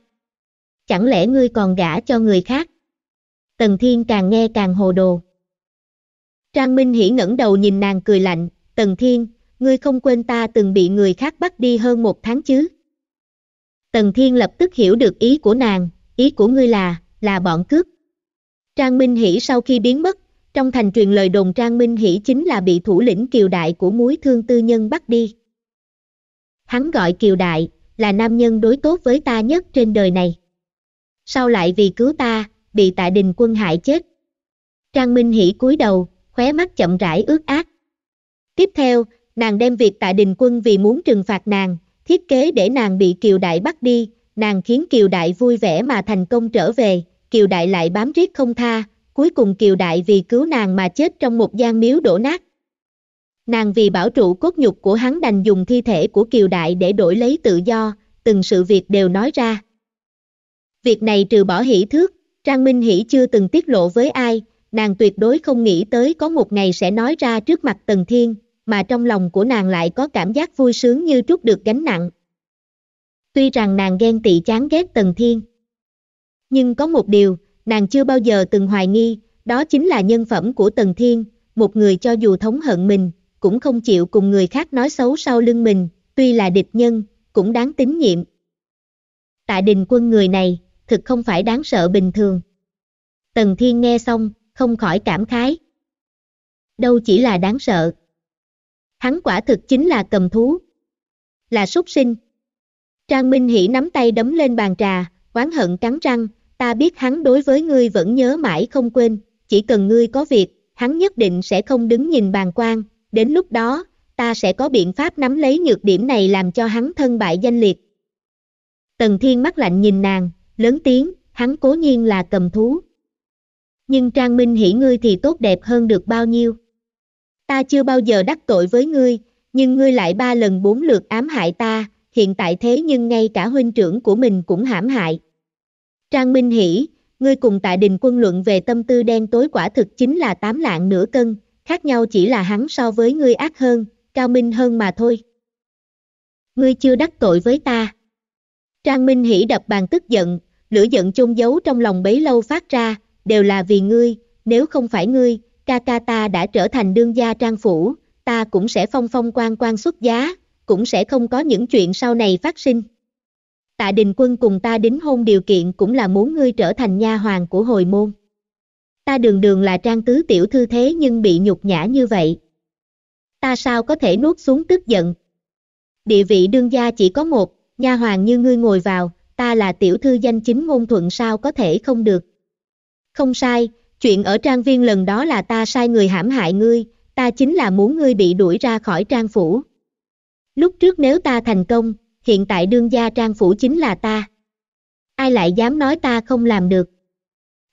Chẳng lẽ ngươi còn gả cho người khác? Tần Thiên càng nghe càng hồ đồ. Trang Minh Hỷ ngẩng đầu nhìn nàng cười lạnh, Tần Thiên, ngươi không quên ta từng bị người khác bắt đi hơn một tháng chứ? Tần Thiên lập tức hiểu được ý của nàng, ý của ngươi là, là bọn cướp. Trang Minh Hỷ sau khi biến mất, trong thành truyền lời đồn Trang Minh Hỷ chính là bị thủ lĩnh Kiều Đại của mối thương tư nhân bắt đi. Hắn gọi Kiều Đại là nam nhân đối tốt với ta nhất trên đời này. Sau lại vì cứu ta, bị tại đình quân hại chết. Trang Minh Hỷ cúi đầu, khóe mắt chậm rãi ướt át. Tiếp theo, nàng đem việc tại đình quân vì muốn trừng phạt nàng, thiết kế để nàng bị Kiều Đại bắt đi, nàng khiến Kiều Đại vui vẻ mà thành công trở về, Kiều Đại lại bám riết không tha, cuối cùng Kiều Đại vì cứu nàng mà chết trong một gian miếu đổ nát. Nàng vì bảo trụ cốt nhục của hắn đành dùng thi thể của Kiều Đại để đổi lấy tự do, từng sự việc đều nói ra. Việc này trừ bỏ hỷ thước, Trang Minh Hỷ chưa từng tiết lộ với ai, nàng tuyệt đối không nghĩ tới có một ngày sẽ nói ra trước mặt Tần Thiên, mà trong lòng của nàng lại có cảm giác vui sướng như trút được gánh nặng. Tuy rằng nàng ghen tị chán ghét Tần Thiên, nhưng có một điều, nàng chưa bao giờ từng hoài nghi, đó chính là nhân phẩm của Tần Thiên, một người cho dù thống hận mình, cũng không chịu cùng người khác nói xấu sau lưng mình, tuy là địch nhân, cũng đáng tín nhiệm. Tạ đình quân người này, thực không phải đáng sợ bình thường. Tần Thiên nghe xong, không khỏi cảm khái. Đâu chỉ là đáng sợ. Hắn quả thực chính là cầm thú. Là súc sinh. Trang Minh Hỷ nắm tay đấm lên bàn trà, oán hận cắn răng, ta biết hắn đối với ngươi vẫn nhớ mãi không quên, chỉ cần ngươi có việc, hắn nhất định sẽ không đứng nhìn bàn quan, đến lúc đó, ta sẽ có biện pháp nắm lấy nhược điểm này làm cho hắn thân bại danh liệt. Tần Thiên mắt lạnh nhìn nàng, lớn tiếng, hắn cố nhiên là cầm thú. Nhưng Trang Minh hỉ ngươi thì tốt đẹp hơn được bao nhiêu. Ta chưa bao giờ đắc tội với ngươi, nhưng ngươi lại ba lần bốn lượt ám hại ta, hiện tại thế nhưng ngay cả huynh trưởng của mình cũng hãm hại. Trang Minh Hỷ, ngươi cùng tại đình quân luận về tâm tư đen tối quả thực chính là tám lạng nửa cân, khác nhau chỉ là hắn so với ngươi ác hơn, cao minh hơn mà thôi. Ngươi chưa đắc tội với ta. Trang Minh Hỷ đập bàn tức giận, lửa giận chôn giấu trong lòng bấy lâu phát ra, đều là vì ngươi, nếu không phải ngươi, ca ca ta đã trở thành đương gia trang phủ, ta cũng sẽ phong phong quan quan xuất giá, cũng sẽ không có những chuyện sau này phát sinh tạ đình quân cùng ta đính hôn điều kiện cũng là muốn ngươi trở thành nha hoàng của hồi môn. Ta đường đường là trang tứ tiểu thư thế nhưng bị nhục nhã như vậy. Ta sao có thể nuốt xuống tức giận. Địa vị đương gia chỉ có một, nha hoàng như ngươi ngồi vào, ta là tiểu thư danh chính ngôn thuận sao có thể không được. Không sai, chuyện ở trang viên lần đó là ta sai người hãm hại ngươi, ta chính là muốn ngươi bị đuổi ra khỏi trang phủ. Lúc trước nếu ta thành công, hiện tại đương gia trang phủ chính là ta. Ai lại dám nói ta không làm được?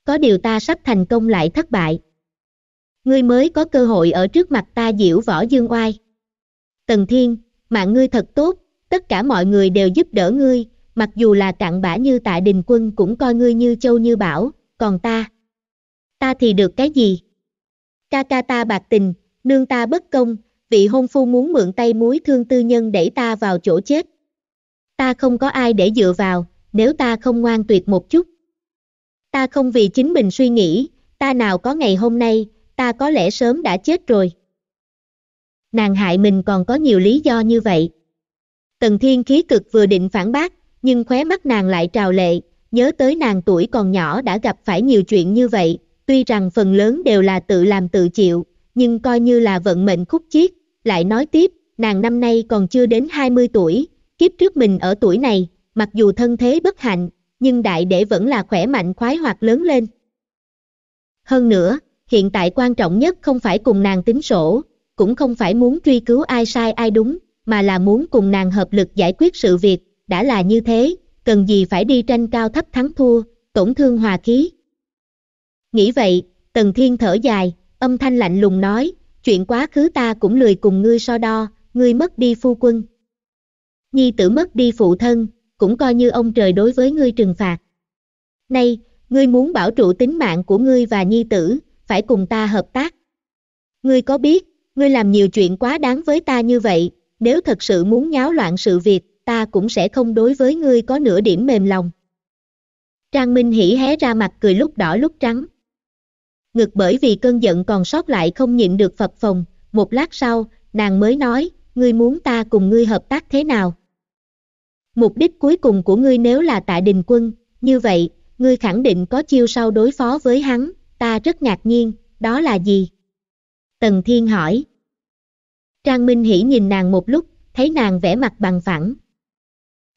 Có điều ta sắp thành công lại thất bại. Ngươi mới có cơ hội ở trước mặt ta diễu võ dương oai. Tần Thiên, mạng ngươi thật tốt, tất cả mọi người đều giúp đỡ ngươi, mặc dù là cặn bã như tạ đình quân cũng coi ngươi như châu như bảo, còn ta, ta thì được cái gì? Ca ca ta bạc tình, nương ta bất công, vị hôn phu muốn mượn tay muối thương tư nhân đẩy ta vào chỗ chết ta không có ai để dựa vào, nếu ta không ngoan tuyệt một chút. Ta không vì chính mình suy nghĩ, ta nào có ngày hôm nay, ta có lẽ sớm đã chết rồi. Nàng hại mình còn có nhiều lý do như vậy. Tần Thiên khí cực vừa định phản bác, nhưng khóe mắt nàng lại trào lệ, nhớ tới nàng tuổi còn nhỏ đã gặp phải nhiều chuyện như vậy, tuy rằng phần lớn đều là tự làm tự chịu, nhưng coi như là vận mệnh khúc chiết, lại nói tiếp, nàng năm nay còn chưa đến 20 tuổi, kiếp trước mình ở tuổi này, mặc dù thân thế bất hạnh, nhưng đại đệ vẫn là khỏe mạnh khoái hoạt lớn lên. Hơn nữa, hiện tại quan trọng nhất không phải cùng nàng tính sổ, cũng không phải muốn truy cứu ai sai ai đúng, mà là muốn cùng nàng hợp lực giải quyết sự việc, đã là như thế, cần gì phải đi tranh cao thấp thắng thua, tổn thương hòa khí. Nghĩ vậy, Tần Thiên thở dài, âm thanh lạnh lùng nói, chuyện quá khứ ta cũng lười cùng ngươi so đo, ngươi mất đi phu quân nhi tử mất đi phụ thân, cũng coi như ông trời đối với ngươi trừng phạt. Nay, ngươi muốn bảo trụ tính mạng của ngươi và nhi tử, phải cùng ta hợp tác. Ngươi có biết, ngươi làm nhiều chuyện quá đáng với ta như vậy, nếu thật sự muốn nháo loạn sự việc, ta cũng sẽ không đối với ngươi có nửa điểm mềm lòng. Trang Minh hỉ hé ra mặt cười lúc đỏ lúc trắng. Ngực bởi vì cơn giận còn sót lại không nhịn được phật phồng, một lát sau, nàng mới nói, ngươi muốn ta cùng ngươi hợp tác thế nào? Mục đích cuối cùng của ngươi nếu là tại đình quân, như vậy, ngươi khẳng định có chiêu sau đối phó với hắn, ta rất ngạc nhiên, đó là gì? Tần Thiên hỏi. Trang Minh Hỷ nhìn nàng một lúc, thấy nàng vẻ mặt bằng phẳng.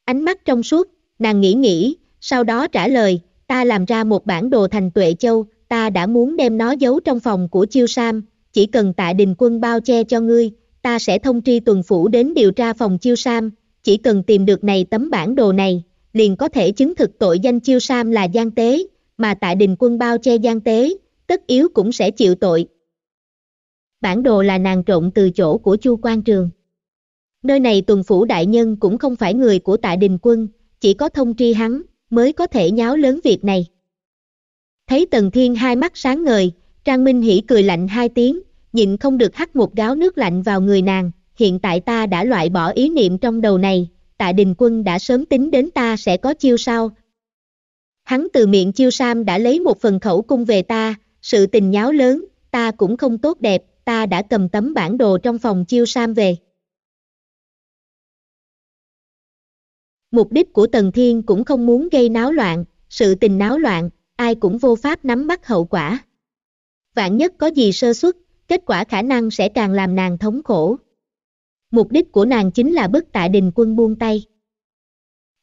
Ánh mắt trong suốt, nàng nghĩ nghĩ, sau đó trả lời, ta làm ra một bản đồ thành tuệ châu, ta đã muốn đem nó giấu trong phòng của chiêu Sam, chỉ cần tại đình quân bao che cho ngươi, ta sẽ thông tri tuần phủ đến điều tra phòng chiêu Sam, chỉ cần tìm được này tấm bản đồ này, liền có thể chứng thực tội danh Chiêu Sam là gian tế, mà tại đình quân bao che gian tế, tất yếu cũng sẽ chịu tội. Bản đồ là nàng trộn từ chỗ của Chu Quan Trường. Nơi này tuần phủ đại nhân cũng không phải người của tại đình quân, chỉ có thông tri hắn, mới có thể nháo lớn việc này. Thấy Tần Thiên hai mắt sáng ngời, Trang Minh hỉ cười lạnh hai tiếng, nhịn không được hắt một gáo nước lạnh vào người nàng, hiện tại ta đã loại bỏ ý niệm trong đầu này, tạ đình quân đã sớm tính đến ta sẽ có chiêu sao. Hắn từ miệng chiêu sam đã lấy một phần khẩu cung về ta, sự tình nháo lớn, ta cũng không tốt đẹp, ta đã cầm tấm bản đồ trong phòng chiêu sam về. Mục đích của Tần Thiên cũng không muốn gây náo loạn, sự tình náo loạn, ai cũng vô pháp nắm bắt hậu quả. Vạn nhất có gì sơ xuất, kết quả khả năng sẽ càng làm nàng thống khổ mục đích của nàng chính là bức tạ đình quân buông tay.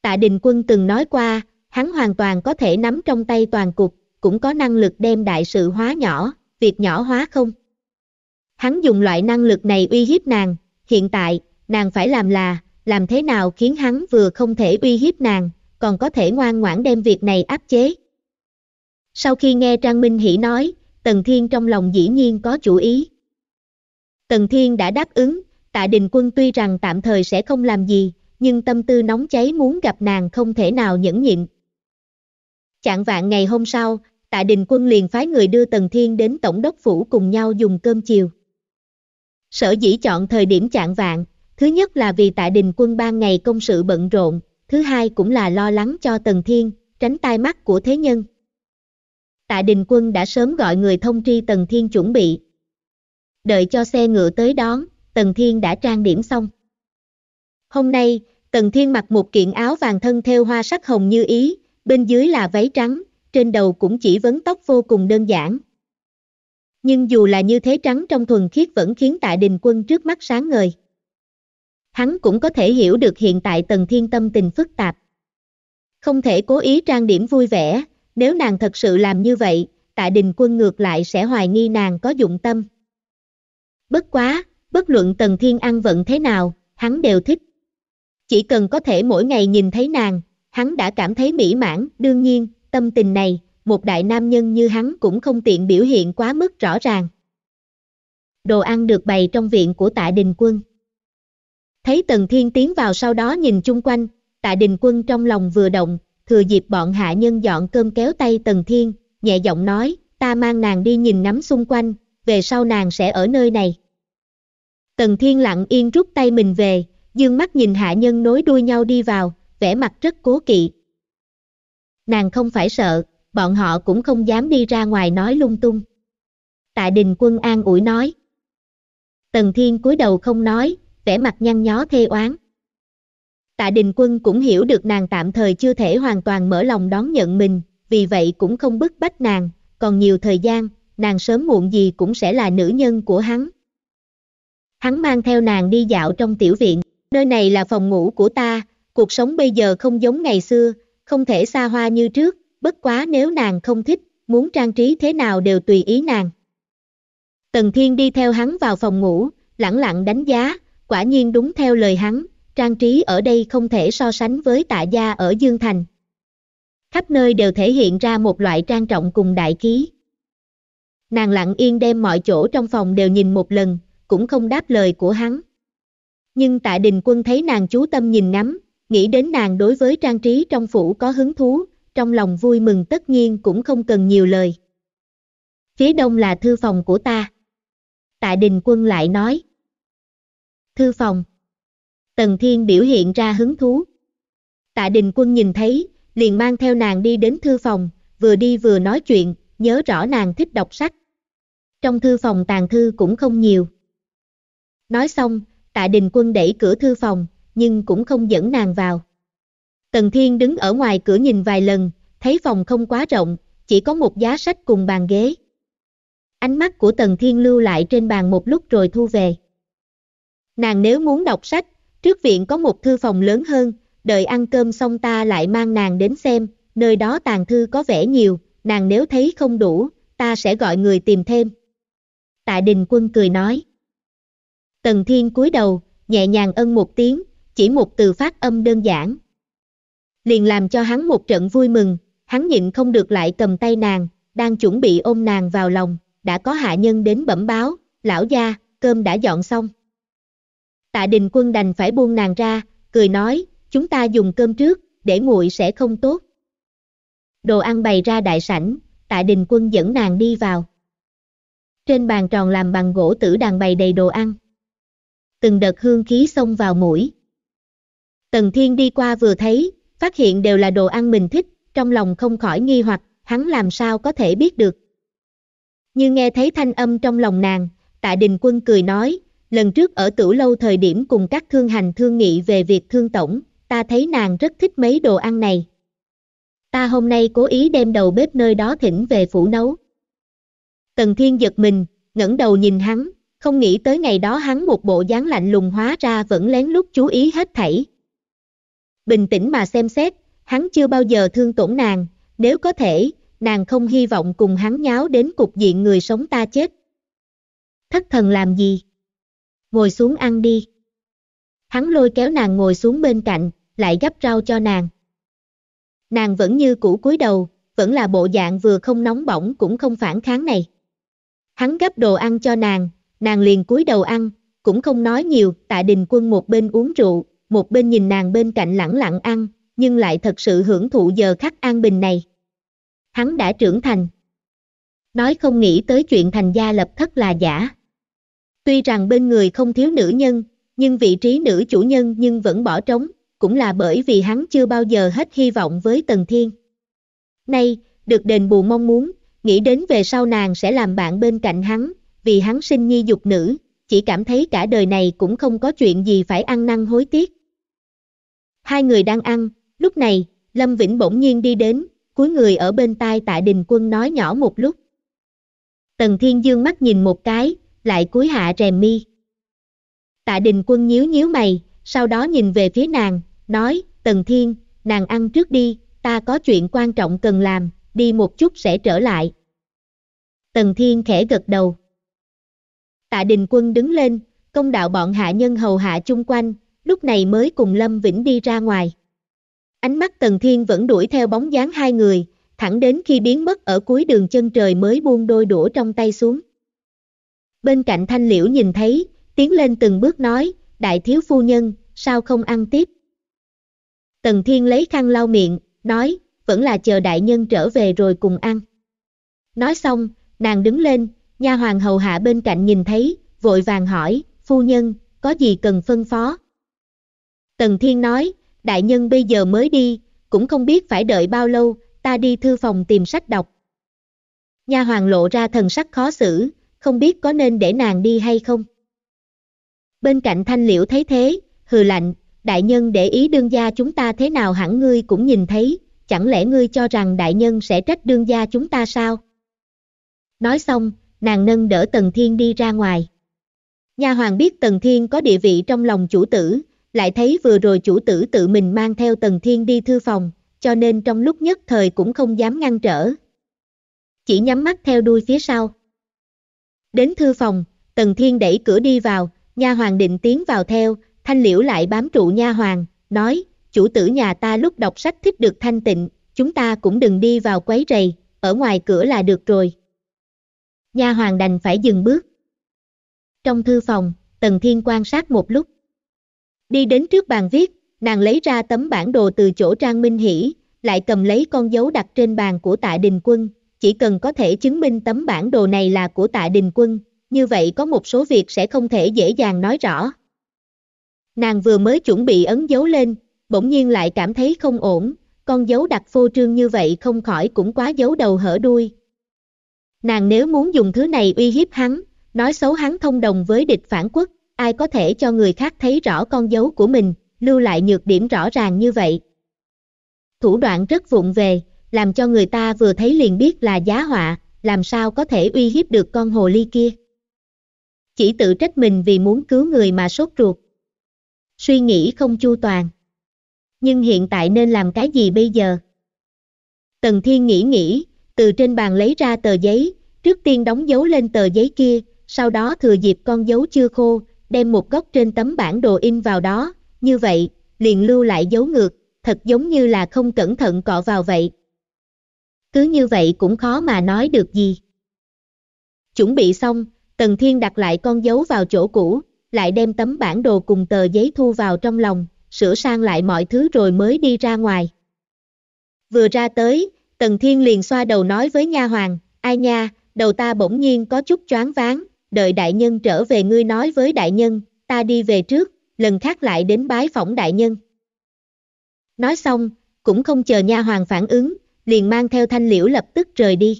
Tạ đình quân từng nói qua, hắn hoàn toàn có thể nắm trong tay toàn cục, cũng có năng lực đem đại sự hóa nhỏ, việc nhỏ hóa không. Hắn dùng loại năng lực này uy hiếp nàng, hiện tại, nàng phải làm là, làm thế nào khiến hắn vừa không thể uy hiếp nàng, còn có thể ngoan ngoãn đem việc này áp chế. Sau khi nghe Trang Minh Hỷ nói, Tần Thiên trong lòng dĩ nhiên có chủ ý. Tần Thiên đã đáp ứng, tạ đình quân tuy rằng tạm thời sẽ không làm gì, nhưng tâm tư nóng cháy muốn gặp nàng không thể nào nhẫn nhịn. Chạng vạn ngày hôm sau, tạ đình quân liền phái người đưa Tần Thiên đến Tổng đốc Phủ cùng nhau dùng cơm chiều. Sở dĩ chọn thời điểm chạng vạn, thứ nhất là vì tạ đình quân ban ngày công sự bận rộn, thứ hai cũng là lo lắng cho Tần Thiên, tránh tai mắt của thế nhân. Tạ Đình Quân đã sớm gọi người thông tri Tần Thiên chuẩn bị. Đợi cho xe ngựa tới đón, Tần Thiên đã trang điểm xong. Hôm nay, Tần Thiên mặc một kiện áo vàng thân theo hoa sắc hồng như ý, bên dưới là váy trắng, trên đầu cũng chỉ vấn tóc vô cùng đơn giản. Nhưng dù là như thế trắng trong thuần khiết vẫn khiến tạ đình quân trước mắt sáng ngời. Hắn cũng có thể hiểu được hiện tại Tần Thiên tâm tình phức tạp. Không thể cố ý trang điểm vui vẻ, nếu nàng thật sự làm như vậy, tạ đình quân ngược lại sẽ hoài nghi nàng có dụng tâm. Bất quá, bất luận Tần Thiên ăn vận thế nào, hắn đều thích. Chỉ cần có thể mỗi ngày nhìn thấy nàng, hắn đã cảm thấy mỹ mãn, đương nhiên, tâm tình này, một đại nam nhân như hắn cũng không tiện biểu hiện quá mức rõ ràng. Đồ ăn được bày trong viện của tạ đình quân. Thấy Tần Thiên tiến vào sau đó nhìn chung quanh, tạ đình quân trong lòng vừa động, thừa dịp bọn hạ nhân dọn cơm kéo tay Tần Thiên, nhẹ giọng nói, ta mang nàng đi nhìn nắm xung quanh, về sau nàng sẽ ở nơi này. Tần Thiên lặng yên rút tay mình về, dương mắt nhìn hạ nhân nối đuôi nhau đi vào, vẻ mặt rất cố kỵ. Nàng không phải sợ, bọn họ cũng không dám đi ra ngoài nói lung tung. Tạ đình quân an ủi nói. Tần Thiên cúi đầu không nói, vẻ mặt nhăn nhó thê oán. Tạ đình quân cũng hiểu được nàng tạm thời chưa thể hoàn toàn mở lòng đón nhận mình, vì vậy cũng không bức bách nàng, còn nhiều thời gian, nàng sớm muộn gì cũng sẽ là nữ nhân của hắn hắn mang theo nàng đi dạo trong tiểu viện, nơi này là phòng ngủ của ta, cuộc sống bây giờ không giống ngày xưa, không thể xa hoa như trước, bất quá nếu nàng không thích, muốn trang trí thế nào đều tùy ý nàng. Tần Thiên đi theo hắn vào phòng ngủ, lặng lặng đánh giá, quả nhiên đúng theo lời hắn, trang trí ở đây không thể so sánh với tạ gia ở Dương Thành. Khắp nơi đều thể hiện ra một loại trang trọng cùng đại khí. Nàng lặng yên đem mọi chỗ trong phòng đều nhìn một lần, cũng không đáp lời của hắn. Nhưng tại đình quân thấy nàng chú tâm nhìn ngắm, nghĩ đến nàng đối với trang trí trong phủ có hứng thú, trong lòng vui mừng tất nhiên cũng không cần nhiều lời. Phía đông là thư phòng của ta. tại đình quân lại nói. Thư phòng. Tần Thiên biểu hiện ra hứng thú. tại đình quân nhìn thấy, liền mang theo nàng đi đến thư phòng, vừa đi vừa nói chuyện, nhớ rõ nàng thích đọc sách. Trong thư phòng tàn thư cũng không nhiều. Nói xong, tạ đình quân đẩy cửa thư phòng, nhưng cũng không dẫn nàng vào. Tần Thiên đứng ở ngoài cửa nhìn vài lần, thấy phòng không quá rộng, chỉ có một giá sách cùng bàn ghế. Ánh mắt của Tần Thiên lưu lại trên bàn một lúc rồi thu về. Nàng nếu muốn đọc sách, trước viện có một thư phòng lớn hơn, đợi ăn cơm xong ta lại mang nàng đến xem, nơi đó tàn thư có vẻ nhiều, nàng nếu thấy không đủ, ta sẽ gọi người tìm thêm. Tạ Đình Quân cười nói. Tần Thiên cúi đầu, nhẹ nhàng ân một tiếng, chỉ một từ phát âm đơn giản. Liền làm cho hắn một trận vui mừng, hắn nhịn không được lại cầm tay nàng, đang chuẩn bị ôm nàng vào lòng, đã có hạ nhân đến bẩm báo, lão gia, cơm đã dọn xong. Tạ Đình Quân đành phải buông nàng ra, cười nói, chúng ta dùng cơm trước, để nguội sẽ không tốt. Đồ ăn bày ra đại sảnh, Tạ Đình Quân dẫn nàng đi vào. Trên bàn tròn làm bằng gỗ tử đàn bày đầy đồ ăn, từng đợt hương khí xông vào mũi. Tần Thiên đi qua vừa thấy, phát hiện đều là đồ ăn mình thích, trong lòng không khỏi nghi hoặc, hắn làm sao có thể biết được. Như nghe thấy thanh âm trong lòng nàng, tạ đình quân cười nói, lần trước ở tử lâu thời điểm cùng các thương hành thương nghị về việc thương tổng, ta thấy nàng rất thích mấy đồ ăn này. Ta hôm nay cố ý đem đầu bếp nơi đó thỉnh về phủ nấu. Tần Thiên giật mình, ngẩng đầu nhìn hắn, không nghĩ tới ngày đó hắn một bộ dáng lạnh lùng hóa ra vẫn lén lút chú ý hết thảy. Bình tĩnh mà xem xét, hắn chưa bao giờ thương tổn nàng, nếu có thể, nàng không hy vọng cùng hắn nháo đến cục diện người sống ta chết. Thất thần làm gì? Ngồi xuống ăn đi. Hắn lôi kéo nàng ngồi xuống bên cạnh, lại gắp rau cho nàng. Nàng vẫn như cũ cúi đầu, vẫn là bộ dạng vừa không nóng bỏng cũng không phản kháng này. Hắn gấp đồ ăn cho nàng, nàng liền cúi đầu ăn, cũng không nói nhiều, tạ đình quân một bên uống rượu, một bên nhìn nàng bên cạnh lẳng lặng ăn, nhưng lại thật sự hưởng thụ giờ khắc an bình này. Hắn đã trưởng thành. Nói không nghĩ tới chuyện thành gia lập thất là giả. Tuy rằng bên người không thiếu nữ nhân, nhưng vị trí nữ chủ nhân nhưng vẫn bỏ trống, cũng là bởi vì hắn chưa bao giờ hết hy vọng với Tần Thiên. Nay, được đền bù mong muốn, nghĩ đến về sau nàng sẽ làm bạn bên cạnh hắn, vì hắn sinh nhi dục nữ, chỉ cảm thấy cả đời này cũng không có chuyện gì phải ăn năn hối tiếc. Hai người đang ăn, lúc này, Lâm Vĩnh bỗng nhiên đi đến, cuối người ở bên tai tạ đình quân nói nhỏ một lúc. Tần Thiên Dương mắt nhìn một cái, lại cúi hạ rèm mi. Tạ đình quân nhíu nhíu mày, sau đó nhìn về phía nàng, nói, Tần Thiên, nàng ăn trước đi, ta có chuyện quan trọng cần làm, đi một chút sẽ trở lại. Tần Thiên khẽ gật đầu tạ đình quân đứng lên, công đạo bọn hạ nhân hầu hạ chung quanh, lúc này mới cùng Lâm Vĩnh đi ra ngoài. Ánh mắt Tần Thiên vẫn đuổi theo bóng dáng hai người, thẳng đến khi biến mất ở cuối đường chân trời mới buông đôi đũa trong tay xuống. Bên cạnh Thanh Liễu nhìn thấy, tiến lên từng bước nói, đại thiếu phu nhân, sao không ăn tiếp? Tần Thiên lấy khăn lau miệng, nói, vẫn là chờ đại nhân trở về rồi cùng ăn. Nói xong, nàng đứng lên, Nha hoàng hầu hạ bên cạnh nhìn thấy, vội vàng hỏi, phu nhân, có gì cần phân phó? Tần Thiên nói, đại nhân bây giờ mới đi, cũng không biết phải đợi bao lâu, ta đi thư phòng tìm sách đọc. Nha hoàng lộ ra thần sắc khó xử, không biết có nên để nàng đi hay không. Bên cạnh thanh liễu thấy thế, hừ lạnh, đại nhân để ý đương gia chúng ta thế nào hẳn ngươi cũng nhìn thấy, chẳng lẽ ngươi cho rằng đại nhân sẽ trách đương gia chúng ta sao? Nói xong, nàng nâng đỡ Tần Thiên đi ra ngoài. Nha hoàng biết Tần Thiên có địa vị trong lòng chủ tử, lại thấy vừa rồi chủ tử tự mình mang theo Tần Thiên đi thư phòng, cho nên trong lúc nhất thời cũng không dám ngăn trở. Chỉ nhắm mắt theo đuôi phía sau. Đến thư phòng, Tần Thiên đẩy cửa đi vào, Nha hoàng định tiến vào theo, Thanh Liễu lại bám trụ Nha hoàng, nói: "Chủ tử nhà ta lúc đọc sách thích được thanh tịnh, chúng ta cũng đừng đi vào quấy rầy, ở ngoài cửa là được rồi." nha hoàng đành phải dừng bước. Trong thư phòng, Tần Thiên quan sát một lúc. Đi đến trước bàn viết, nàng lấy ra tấm bản đồ từ chỗ Trang Minh Hỷ, lại cầm lấy con dấu đặt trên bàn của Tạ Đình Quân, chỉ cần có thể chứng minh tấm bản đồ này là của Tạ Đình Quân, như vậy có một số việc sẽ không thể dễ dàng nói rõ. Nàng vừa mới chuẩn bị ấn dấu lên, bỗng nhiên lại cảm thấy không ổn, con dấu đặt phô trương như vậy không khỏi cũng quá dấu đầu hở đuôi, Nàng nếu muốn dùng thứ này uy hiếp hắn, nói xấu hắn thông đồng với địch phản quốc, ai có thể cho người khác thấy rõ con dấu của mình, lưu lại nhược điểm rõ ràng như vậy. Thủ đoạn rất vụng về, làm cho người ta vừa thấy liền biết là giá họa, làm sao có thể uy hiếp được con hồ ly kia. Chỉ tự trách mình vì muốn cứu người mà sốt ruột. Suy nghĩ không chu toàn. Nhưng hiện tại nên làm cái gì bây giờ? Tần Thiên nghĩ nghĩ, từ trên bàn lấy ra tờ giấy, trước tiên đóng dấu lên tờ giấy kia, sau đó thừa dịp con dấu chưa khô, đem một góc trên tấm bản đồ in vào đó, như vậy, liền lưu lại dấu ngược, thật giống như là không cẩn thận cọ vào vậy. Cứ như vậy cũng khó mà nói được gì. Chuẩn bị xong, Tần Thiên đặt lại con dấu vào chỗ cũ, lại đem tấm bản đồ cùng tờ giấy thu vào trong lòng, sửa sang lại mọi thứ rồi mới đi ra ngoài. Vừa ra tới, Tần Thiên liền xoa đầu nói với nha hoàng, ai nha, đầu ta bỗng nhiên có chút choáng váng, đợi đại nhân trở về ngươi nói với đại nhân, ta đi về trước, lần khác lại đến bái phỏng đại nhân. Nói xong, cũng không chờ nha hoàng phản ứng, liền mang theo thanh liễu lập tức rời đi.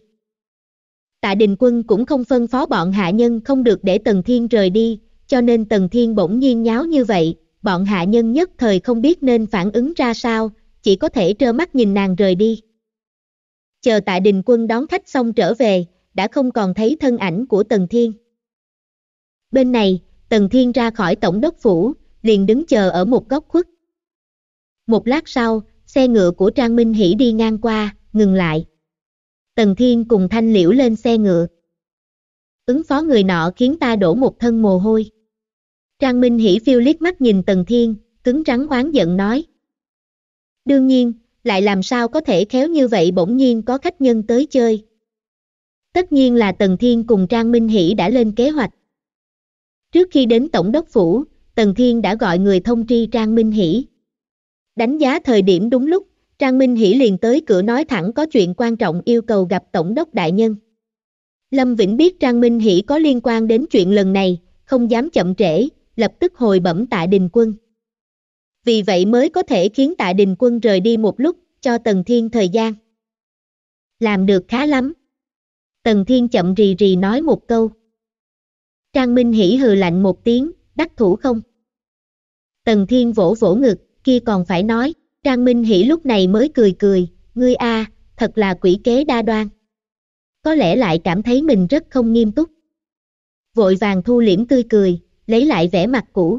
Tạ Đình Quân cũng không phân phó bọn hạ nhân không được để Tần Thiên rời đi, cho nên Tần Thiên bỗng nhiên nháo như vậy, bọn hạ nhân nhất thời không biết nên phản ứng ra sao, chỉ có thể trơ mắt nhìn nàng rời đi chờ tạ đình quân đón khách xong trở về, đã không còn thấy thân ảnh của Tần Thiên. Bên này, Tần Thiên ra khỏi tổng đốc phủ, liền đứng chờ ở một góc khuất. Một lát sau, xe ngựa của Trang Minh Hỷ đi ngang qua, ngừng lại. Tần Thiên cùng Thanh Liễu lên xe ngựa. Ứng phó người nọ khiến ta đổ một thân mồ hôi. Trang Minh Hỷ phiêu liếc mắt nhìn Tần Thiên, cứng rắn oán giận nói. Đương nhiên, lại làm sao có thể khéo như vậy bỗng nhiên có khách nhân tới chơi. Tất nhiên là Tần Thiên cùng Trang Minh Hỷ đã lên kế hoạch. Trước khi đến Tổng đốc Phủ, Tần Thiên đã gọi người thông tri Trang Minh Hỷ. Đánh giá thời điểm đúng lúc, Trang Minh Hỷ liền tới cửa nói thẳng có chuyện quan trọng yêu cầu gặp Tổng đốc Đại Nhân. Lâm Vĩnh biết Trang Minh Hỷ có liên quan đến chuyện lần này, không dám chậm trễ, lập tức hồi bẩm tại đình quân vì vậy mới có thể khiến tạ đình quân rời đi một lúc, cho Tần Thiên thời gian. Làm được khá lắm. Tần Thiên chậm rì rì nói một câu. Trang Minh hỉ hừ lạnh một tiếng, đắc thủ không? Tần Thiên vỗ vỗ ngực, kia còn phải nói, Trang Minh hỉ lúc này mới cười cười, ngươi a, thật là quỷ kế đa đoan. Có lẽ lại cảm thấy mình rất không nghiêm túc. Vội vàng thu liễm tươi cười, lấy lại vẻ mặt cũ,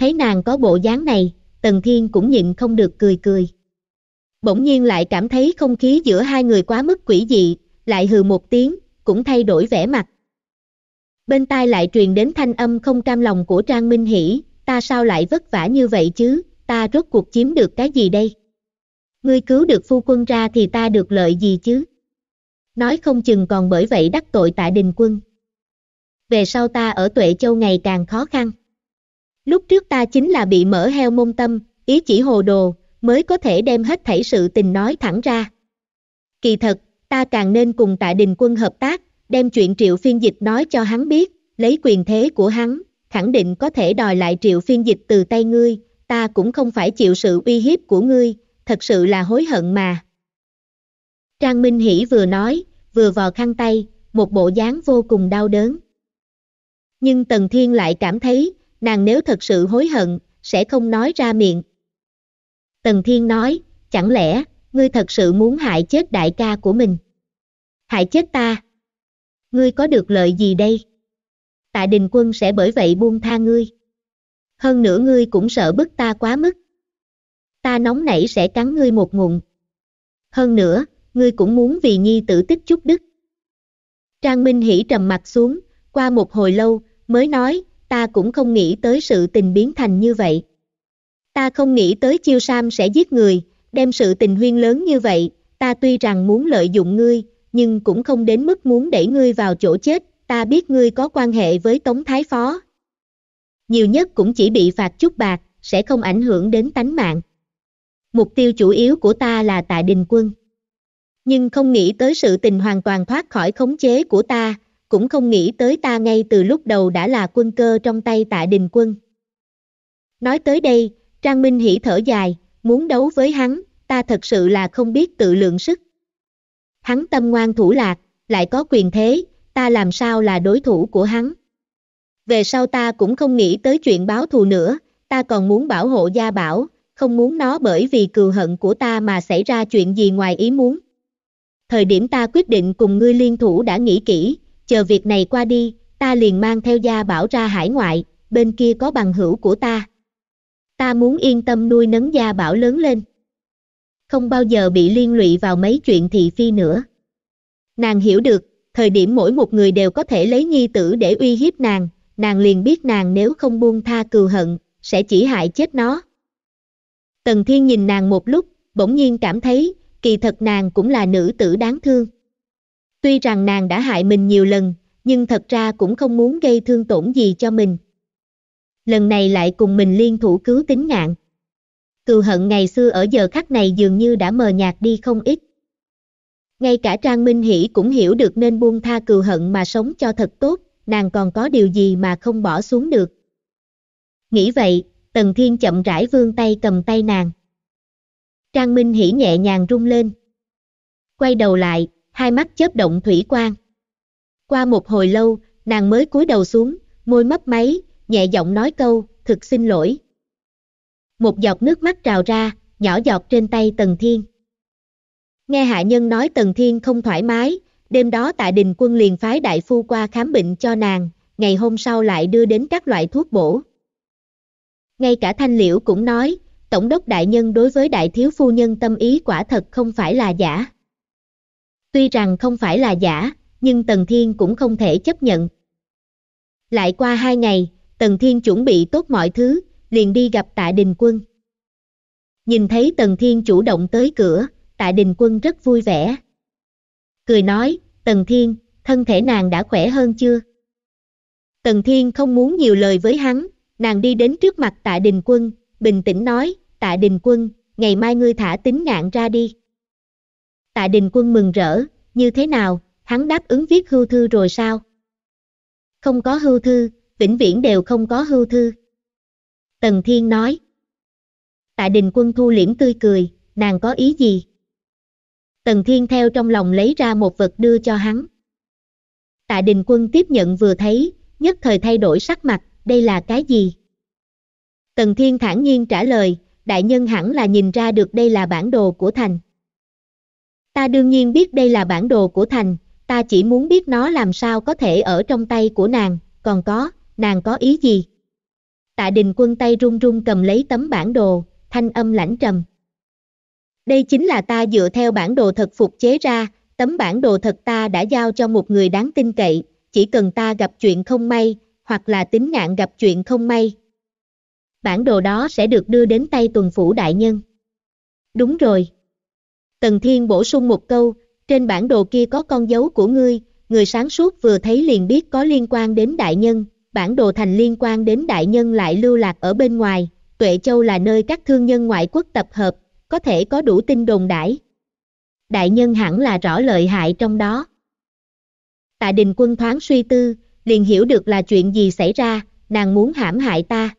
Thấy nàng có bộ dáng này, Tần Thiên cũng nhịn không được cười cười. Bỗng nhiên lại cảm thấy không khí giữa hai người quá mức quỷ dị, lại hừ một tiếng, cũng thay đổi vẻ mặt. Bên tai lại truyền đến thanh âm không cam lòng của Trang Minh Hỷ, ta sao lại vất vả như vậy chứ, ta rốt cuộc chiếm được cái gì đây? Ngươi cứu được phu quân ra thì ta được lợi gì chứ? Nói không chừng còn bởi vậy đắc tội tại đình quân. Về sau ta ở Tuệ Châu ngày càng khó khăn. Lúc trước ta chính là bị mở heo môn tâm, ý chỉ hồ đồ, mới có thể đem hết thảy sự tình nói thẳng ra. Kỳ thật, ta càng nên cùng tại đình quân hợp tác, đem chuyện triệu phiên dịch nói cho hắn biết, lấy quyền thế của hắn, khẳng định có thể đòi lại triệu phiên dịch từ tay ngươi, ta cũng không phải chịu sự uy hiếp của ngươi, thật sự là hối hận mà. Trang Minh Hỷ vừa nói, vừa vò khăn tay, một bộ dáng vô cùng đau đớn. Nhưng Tần Thiên lại cảm thấy, nàng nếu thật sự hối hận, sẽ không nói ra miệng. Tần Thiên nói, chẳng lẽ, ngươi thật sự muốn hại chết đại ca của mình? Hại chết ta? Ngươi có được lợi gì đây? Tạ Đình Quân sẽ bởi vậy buông tha ngươi. Hơn nữa ngươi cũng sợ bức ta quá mức. Ta nóng nảy sẽ cắn ngươi một ngụm. Hơn nữa, ngươi cũng muốn vì nhi tử tích chút đức. Trang Minh Hỷ trầm mặt xuống, qua một hồi lâu, mới nói, ta cũng không nghĩ tới sự tình biến thành như vậy. Ta không nghĩ tới chiêu Sam sẽ giết người, đem sự tình huyên lớn như vậy, ta tuy rằng muốn lợi dụng ngươi, nhưng cũng không đến mức muốn đẩy ngươi vào chỗ chết, ta biết ngươi có quan hệ với Tống Thái Phó. Nhiều nhất cũng chỉ bị phạt chút bạc, sẽ không ảnh hưởng đến tánh mạng. Mục tiêu chủ yếu của ta là tại Đình Quân. Nhưng không nghĩ tới sự tình hoàn toàn thoát khỏi khống chế của ta, cũng không nghĩ tới ta ngay từ lúc đầu đã là quân cơ trong tay tạ đình quân. Nói tới đây, Trang Minh hỉ thở dài, muốn đấu với hắn, ta thật sự là không biết tự lượng sức. Hắn tâm ngoan thủ lạc, lại có quyền thế, ta làm sao là đối thủ của hắn. Về sau ta cũng không nghĩ tới chuyện báo thù nữa, ta còn muốn bảo hộ gia bảo, không muốn nó bởi vì cừu hận của ta mà xảy ra chuyện gì ngoài ý muốn. Thời điểm ta quyết định cùng ngươi liên thủ đã nghĩ kỹ, chờ việc này qua đi, ta liền mang theo gia bảo ra hải ngoại, bên kia có bằng hữu của ta. Ta muốn yên tâm nuôi nấng gia bảo lớn lên. Không bao giờ bị liên lụy vào mấy chuyện thị phi nữa. Nàng hiểu được, thời điểm mỗi một người đều có thể lấy nhi tử để uy hiếp nàng, nàng liền biết nàng nếu không buông tha cừu hận, sẽ chỉ hại chết nó. Tần Thiên nhìn nàng một lúc, bỗng nhiên cảm thấy, kỳ thật nàng cũng là nữ tử đáng thương. Tuy rằng nàng đã hại mình nhiều lần, nhưng thật ra cũng không muốn gây thương tổn gì cho mình. Lần này lại cùng mình liên thủ cứu tính ngạn. Cừu hận ngày xưa ở giờ khắc này dường như đã mờ nhạt đi không ít. Ngay cả Trang Minh Hỷ cũng hiểu được nên buông tha cừu hận mà sống cho thật tốt, nàng còn có điều gì mà không bỏ xuống được. Nghĩ vậy, Tần Thiên chậm rãi vươn tay cầm tay nàng. Trang Minh Hỷ nhẹ nhàng rung lên. Quay đầu lại, hai mắt chớp động thủy quang. Qua một hồi lâu, nàng mới cúi đầu xuống, môi mấp máy, nhẹ giọng nói câu, thực xin lỗi. Một giọt nước mắt trào ra, nhỏ giọt trên tay Tần Thiên. Nghe hạ nhân nói Tần Thiên không thoải mái, đêm đó tại đình quân liền phái đại phu qua khám bệnh cho nàng, ngày hôm sau lại đưa đến các loại thuốc bổ. Ngay cả Thanh Liễu cũng nói, Tổng đốc đại nhân đối với đại thiếu phu nhân tâm ý quả thật không phải là giả. Tuy rằng không phải là giả, nhưng Tần Thiên cũng không thể chấp nhận. Lại qua hai ngày, Tần Thiên chuẩn bị tốt mọi thứ, liền đi gặp Tạ Đình Quân. Nhìn thấy Tần Thiên chủ động tới cửa, Tạ Đình Quân rất vui vẻ. Cười nói, Tần Thiên, thân thể nàng đã khỏe hơn chưa? Tần Thiên không muốn nhiều lời với hắn, nàng đi đến trước mặt Tạ Đình Quân, bình tĩnh nói, Tạ Đình Quân, ngày mai ngươi thả tính ngạn ra đi. Tạ Đình Quân mừng rỡ, như thế nào, hắn đáp ứng viết hưu thư rồi sao? Không có hưu thư, vĩnh viễn đều không có hưu thư. Tần Thiên nói. Tạ Đình Quân thu liễm tươi cười, nàng có ý gì? Tần Thiên theo trong lòng lấy ra một vật đưa cho hắn. Tạ Đình Quân tiếp nhận vừa thấy, nhất thời thay đổi sắc mặt, đây là cái gì? Tần Thiên thản nhiên trả lời, đại nhân hẳn là nhìn ra được đây là bản đồ của thành. Ta đương nhiên biết đây là bản đồ của thành, ta chỉ muốn biết nó làm sao có thể ở trong tay của nàng, còn có, nàng có ý gì? Tạ đình quân tay run run cầm lấy tấm bản đồ, thanh âm lãnh trầm. Đây chính là ta dựa theo bản đồ thật phục chế ra, tấm bản đồ thật ta đã giao cho một người đáng tin cậy, chỉ cần ta gặp chuyện không may, hoặc là tính ngạn gặp chuyện không may. Bản đồ đó sẽ được đưa đến tay tuần phủ đại nhân. Đúng rồi. Tần Thiên bổ sung một câu, trên bản đồ kia có con dấu của ngươi, người sáng suốt vừa thấy liền biết có liên quan đến đại nhân, bản đồ thành liên quan đến đại nhân lại lưu lạc ở bên ngoài, Tuệ Châu là nơi các thương nhân ngoại quốc tập hợp, có thể có đủ tin đồn đãi. Đại nhân hẳn là rõ lợi hại trong đó. Tạ Đình Quân thoáng suy tư, liền hiểu được là chuyện gì xảy ra, nàng muốn hãm hại ta.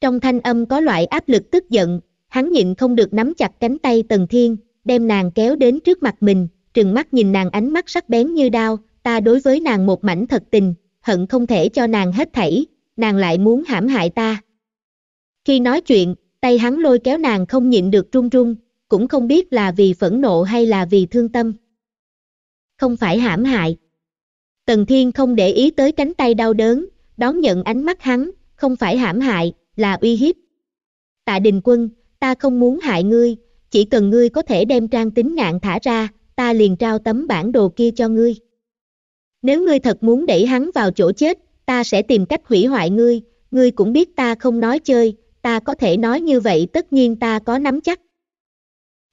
Trong thanh âm có loại áp lực tức giận, hắn nhịn không được nắm chặt cánh tay Tần Thiên, đem nàng kéo đến trước mặt mình, trừng mắt nhìn nàng ánh mắt sắc bén như đao, ta đối với nàng một mảnh thật tình, hận không thể cho nàng hết thảy, nàng lại muốn hãm hại ta. Khi nói chuyện, tay hắn lôi kéo nàng không nhịn được run run, cũng không biết là vì phẫn nộ hay là vì thương tâm. Không phải hãm hại. Tần Thiên không để ý tới cánh tay đau đớn, đón nhận ánh mắt hắn, không phải hãm hại, là uy hiếp. Tạ Đình Quân, ta không muốn hại ngươi, chỉ cần ngươi có thể đem trang tính nạn thả ra, ta liền trao tấm bản đồ kia cho ngươi. Nếu ngươi thật muốn đẩy hắn vào chỗ chết, ta sẽ tìm cách hủy hoại ngươi, ngươi cũng biết ta không nói chơi, ta có thể nói như vậy tất nhiên ta có nắm chắc.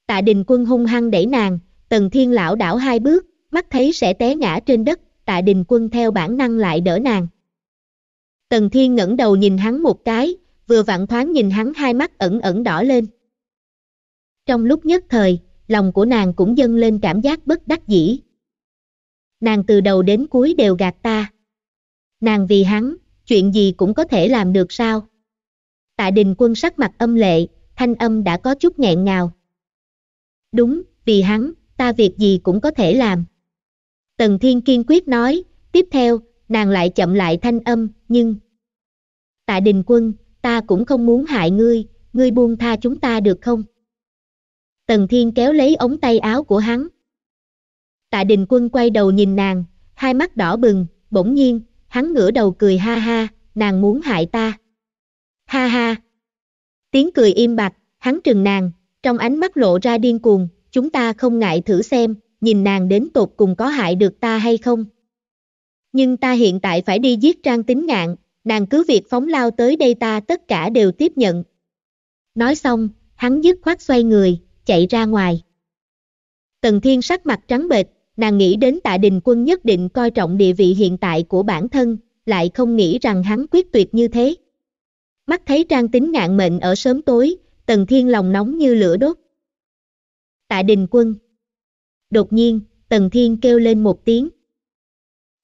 Tạ đình quân hung hăng đẩy nàng, tần thiên lão đảo hai bước, mắt thấy sẽ té ngã trên đất, tạ đình quân theo bản năng lại đỡ nàng. Tần thiên ngẩng đầu nhìn hắn một cái, vừa vặn thoáng nhìn hắn hai mắt ẩn ẩn đỏ lên. Trong lúc nhất thời, lòng của nàng cũng dâng lên cảm giác bất đắc dĩ. Nàng từ đầu đến cuối đều gạt ta. Nàng vì hắn, chuyện gì cũng có thể làm được sao? Tạ đình quân sắc mặt âm lệ, thanh âm đã có chút nghẹn ngào. Đúng, vì hắn, ta việc gì cũng có thể làm. Tần Thiên kiên quyết nói, tiếp theo, nàng lại chậm lại thanh âm, nhưng... Tạ Đình Quân, ta cũng không muốn hại ngươi, ngươi buông tha chúng ta được không? Tần Thiên kéo lấy ống tay áo của hắn. Tạ Đình Quân quay đầu nhìn nàng, hai mắt đỏ bừng, bỗng nhiên, hắn ngửa đầu cười ha ha, nàng muốn hại ta. Ha ha! Tiếng cười im bặt, hắn trừng nàng, trong ánh mắt lộ ra điên cuồng, chúng ta không ngại thử xem, nhìn nàng đến tột cùng có hại được ta hay không. Nhưng ta hiện tại phải đi giết Trang Tính Ngạn, nàng cứ việc phóng lao tới đây ta tất cả đều tiếp nhận. Nói xong, hắn dứt khoát xoay người, chạy ra ngoài. Tần Thiên sắc mặt trắng bệch, nàng nghĩ đến tạ đình quân nhất định coi trọng địa vị hiện tại của bản thân, lại không nghĩ rằng hắn quyết tuyệt như thế. Mắt thấy trang tính ngạn mệnh ở sớm tối, Tần Thiên lòng nóng như lửa đốt. Tạ đình quân. Đột nhiên, Tần Thiên kêu lên một tiếng.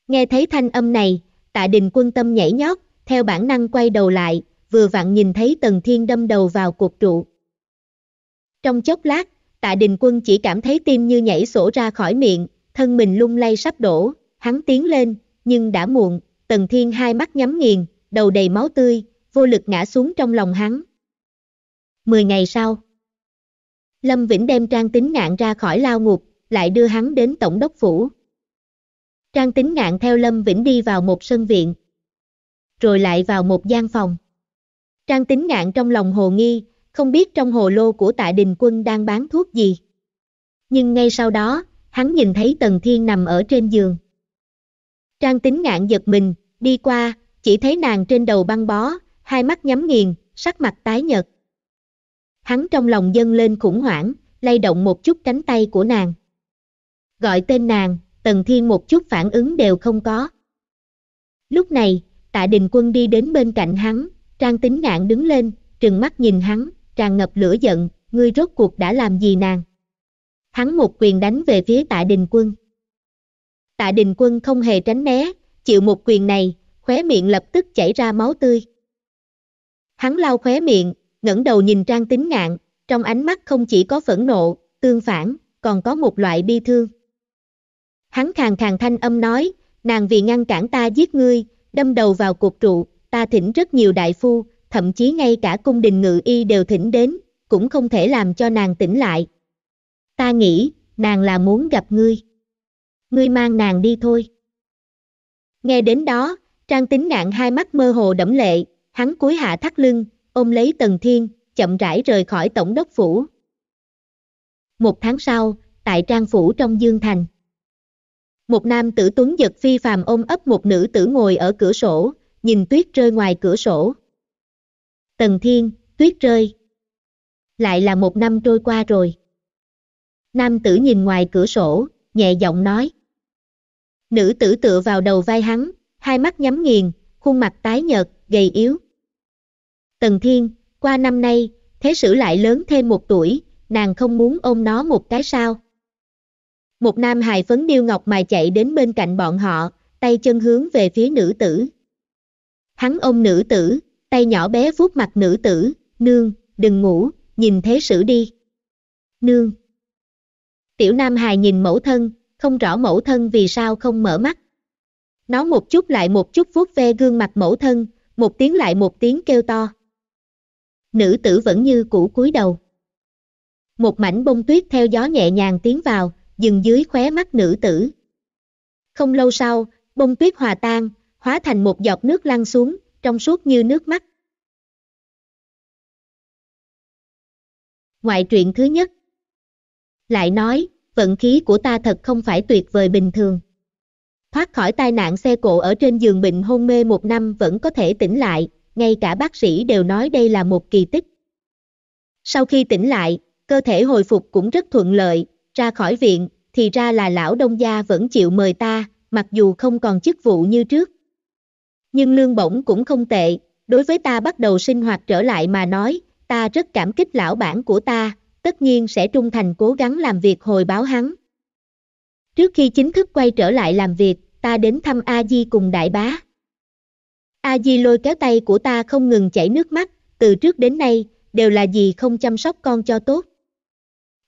Nghe thấy thanh âm này, tạ đình quân tâm nhảy nhót, theo bản năng quay đầu lại, vừa vặn nhìn thấy Tần Thiên đâm đầu vào cột trụ. Trong chốc lát, Tạ Đình Quân chỉ cảm thấy tim như nhảy sổ ra khỏi miệng, thân mình lung lay sắp đổ, hắn tiến lên, nhưng đã muộn, Tần Thiên hai mắt nhắm nghiền, đầu đầy máu tươi, vô lực ngã xuống trong lòng hắn. Mười ngày sau, Lâm Vĩnh đem Trang Tính Ngạn ra khỏi lao ngục, lại đưa hắn đến Tổng đốc Phủ. Trang Tính Ngạn theo Lâm Vĩnh đi vào một sân viện, rồi lại vào một gian phòng. Trang tính ngạn trong lòng hồ nghi, không biết trong hồ lô của tạ đình quân đang bán thuốc gì. Nhưng ngay sau đó, hắn nhìn thấy Tần Thiên nằm ở trên giường. Trang tính ngạn giật mình, đi qua, chỉ thấy nàng trên đầu băng bó, hai mắt nhắm nghiền, sắc mặt tái nhợt. Hắn trong lòng dâng lên khủng hoảng, lay động một chút cánh tay của nàng. Gọi tên nàng, Tần Thiên một chút phản ứng đều không có. Lúc này, tạ đình quân đi đến bên cạnh hắn, trang tính ngạn đứng lên, trừng mắt nhìn hắn, tràn ngập lửa giận, ngươi rốt cuộc đã làm gì nàng? Hắn một quyền đánh về phía tạ đình quân. Tạ đình quân không hề tránh né, chịu một quyền này, khóe miệng lập tức chảy ra máu tươi. Hắn lau khóe miệng, ngẩng đầu nhìn trang tính ngạn, trong ánh mắt không chỉ có phẫn nộ, tương phản, còn có một loại bi thương. Hắn khàn khàn thanh âm nói, nàng vì ngăn cản ta giết ngươi, đâm đầu vào cột trụ, ta thỉnh rất nhiều đại phu, thậm chí ngay cả cung đình ngự y đều thỉnh đến, cũng không thể làm cho nàng tỉnh lại. Ta nghĩ, nàng là muốn gặp ngươi. Ngươi mang nàng đi thôi. Nghe đến đó, Trang Tính Ngạn hai mắt mơ hồ đẫm lệ, hắn cúi hạ thắt lưng, ôm lấy Tần Thiên, chậm rãi rời khỏi tổng đốc phủ. Một tháng sau, tại Trang Phủ trong Dương Thành. Một nam tử tuấn giật phi phàm ôm ấp một nữ tử ngồi ở cửa sổ, nhìn tuyết rơi ngoài cửa sổ. Tần Thiên, tuyết rơi. Lại là một năm trôi qua rồi. Nam tử nhìn ngoài cửa sổ, nhẹ giọng nói. Nữ tử tựa vào đầu vai hắn, hai mắt nhắm nghiền, khuôn mặt tái nhợt, gầy yếu. Tần Thiên, qua năm nay, thế sử lại lớn thêm một tuổi, nàng không muốn ôm nó một cái sao. Một nam hài phấn điêu ngọc mài chạy đến bên cạnh bọn họ, tay chân hướng về phía nữ tử. Hắn ôm nữ tử, tay nhỏ bé vuốt mặt nữ tử, nương, đừng ngủ, nhìn thế sử đi. Nương. Tiểu nam hài nhìn mẫu thân, không rõ mẫu thân vì sao không mở mắt. Nó một chút lại một chút vuốt ve gương mặt mẫu thân, một tiếng lại một tiếng kêu to. Nữ tử vẫn như cũ cúi đầu. Một mảnh bông tuyết theo gió nhẹ nhàng tiến vào, dừng dưới khóe mắt nữ tử. Không lâu sau, bông tuyết hòa tan, hóa thành một giọt nước lăn xuống, trong suốt như nước mắt. Ngoại truyện thứ nhất Lại nói, vận khí của ta thật không phải tuyệt vời bình thường. Thoát khỏi tai nạn xe cộ ở trên giường bệnh hôn mê một năm vẫn có thể tỉnh lại, ngay cả bác sĩ đều nói đây là một kỳ tích. Sau khi tỉnh lại, cơ thể hồi phục cũng rất thuận lợi, ra khỏi viện, thì ra là lão đông gia vẫn chịu mời ta, mặc dù không còn chức vụ như trước. Nhưng lương bổng cũng không tệ, đối với ta bắt đầu sinh hoạt trở lại mà nói, ta rất cảm kích lão bản của ta, tất nhiên sẽ trung thành cố gắng làm việc hồi báo hắn. Trước khi chính thức quay trở lại làm việc, ta đến thăm A Di cùng đại bá. A Di lôi kéo tay của ta không ngừng chảy nước mắt, từ trước đến nay, đều là gì không chăm sóc con cho tốt.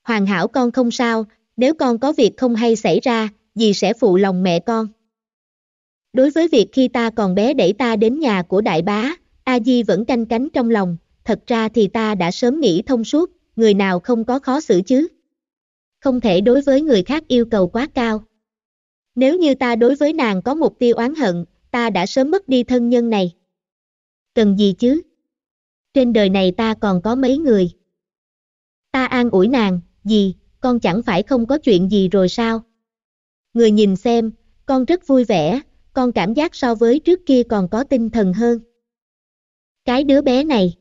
Hoàn hảo con không sao, nếu con có việc không hay xảy ra, dì sẽ phụ lòng mẹ con. Đối với việc khi ta còn bé đẩy ta đến nhà của đại bá, A Di vẫn canh cánh trong lòng, thật ra thì ta đã sớm nghĩ thông suốt, người nào không có khó xử chứ. Không thể đối với người khác yêu cầu quá cao. Nếu như ta đối với nàng có mục tiêu oán hận, ta đã sớm mất đi thân nhân này. Cần gì chứ? Trên đời này ta còn có mấy người. Ta an ủi nàng, gì, con chẳng phải không có chuyện gì rồi sao? Người nhìn xem, con rất vui vẻ, con cảm giác so với trước kia còn có tinh thần hơn. Cái đứa bé này.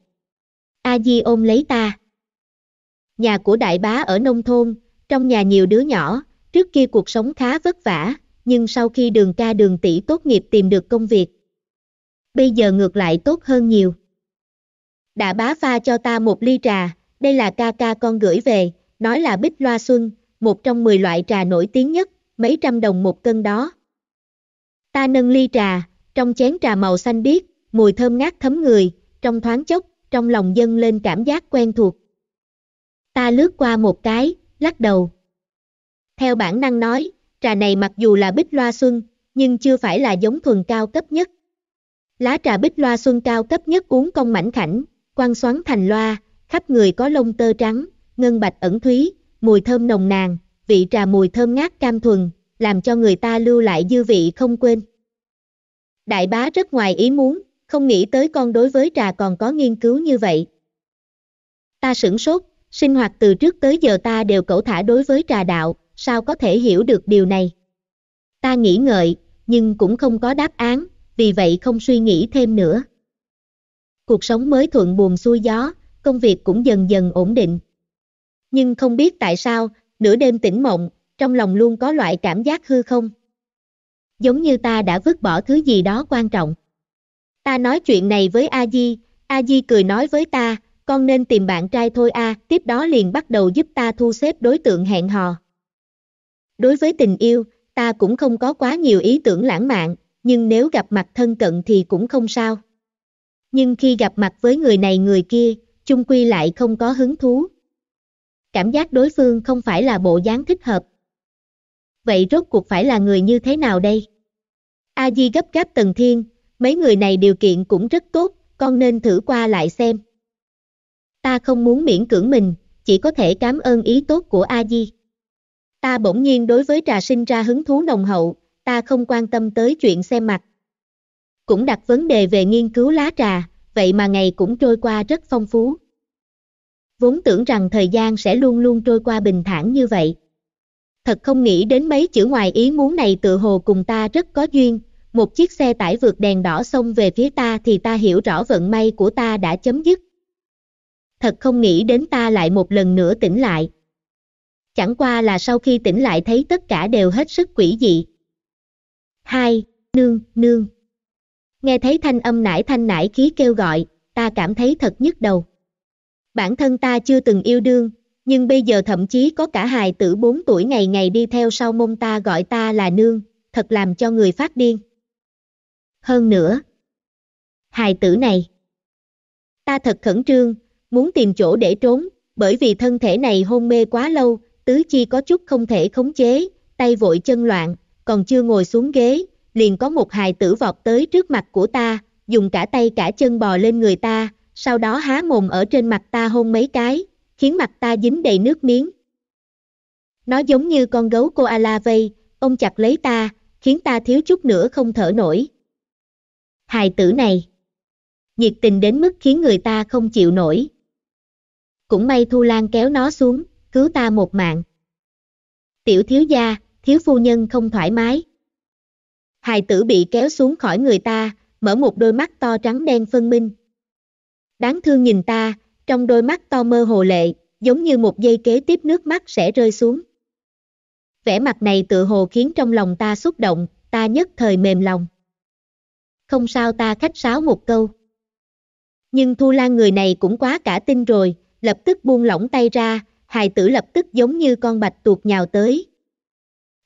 A Di ôm lấy ta. Nhà của đại bá ở nông thôn, trong nhà nhiều đứa nhỏ, trước kia cuộc sống khá vất vả, nhưng sau khi đường ca đường tỷ tốt nghiệp tìm được công việc. Bây giờ ngược lại tốt hơn nhiều. Đã bá pha cho ta một ly trà, đây là ca ca con gửi về, nói là Bích Loa Xuân, một trong 10 loại trà nổi tiếng nhất, mấy trăm đồng một cân đó. Ta nâng ly trà, trong chén trà màu xanh biếc, mùi thơm ngát thấm người, trong thoáng chốc, trong lòng dâng lên cảm giác quen thuộc. Ta lướt qua một cái, lắc đầu. Theo bản năng nói, trà này mặc dù là bích loa xuân, nhưng chưa phải là giống thuần cao cấp nhất. Lá trà bích loa xuân cao cấp nhất uống công mảnh khảnh, quan xoắn thành loa, khắp người có lông tơ trắng, ngân bạch ẩn thúy, mùi thơm nồng nàn, vị trà mùi thơm ngát cam thuần, làm cho người ta lưu lại dư vị không quên. Đại bá rất ngoài ý muốn, không nghĩ tới con đối với trà còn có nghiên cứu như vậy. Ta sửng sốt, sinh hoạt từ trước tới giờ ta đều cẩu thả đối với trà đạo, sao có thể hiểu được điều này? Ta nghĩ ngợi, nhưng cũng không có đáp án, vì vậy không suy nghĩ thêm nữa. Cuộc sống mới thuận buồm xuôi gió, công việc cũng dần dần ổn định nhưng không biết tại sao, nửa đêm tỉnh mộng, trong lòng luôn có loại cảm giác hư không. Giống như ta đã vứt bỏ thứ gì đó quan trọng. Ta nói chuyện này với A Di, A Di cười nói với ta, con nên tìm bạn trai thôi a, tiếp đó liền bắt đầu giúp ta thu xếp đối tượng hẹn hò. Đối với tình yêu, ta cũng không có quá nhiều ý tưởng lãng mạn, nhưng nếu gặp mặt thân cận thì cũng không sao. Nhưng khi gặp mặt với người này người kia, chung quy lại không có hứng thú, cảm giác đối phương không phải là bộ dáng thích hợp. Vậy rốt cuộc phải là người như thế nào đây? A Di gấp gáp Tần Thiên, mấy người này điều kiện cũng rất tốt, con nên thử qua lại xem. Ta không muốn miễn cưỡng mình, chỉ có thể cảm ơn ý tốt của A Di. Ta bỗng nhiên đối với trà sinh ra hứng thú nồng hậu, ta không quan tâm tới chuyện xem mặt. Cũng đặt vấn đề về nghiên cứu lá trà, vậy mà ngày cũng trôi qua rất phong phú vốn tưởng rằng thời gian sẽ luôn luôn trôi qua bình thản như vậy. Thật không nghĩ đến mấy chữ ngoài ý muốn này tự hồ cùng ta rất có duyên, một chiếc xe tải vượt đèn đỏ xông về phía ta thì ta hiểu rõ vận may của ta đã chấm dứt. Thật không nghĩ đến ta lại một lần nữa tỉnh lại. Chẳng qua là sau khi tỉnh lại thấy tất cả đều hết sức quỷ dị. Hai, nương, nương. Nghe thấy thanh âm nải thanh nải khí kêu gọi, ta cảm thấy thật nhức đầu bản thân ta chưa từng yêu đương, nhưng bây giờ thậm chí có cả hài tử 4 tuổi ngày ngày đi theo sau mông ta gọi ta là nương, thật làm cho người phát điên. Hơn nữa, hài tử này, ta thật khẩn trương, muốn tìm chỗ để trốn, bởi vì thân thể này hôn mê quá lâu, tứ chi có chút không thể khống chế, tay vội chân loạn, còn chưa ngồi xuống ghế, liền có một hài tử vọt tới trước mặt của ta, dùng cả tay cả chân bò lên người ta, sau đó há mồm ở trên mặt ta hôn mấy cái, khiến mặt ta dính đầy nước miếng. Nó giống như con gấu koala vây, ông chặt lấy ta, khiến ta thiếu chút nữa không thở nổi. Hài tử này, nhiệt tình đến mức khiến người ta không chịu nổi. Cũng may Thu Lan kéo nó xuống, cứu ta một mạng. Tiểu thiếu gia, thiếu phu nhân không thoải mái. Hài tử bị kéo xuống khỏi người ta, mở một đôi mắt to trắng đen phân minh đáng thương nhìn ta, trong đôi mắt to mơ hồ lệ, giống như một dây kế tiếp nước mắt sẽ rơi xuống. Vẻ mặt này tự hồ khiến trong lòng ta xúc động, ta nhất thời mềm lòng. Không sao ta khách sáo một câu. Nhưng Thu Lan người này cũng quá cả tin rồi, lập tức buông lỏng tay ra, hài tử lập tức giống như con bạch tuột nhào tới.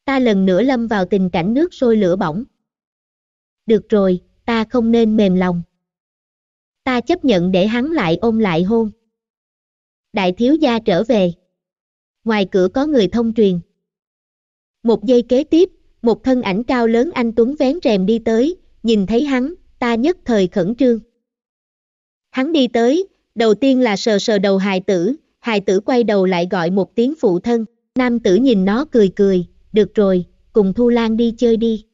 Ta lần nữa lâm vào tình cảnh nước sôi lửa bỏng. Được rồi, ta không nên mềm lòng ta chấp nhận để hắn lại ôm lại hôn. Đại thiếu gia trở về. Ngoài cửa có người thông truyền. Một giây kế tiếp, một thân ảnh cao lớn anh Tuấn vén rèm đi tới, nhìn thấy hắn, ta nhất thời khẩn trương. Hắn đi tới, đầu tiên là sờ sờ đầu hài tử, hài tử quay đầu lại gọi một tiếng phụ thân, nam tử nhìn nó cười cười, được rồi, cùng Thu Lan đi chơi đi.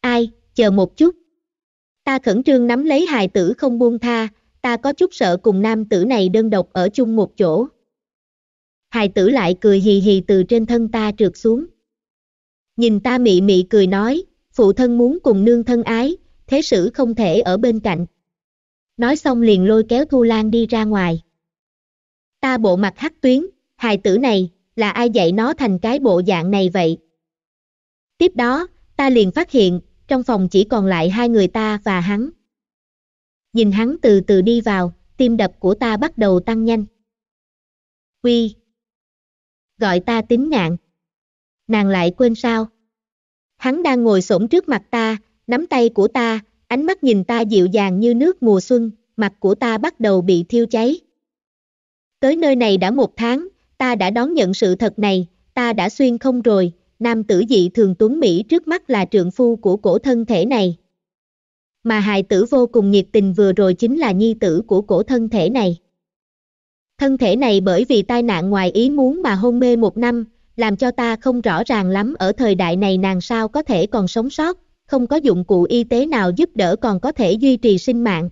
Ai, chờ một chút. Ta khẩn trương nắm lấy hài tử không buông tha, ta có chút sợ cùng nam tử này đơn độc ở chung một chỗ. Hài tử lại cười hì hì từ trên thân ta trượt xuống. Nhìn ta mị mị cười nói, phụ thân muốn cùng nương thân ái, thế sử không thể ở bên cạnh. Nói xong liền lôi kéo Thu Lan đi ra ngoài. Ta bộ mặt hắc tuyến, hài tử này, là ai dạy nó thành cái bộ dạng này vậy? Tiếp đó, ta liền phát hiện, trong phòng chỉ còn lại hai người ta và hắn. Nhìn hắn từ từ đi vào, tim đập của ta bắt đầu tăng nhanh. Quy. Gọi ta tính ngạn. Nàng lại quên sao? Hắn đang ngồi xổm trước mặt ta, nắm tay của ta, ánh mắt nhìn ta dịu dàng như nước mùa xuân, mặt của ta bắt đầu bị thiêu cháy. Tới nơi này đã một tháng, ta đã đón nhận sự thật này, ta đã xuyên không rồi, nam tử dị thường tuấn Mỹ trước mắt là trượng phu của cổ thân thể này. Mà hài tử vô cùng nhiệt tình vừa rồi chính là nhi tử của cổ thân thể này. Thân thể này bởi vì tai nạn ngoài ý muốn mà hôn mê một năm, làm cho ta không rõ ràng lắm ở thời đại này nàng sao có thể còn sống sót, không có dụng cụ y tế nào giúp đỡ còn có thể duy trì sinh mạng.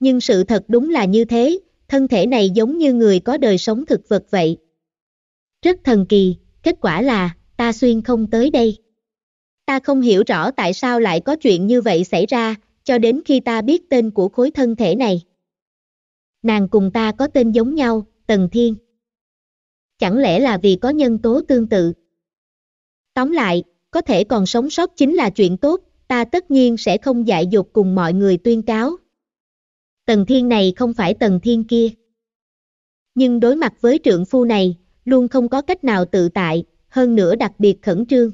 Nhưng sự thật đúng là như thế, thân thể này giống như người có đời sống thực vật vậy. Rất thần kỳ, kết quả là ta xuyên không tới đây. Ta không hiểu rõ tại sao lại có chuyện như vậy xảy ra, cho đến khi ta biết tên của khối thân thể này. Nàng cùng ta có tên giống nhau, Tần Thiên. Chẳng lẽ là vì có nhân tố tương tự? Tóm lại, có thể còn sống sót chính là chuyện tốt, ta tất nhiên sẽ không dại dục cùng mọi người tuyên cáo. Tần Thiên này không phải Tần Thiên kia. Nhưng đối mặt với trượng phu này, luôn không có cách nào tự tại, hơn nữa đặc biệt khẩn trương.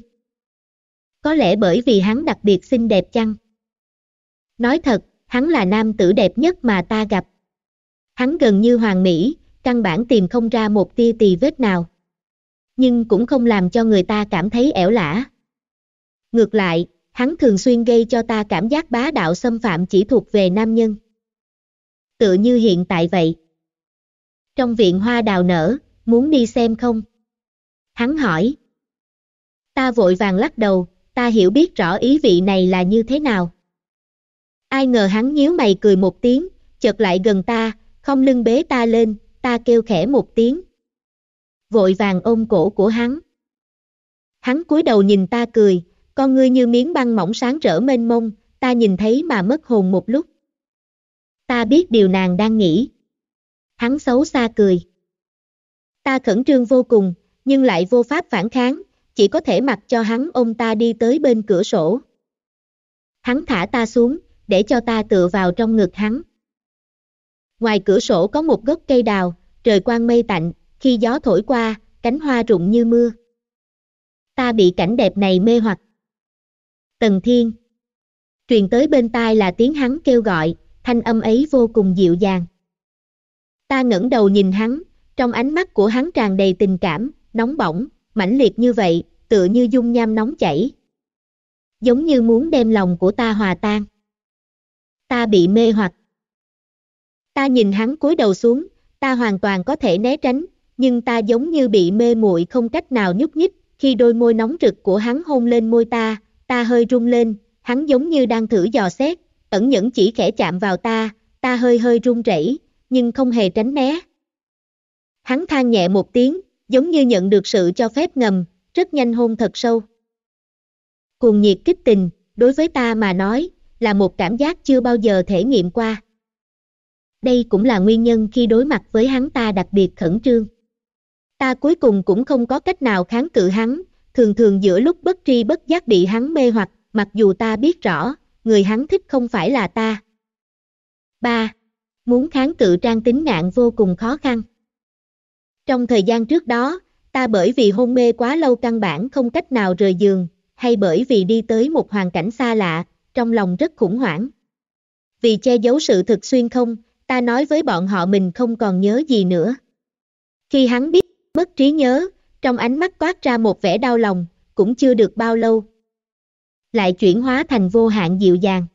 Có lẽ bởi vì hắn đặc biệt xinh đẹp chăng? Nói thật, hắn là nam tử đẹp nhất mà ta gặp. Hắn gần như hoàng mỹ, căn bản tìm không ra một tia tì vết nào. Nhưng cũng không làm cho người ta cảm thấy ẻo lả. Ngược lại, hắn thường xuyên gây cho ta cảm giác bá đạo xâm phạm chỉ thuộc về nam nhân. Tựa như hiện tại vậy. Trong viện hoa đào nở, muốn đi xem không? hắn hỏi. Ta vội vàng lắc đầu, ta hiểu biết rõ ý vị này là như thế nào. Ai ngờ hắn nhíu mày cười một tiếng, chợt lại gần ta, không lưng bế ta lên, ta kêu khẽ một tiếng. Vội vàng ôm cổ của hắn. Hắn cúi đầu nhìn ta cười, con ngươi như miếng băng mỏng sáng rỡ mênh mông, ta nhìn thấy mà mất hồn một lúc. Ta biết điều nàng đang nghĩ. Hắn xấu xa cười. Ta khẩn trương vô cùng, nhưng lại vô pháp phản kháng, chỉ có thể mặc cho hắn ôm ta đi tới bên cửa sổ. Hắn thả ta xuống, để cho ta tựa vào trong ngực hắn. Ngoài cửa sổ có một gốc cây đào, trời quang mây tạnh, khi gió thổi qua, cánh hoa rụng như mưa. Ta bị cảnh đẹp này mê hoặc. Tần Thiên Truyền tới bên tai là tiếng hắn kêu gọi, thanh âm ấy vô cùng dịu dàng. Ta ngẩng đầu nhìn hắn, trong ánh mắt của hắn tràn đầy tình cảm, nóng bỏng, mãnh liệt như vậy, tựa như dung nham nóng chảy. Giống như muốn đem lòng của ta hòa tan. Ta bị mê hoặc. Ta nhìn hắn cúi đầu xuống, ta hoàn toàn có thể né tránh, nhưng ta giống như bị mê muội không cách nào nhúc nhích, khi đôi môi nóng rực của hắn hôn lên môi ta, ta hơi run lên, hắn giống như đang thử dò xét, ẩn nhẫn chỉ khẽ chạm vào ta, ta hơi hơi run rẩy, nhưng không hề tránh né. Hắn than nhẹ một tiếng, giống như nhận được sự cho phép ngầm, rất nhanh hôn thật sâu. Cuồng nhiệt kích tình, đối với ta mà nói, là một cảm giác chưa bao giờ thể nghiệm qua. Đây cũng là nguyên nhân khi đối mặt với hắn ta đặc biệt khẩn trương. Ta cuối cùng cũng không có cách nào kháng cự hắn, thường thường giữa lúc bất tri bất giác bị hắn mê hoặc, mặc dù ta biết rõ, người hắn thích không phải là ta. 3. Muốn kháng cự trang tính nạn vô cùng khó khăn. Trong thời gian trước đó, ta bởi vì hôn mê quá lâu căn bản không cách nào rời giường, hay bởi vì đi tới một hoàn cảnh xa lạ, trong lòng rất khủng hoảng. Vì che giấu sự thực xuyên không, ta nói với bọn họ mình không còn nhớ gì nữa. Khi hắn biết, mất trí nhớ, trong ánh mắt toát ra một vẻ đau lòng, cũng chưa được bao lâu. Lại chuyển hóa thành vô hạn dịu dàng.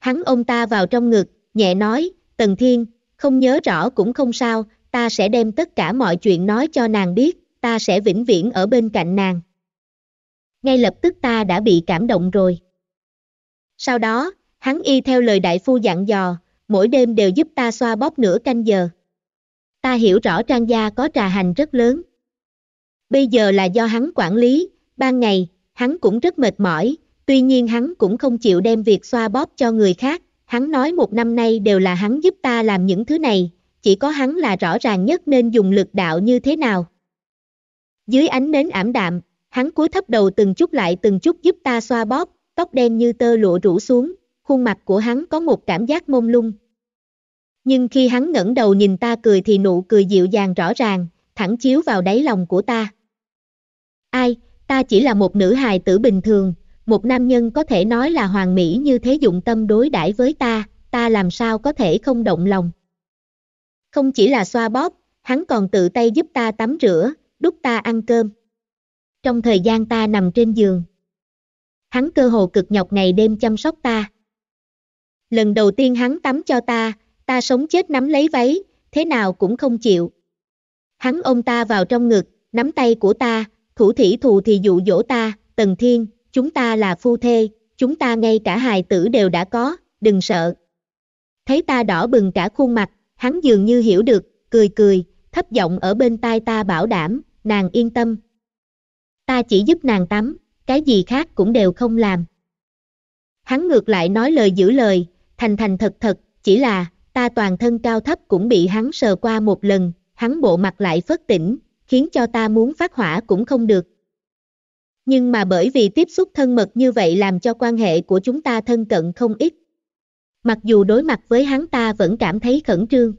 Hắn ôm ta vào trong ngực, nhẹ nói, Tần Thiên, không nhớ rõ cũng không sao, ta sẽ đem tất cả mọi chuyện nói cho nàng biết, ta sẽ vĩnh viễn ở bên cạnh nàng. Ngay lập tức ta đã bị cảm động rồi. Sau đó, hắn y theo lời đại phu dặn dò, mỗi đêm đều giúp ta xoa bóp nửa canh giờ. Ta hiểu rõ trang gia có trà hành rất lớn. Bây giờ là do hắn quản lý, ban ngày, hắn cũng rất mệt mỏi, tuy nhiên hắn cũng không chịu đem việc xoa bóp cho người khác. Hắn nói một năm nay đều là hắn giúp ta làm những thứ này, chỉ có hắn là rõ ràng nhất nên dùng lực đạo như thế nào. Dưới ánh nến ảm đạm, hắn cúi thấp đầu từng chút lại từng chút giúp ta xoa bóp, tóc đen như tơ lụa rủ xuống, khuôn mặt của hắn có một cảm giác mông lung. Nhưng khi hắn ngẩng đầu nhìn ta cười thì nụ cười dịu dàng rõ ràng, thẳng chiếu vào đáy lòng của ta. Ai, ta chỉ là một nữ hài tử bình thường, một nam nhân có thể nói là hoàng mỹ như thế dụng tâm đối đãi với ta, ta làm sao có thể không động lòng. Không chỉ là xoa bóp, hắn còn tự tay giúp ta tắm rửa, đút ta ăn cơm. Trong thời gian ta nằm trên giường, hắn cơ hồ cực nhọc ngày đêm chăm sóc ta. Lần đầu tiên hắn tắm cho ta, ta sống chết nắm lấy váy, thế nào cũng không chịu. Hắn ôm ta vào trong ngực, nắm tay của ta, thủ thủy thù thì dụ dỗ ta, tần thiên, chúng ta là phu thê, chúng ta ngay cả hài tử đều đã có, đừng sợ. Thấy ta đỏ bừng cả khuôn mặt, Hắn dường như hiểu được, cười cười, thấp giọng ở bên tai ta bảo đảm, nàng yên tâm. Ta chỉ giúp nàng tắm, cái gì khác cũng đều không làm. Hắn ngược lại nói lời giữ lời, thành thành thật thật, chỉ là, ta toàn thân cao thấp cũng bị hắn sờ qua một lần, hắn bộ mặt lại phất tỉnh, khiến cho ta muốn phát hỏa cũng không được. Nhưng mà bởi vì tiếp xúc thân mật như vậy làm cho quan hệ của chúng ta thân cận không ít mặc dù đối mặt với hắn ta vẫn cảm thấy khẩn trương.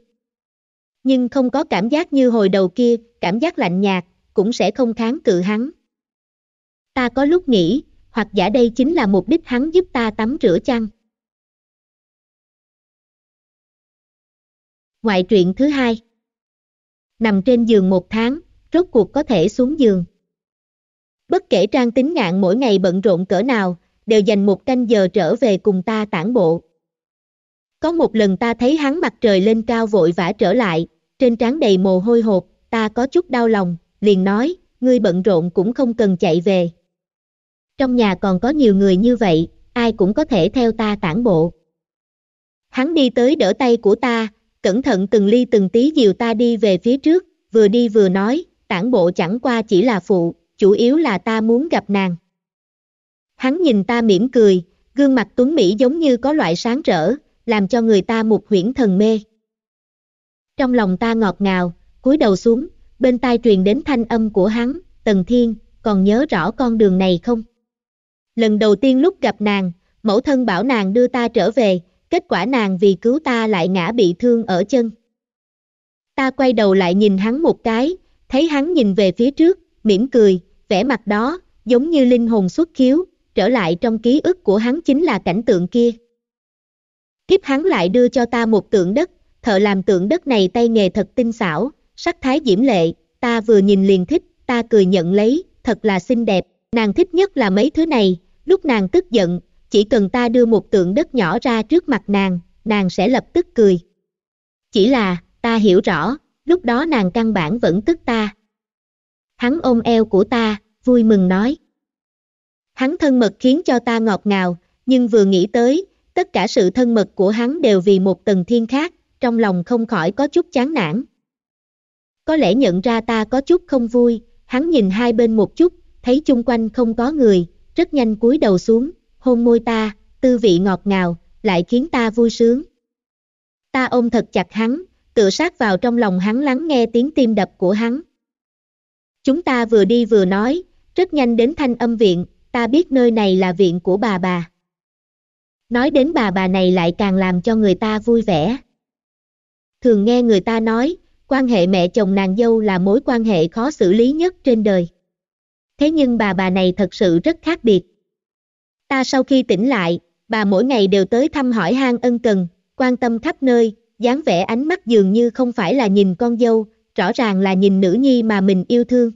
Nhưng không có cảm giác như hồi đầu kia, cảm giác lạnh nhạt, cũng sẽ không kháng cự hắn. Ta có lúc nghĩ, hoặc giả đây chính là mục đích hắn giúp ta tắm rửa chăng. Ngoại truyện thứ hai Nằm trên giường một tháng, rốt cuộc có thể xuống giường. Bất kể Trang Tính Ngạn mỗi ngày bận rộn cỡ nào, đều dành một canh giờ trở về cùng ta tản bộ. Có một lần ta thấy hắn mặt trời lên cao vội vã trở lại, trên trán đầy mồ hôi hột, ta có chút đau lòng, liền nói, ngươi bận rộn cũng không cần chạy về. Trong nhà còn có nhiều người như vậy, ai cũng có thể theo ta tản bộ. Hắn đi tới đỡ tay của ta, cẩn thận từng ly từng tí dìu ta đi về phía trước, vừa đi vừa nói, tản bộ chẳng qua chỉ là phụ, chủ yếu là ta muốn gặp nàng. Hắn nhìn ta mỉm cười, gương mặt tuấn Mỹ giống như có loại sáng rỡ, làm cho người ta một huyễn thần mê. Trong lòng ta ngọt ngào, cúi đầu xuống, bên tai truyền đến thanh âm của hắn, Tần Thiên, còn nhớ rõ con đường này không? Lần đầu tiên lúc gặp nàng, mẫu thân bảo nàng đưa ta trở về, kết quả nàng vì cứu ta lại ngã bị thương ở chân. Ta quay đầu lại nhìn hắn một cái, thấy hắn nhìn về phía trước, mỉm cười, vẻ mặt đó, giống như linh hồn xuất khiếu, trở lại trong ký ức của hắn chính là cảnh tượng kia. Kiếp hắn lại đưa cho ta một tượng đất, thợ làm tượng đất này tay nghề thật tinh xảo, sắc thái diễm lệ, ta vừa nhìn liền thích, ta cười nhận lấy, thật là xinh đẹp, nàng thích nhất là mấy thứ này, lúc nàng tức giận, chỉ cần ta đưa một tượng đất nhỏ ra trước mặt nàng, nàng sẽ lập tức cười. Chỉ là, ta hiểu rõ, lúc đó nàng căn bản vẫn tức ta. Hắn ôm eo của ta, vui mừng nói. Hắn thân mật khiến cho ta ngọt ngào, nhưng vừa nghĩ tới, tất cả sự thân mật của hắn đều vì một tầng thiên khác, trong lòng không khỏi có chút chán nản. Có lẽ nhận ra ta có chút không vui, hắn nhìn hai bên một chút, thấy chung quanh không có người, rất nhanh cúi đầu xuống, hôn môi ta, tư vị ngọt ngào, lại khiến ta vui sướng. Ta ôm thật chặt hắn, tựa sát vào trong lòng hắn lắng nghe tiếng tim đập của hắn. Chúng ta vừa đi vừa nói, rất nhanh đến thanh âm viện, ta biết nơi này là viện của bà bà nói đến bà bà này lại càng làm cho người ta vui vẻ. Thường nghe người ta nói, quan hệ mẹ chồng nàng dâu là mối quan hệ khó xử lý nhất trên đời. Thế nhưng bà bà này thật sự rất khác biệt. Ta sau khi tỉnh lại, bà mỗi ngày đều tới thăm hỏi hang ân cần, quan tâm khắp nơi, dáng vẻ ánh mắt dường như không phải là nhìn con dâu, rõ ràng là nhìn nữ nhi mà mình yêu thương.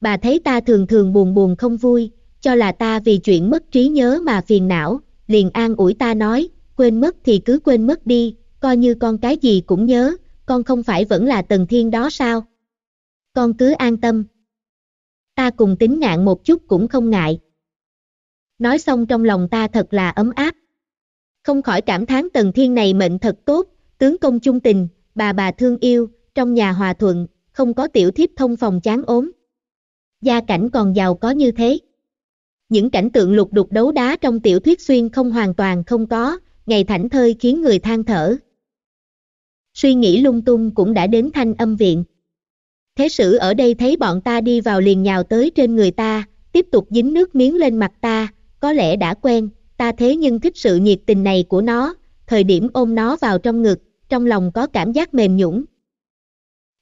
Bà thấy ta thường thường buồn buồn không vui, cho là ta vì chuyện mất trí nhớ mà phiền não, liền an ủi ta nói, quên mất thì cứ quên mất đi, coi như con cái gì cũng nhớ, con không phải vẫn là tần thiên đó sao? Con cứ an tâm. Ta cùng tính ngạn một chút cũng không ngại. Nói xong trong lòng ta thật là ấm áp. Không khỏi cảm thán tần thiên này mệnh thật tốt, tướng công trung tình, bà bà thương yêu, trong nhà hòa thuận, không có tiểu thiếp thông phòng chán ốm. Gia cảnh còn giàu có như thế những cảnh tượng lục đục đấu đá trong tiểu thuyết xuyên không hoàn toàn không có, ngày thảnh thơi khiến người than thở. Suy nghĩ lung tung cũng đã đến thanh âm viện. Thế sử ở đây thấy bọn ta đi vào liền nhào tới trên người ta, tiếp tục dính nước miếng lên mặt ta, có lẽ đã quen, ta thế nhưng thích sự nhiệt tình này của nó, thời điểm ôm nó vào trong ngực, trong lòng có cảm giác mềm nhũng.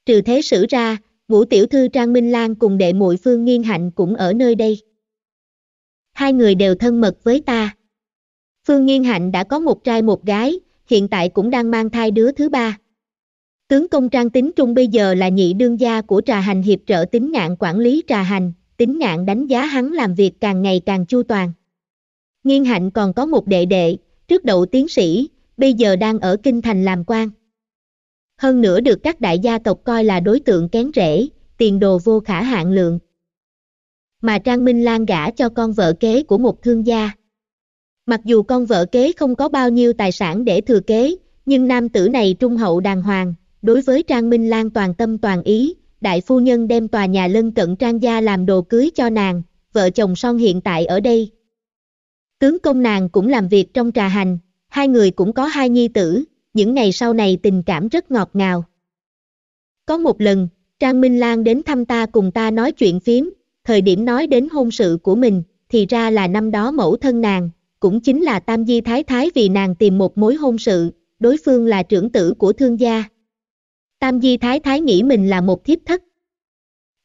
Trừ thế sử ra, ngũ tiểu thư Trang Minh Lan cùng đệ muội Phương Nghiên Hạnh cũng ở nơi đây hai người đều thân mật với ta. Phương Nghiên Hạnh đã có một trai một gái, hiện tại cũng đang mang thai đứa thứ ba. Tướng công Trang Tính Trung bây giờ là nhị đương gia của Trà Hành hiệp trợ Tính Ngạn quản lý Trà Hành, Tính Ngạn đánh giá hắn làm việc càng ngày càng chu toàn. Nghiên Hạnh còn có một đệ đệ, trước đậu tiến sĩ, bây giờ đang ở Kinh Thành làm quan. Hơn nữa được các đại gia tộc coi là đối tượng kén rễ, tiền đồ vô khả hạn lượng mà Trang Minh Lan gả cho con vợ kế của một thương gia. Mặc dù con vợ kế không có bao nhiêu tài sản để thừa kế, nhưng nam tử này trung hậu đàng hoàng, đối với Trang Minh Lan toàn tâm toàn ý, đại phu nhân đem tòa nhà lân cận Trang gia làm đồ cưới cho nàng, vợ chồng son hiện tại ở đây. Tướng công nàng cũng làm việc trong trà hành, hai người cũng có hai nhi tử, những ngày sau này tình cảm rất ngọt ngào. Có một lần, Trang Minh Lan đến thăm ta cùng ta nói chuyện phím, thời điểm nói đến hôn sự của mình, thì ra là năm đó mẫu thân nàng, cũng chính là Tam Di Thái Thái vì nàng tìm một mối hôn sự, đối phương là trưởng tử của thương gia. Tam Di Thái Thái nghĩ mình là một thiếp thất.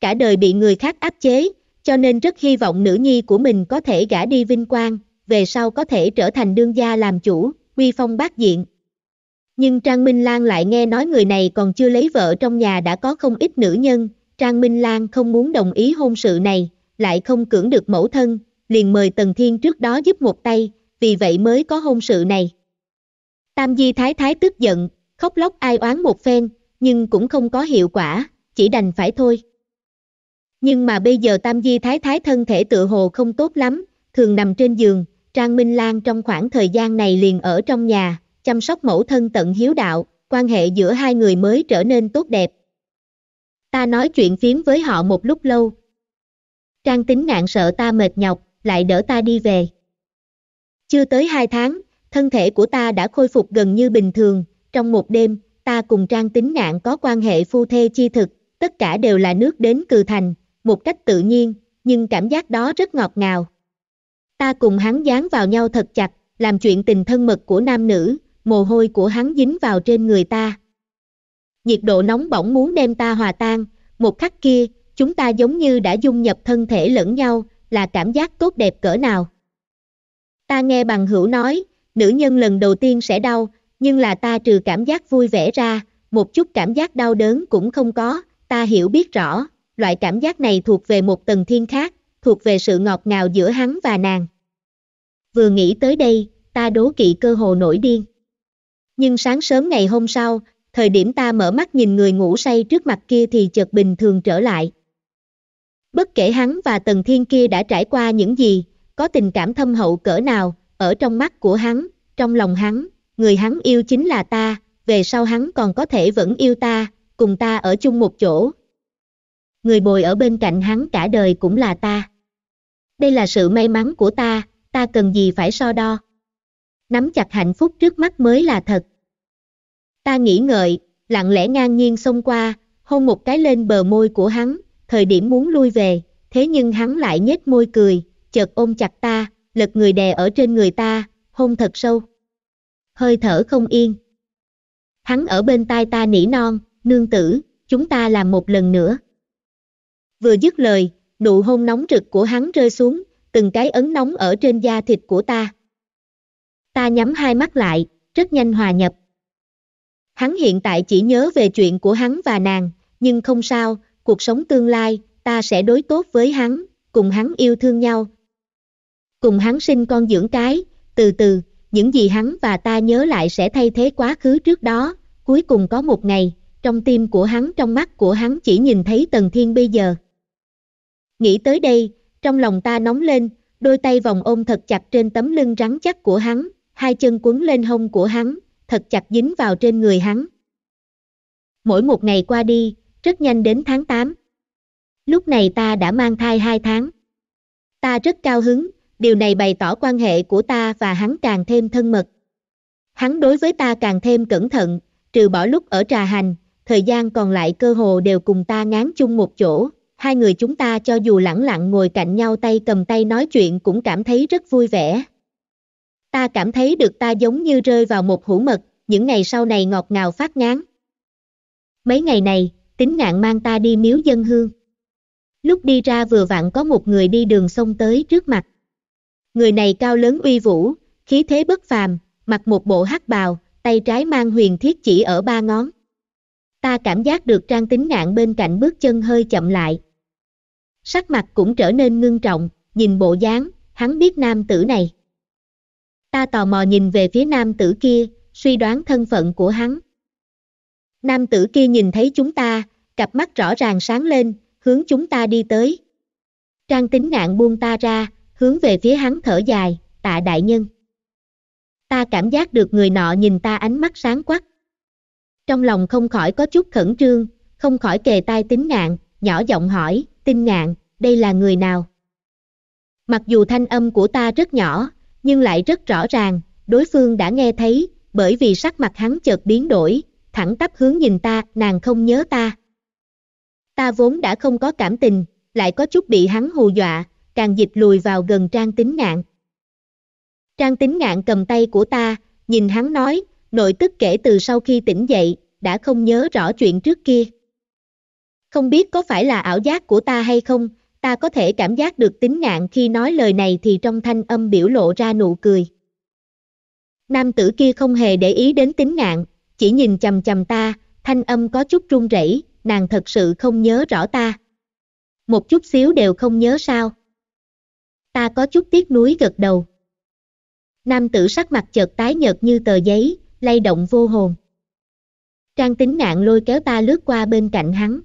Cả đời bị người khác áp chế, cho nên rất hy vọng nữ nhi của mình có thể gả đi vinh quang, về sau có thể trở thành đương gia làm chủ, quy phong bác diện. Nhưng Trang Minh Lan lại nghe nói người này còn chưa lấy vợ trong nhà đã có không ít nữ nhân, Trang Minh Lan không muốn đồng ý hôn sự này, lại không cưỡng được mẫu thân, liền mời Tần Thiên trước đó giúp một tay, vì vậy mới có hôn sự này. Tam Di Thái Thái tức giận, khóc lóc ai oán một phen, nhưng cũng không có hiệu quả, chỉ đành phải thôi. Nhưng mà bây giờ Tam Di Thái Thái thân thể tự hồ không tốt lắm, thường nằm trên giường, Trang Minh Lan trong khoảng thời gian này liền ở trong nhà, chăm sóc mẫu thân tận hiếu đạo, quan hệ giữa hai người mới trở nên tốt đẹp. Ta nói chuyện phiếm với họ một lúc lâu. Trang tính nạn sợ ta mệt nhọc, lại đỡ ta đi về. Chưa tới hai tháng, thân thể của ta đã khôi phục gần như bình thường. Trong một đêm, ta cùng Trang tính nạn có quan hệ phu thê chi thực, tất cả đều là nước đến cừ thành, một cách tự nhiên, nhưng cảm giác đó rất ngọt ngào. Ta cùng hắn dán vào nhau thật chặt, làm chuyện tình thân mật của nam nữ, mồ hôi của hắn dính vào trên người ta nhiệt độ nóng bỏng muốn đem ta hòa tan, một khắc kia, chúng ta giống như đã dung nhập thân thể lẫn nhau, là cảm giác tốt đẹp cỡ nào. Ta nghe bằng hữu nói, nữ nhân lần đầu tiên sẽ đau, nhưng là ta trừ cảm giác vui vẻ ra, một chút cảm giác đau đớn cũng không có, ta hiểu biết rõ, loại cảm giác này thuộc về một tầng thiên khác, thuộc về sự ngọt ngào giữa hắn và nàng. Vừa nghĩ tới đây, ta đố kỵ cơ hồ nổi điên. Nhưng sáng sớm ngày hôm sau, thời điểm ta mở mắt nhìn người ngủ say trước mặt kia thì chợt bình thường trở lại. Bất kể hắn và Tần Thiên kia đã trải qua những gì, có tình cảm thâm hậu cỡ nào, ở trong mắt của hắn, trong lòng hắn, người hắn yêu chính là ta, về sau hắn còn có thể vẫn yêu ta, cùng ta ở chung một chỗ. Người bồi ở bên cạnh hắn cả đời cũng là ta. Đây là sự may mắn của ta, ta cần gì phải so đo. Nắm chặt hạnh phúc trước mắt mới là thật. Ta nghĩ ngợi, lặng lẽ ngang nhiên xông qua, hôn một cái lên bờ môi của hắn, thời điểm muốn lui về, thế nhưng hắn lại nhếch môi cười, chợt ôm chặt ta, lật người đè ở trên người ta, hôn thật sâu. Hơi thở không yên. Hắn ở bên tai ta nỉ non, nương tử, chúng ta làm một lần nữa. Vừa dứt lời, nụ hôn nóng rực của hắn rơi xuống, từng cái ấn nóng ở trên da thịt của ta. Ta nhắm hai mắt lại, rất nhanh hòa nhập. Hắn hiện tại chỉ nhớ về chuyện của hắn và nàng, nhưng không sao, cuộc sống tương lai, ta sẽ đối tốt với hắn, cùng hắn yêu thương nhau. Cùng hắn sinh con dưỡng cái, từ từ, những gì hắn và ta nhớ lại sẽ thay thế quá khứ trước đó, cuối cùng có một ngày, trong tim của hắn trong mắt của hắn chỉ nhìn thấy Tần Thiên bây giờ. Nghĩ tới đây, trong lòng ta nóng lên, đôi tay vòng ôm thật chặt trên tấm lưng rắn chắc của hắn, hai chân quấn lên hông của hắn, thật chặt dính vào trên người hắn. Mỗi một ngày qua đi, rất nhanh đến tháng 8. Lúc này ta đã mang thai 2 tháng. Ta rất cao hứng, điều này bày tỏ quan hệ của ta và hắn càng thêm thân mật. Hắn đối với ta càng thêm cẩn thận, trừ bỏ lúc ở trà hành, thời gian còn lại cơ hồ đều cùng ta ngán chung một chỗ. Hai người chúng ta cho dù lẳng lặng ngồi cạnh nhau tay cầm tay nói chuyện cũng cảm thấy rất vui vẻ ta cảm thấy được ta giống như rơi vào một hũ mật, những ngày sau này ngọt ngào phát ngán. Mấy ngày này, tính ngạn mang ta đi miếu dân hương. Lúc đi ra vừa vặn có một người đi đường sông tới trước mặt. Người này cao lớn uy vũ, khí thế bất phàm, mặc một bộ hắc bào, tay trái mang huyền thiết chỉ ở ba ngón. Ta cảm giác được trang tính ngạn bên cạnh bước chân hơi chậm lại. Sắc mặt cũng trở nên ngưng trọng, nhìn bộ dáng, hắn biết nam tử này. Ta tò mò nhìn về phía nam tử kia, suy đoán thân phận của hắn. Nam tử kia nhìn thấy chúng ta, cặp mắt rõ ràng sáng lên, hướng chúng ta đi tới. Trang tính ngạn buông ta ra, hướng về phía hắn thở dài, tạ đại nhân. Ta cảm giác được người nọ nhìn ta ánh mắt sáng quắc. Trong lòng không khỏi có chút khẩn trương, không khỏi kề tai tính ngạn, nhỏ giọng hỏi, tinh ngạn, đây là người nào? Mặc dù thanh âm của ta rất nhỏ, nhưng lại rất rõ ràng, đối phương đã nghe thấy, bởi vì sắc mặt hắn chợt biến đổi, thẳng tắp hướng nhìn ta, nàng không nhớ ta. Ta vốn đã không có cảm tình, lại có chút bị hắn hù dọa, càng dịch lùi vào gần Trang Tính Ngạn. Trang Tính Ngạn cầm tay của ta, nhìn hắn nói, nội tức kể từ sau khi tỉnh dậy, đã không nhớ rõ chuyện trước kia. Không biết có phải là ảo giác của ta hay không, ta có thể cảm giác được tính ngạn khi nói lời này thì trong thanh âm biểu lộ ra nụ cười. Nam tử kia không hề để ý đến tính ngạn, chỉ nhìn chầm chầm ta, thanh âm có chút run rẩy, nàng thật sự không nhớ rõ ta. Một chút xíu đều không nhớ sao. Ta có chút tiếc nuối gật đầu. Nam tử sắc mặt chợt tái nhợt như tờ giấy, lay động vô hồn. Trang tính nạn lôi kéo ta lướt qua bên cạnh hắn.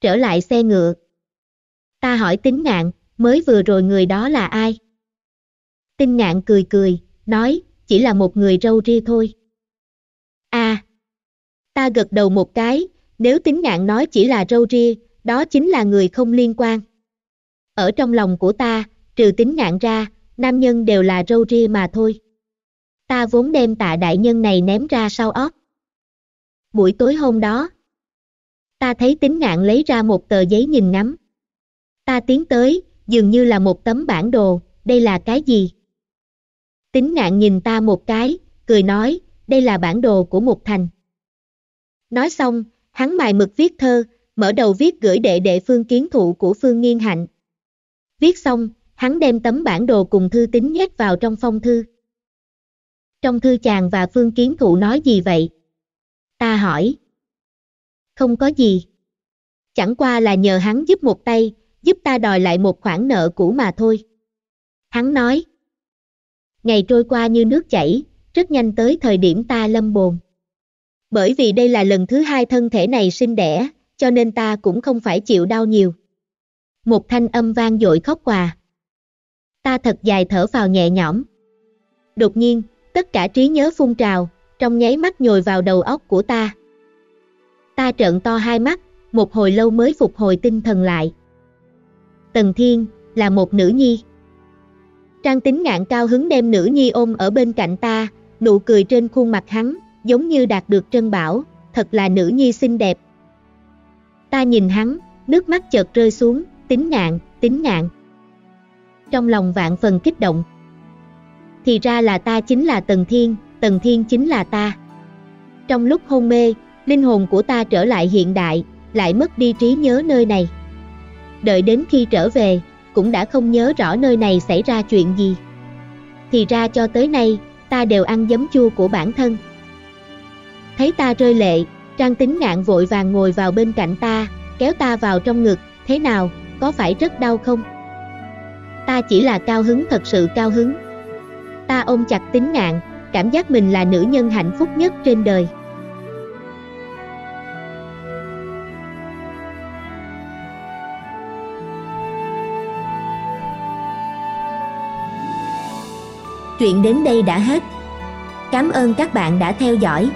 Trở lại xe ngựa, Ta hỏi tính ngạn, mới vừa rồi người đó là ai? Tinh ngạn cười cười, nói, chỉ là một người râu ria thôi. a, à. ta gật đầu một cái, nếu tính ngạn nói chỉ là râu ria, đó chính là người không liên quan. Ở trong lòng của ta, trừ tính ngạn ra, nam nhân đều là râu ria mà thôi. Ta vốn đem tạ đại nhân này ném ra sau óc. Buổi tối hôm đó, ta thấy tính ngạn lấy ra một tờ giấy nhìn ngắm ta tiến tới dường như là một tấm bản đồ đây là cái gì tính ngạn nhìn ta một cái cười nói đây là bản đồ của một thành nói xong hắn mài mực viết thơ mở đầu viết gửi đệ đệ phương kiến thụ của phương nghiên hạnh viết xong hắn đem tấm bản đồ cùng thư tính nhét vào trong phong thư trong thư chàng và phương kiến thụ nói gì vậy ta hỏi không có gì chẳng qua là nhờ hắn giúp một tay giúp ta đòi lại một khoản nợ cũ mà thôi. Hắn nói, ngày trôi qua như nước chảy, rất nhanh tới thời điểm ta lâm bồn. Bởi vì đây là lần thứ hai thân thể này sinh đẻ, cho nên ta cũng không phải chịu đau nhiều. Một thanh âm vang dội khóc quà. Ta thật dài thở vào nhẹ nhõm. Đột nhiên, tất cả trí nhớ phun trào, trong nháy mắt nhồi vào đầu óc của ta. Ta trợn to hai mắt, một hồi lâu mới phục hồi tinh thần lại. Tần Thiên, là một nữ nhi. Trang tính ngạn cao hứng đem nữ nhi ôm ở bên cạnh ta, nụ cười trên khuôn mặt hắn, giống như đạt được trân bảo, thật là nữ nhi xinh đẹp. Ta nhìn hắn, nước mắt chợt rơi xuống, tính ngạn, tính ngạn. Trong lòng vạn phần kích động. Thì ra là ta chính là Tần Thiên, Tần Thiên chính là ta. Trong lúc hôn mê, linh hồn của ta trở lại hiện đại, lại mất đi trí nhớ nơi này đợi đến khi trở về, cũng đã không nhớ rõ nơi này xảy ra chuyện gì. Thì ra cho tới nay, ta đều ăn giấm chua của bản thân. Thấy ta rơi lệ, Trang Tính Ngạn vội vàng ngồi vào bên cạnh ta, kéo ta vào trong ngực, thế nào, có phải rất đau không? Ta chỉ là cao hứng thật sự cao hứng. Ta ôm chặt Tính Ngạn, cảm giác mình là nữ nhân hạnh phúc nhất trên đời. Chuyện đến đây đã hết. Cảm ơn các bạn đã theo dõi.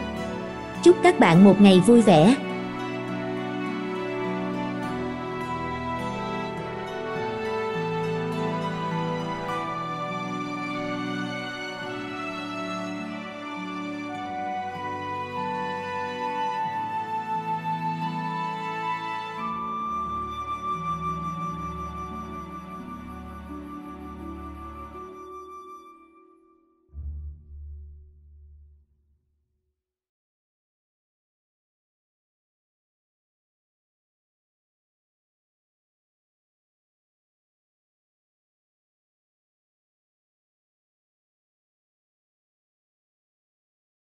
Chúc các bạn một ngày vui vẻ.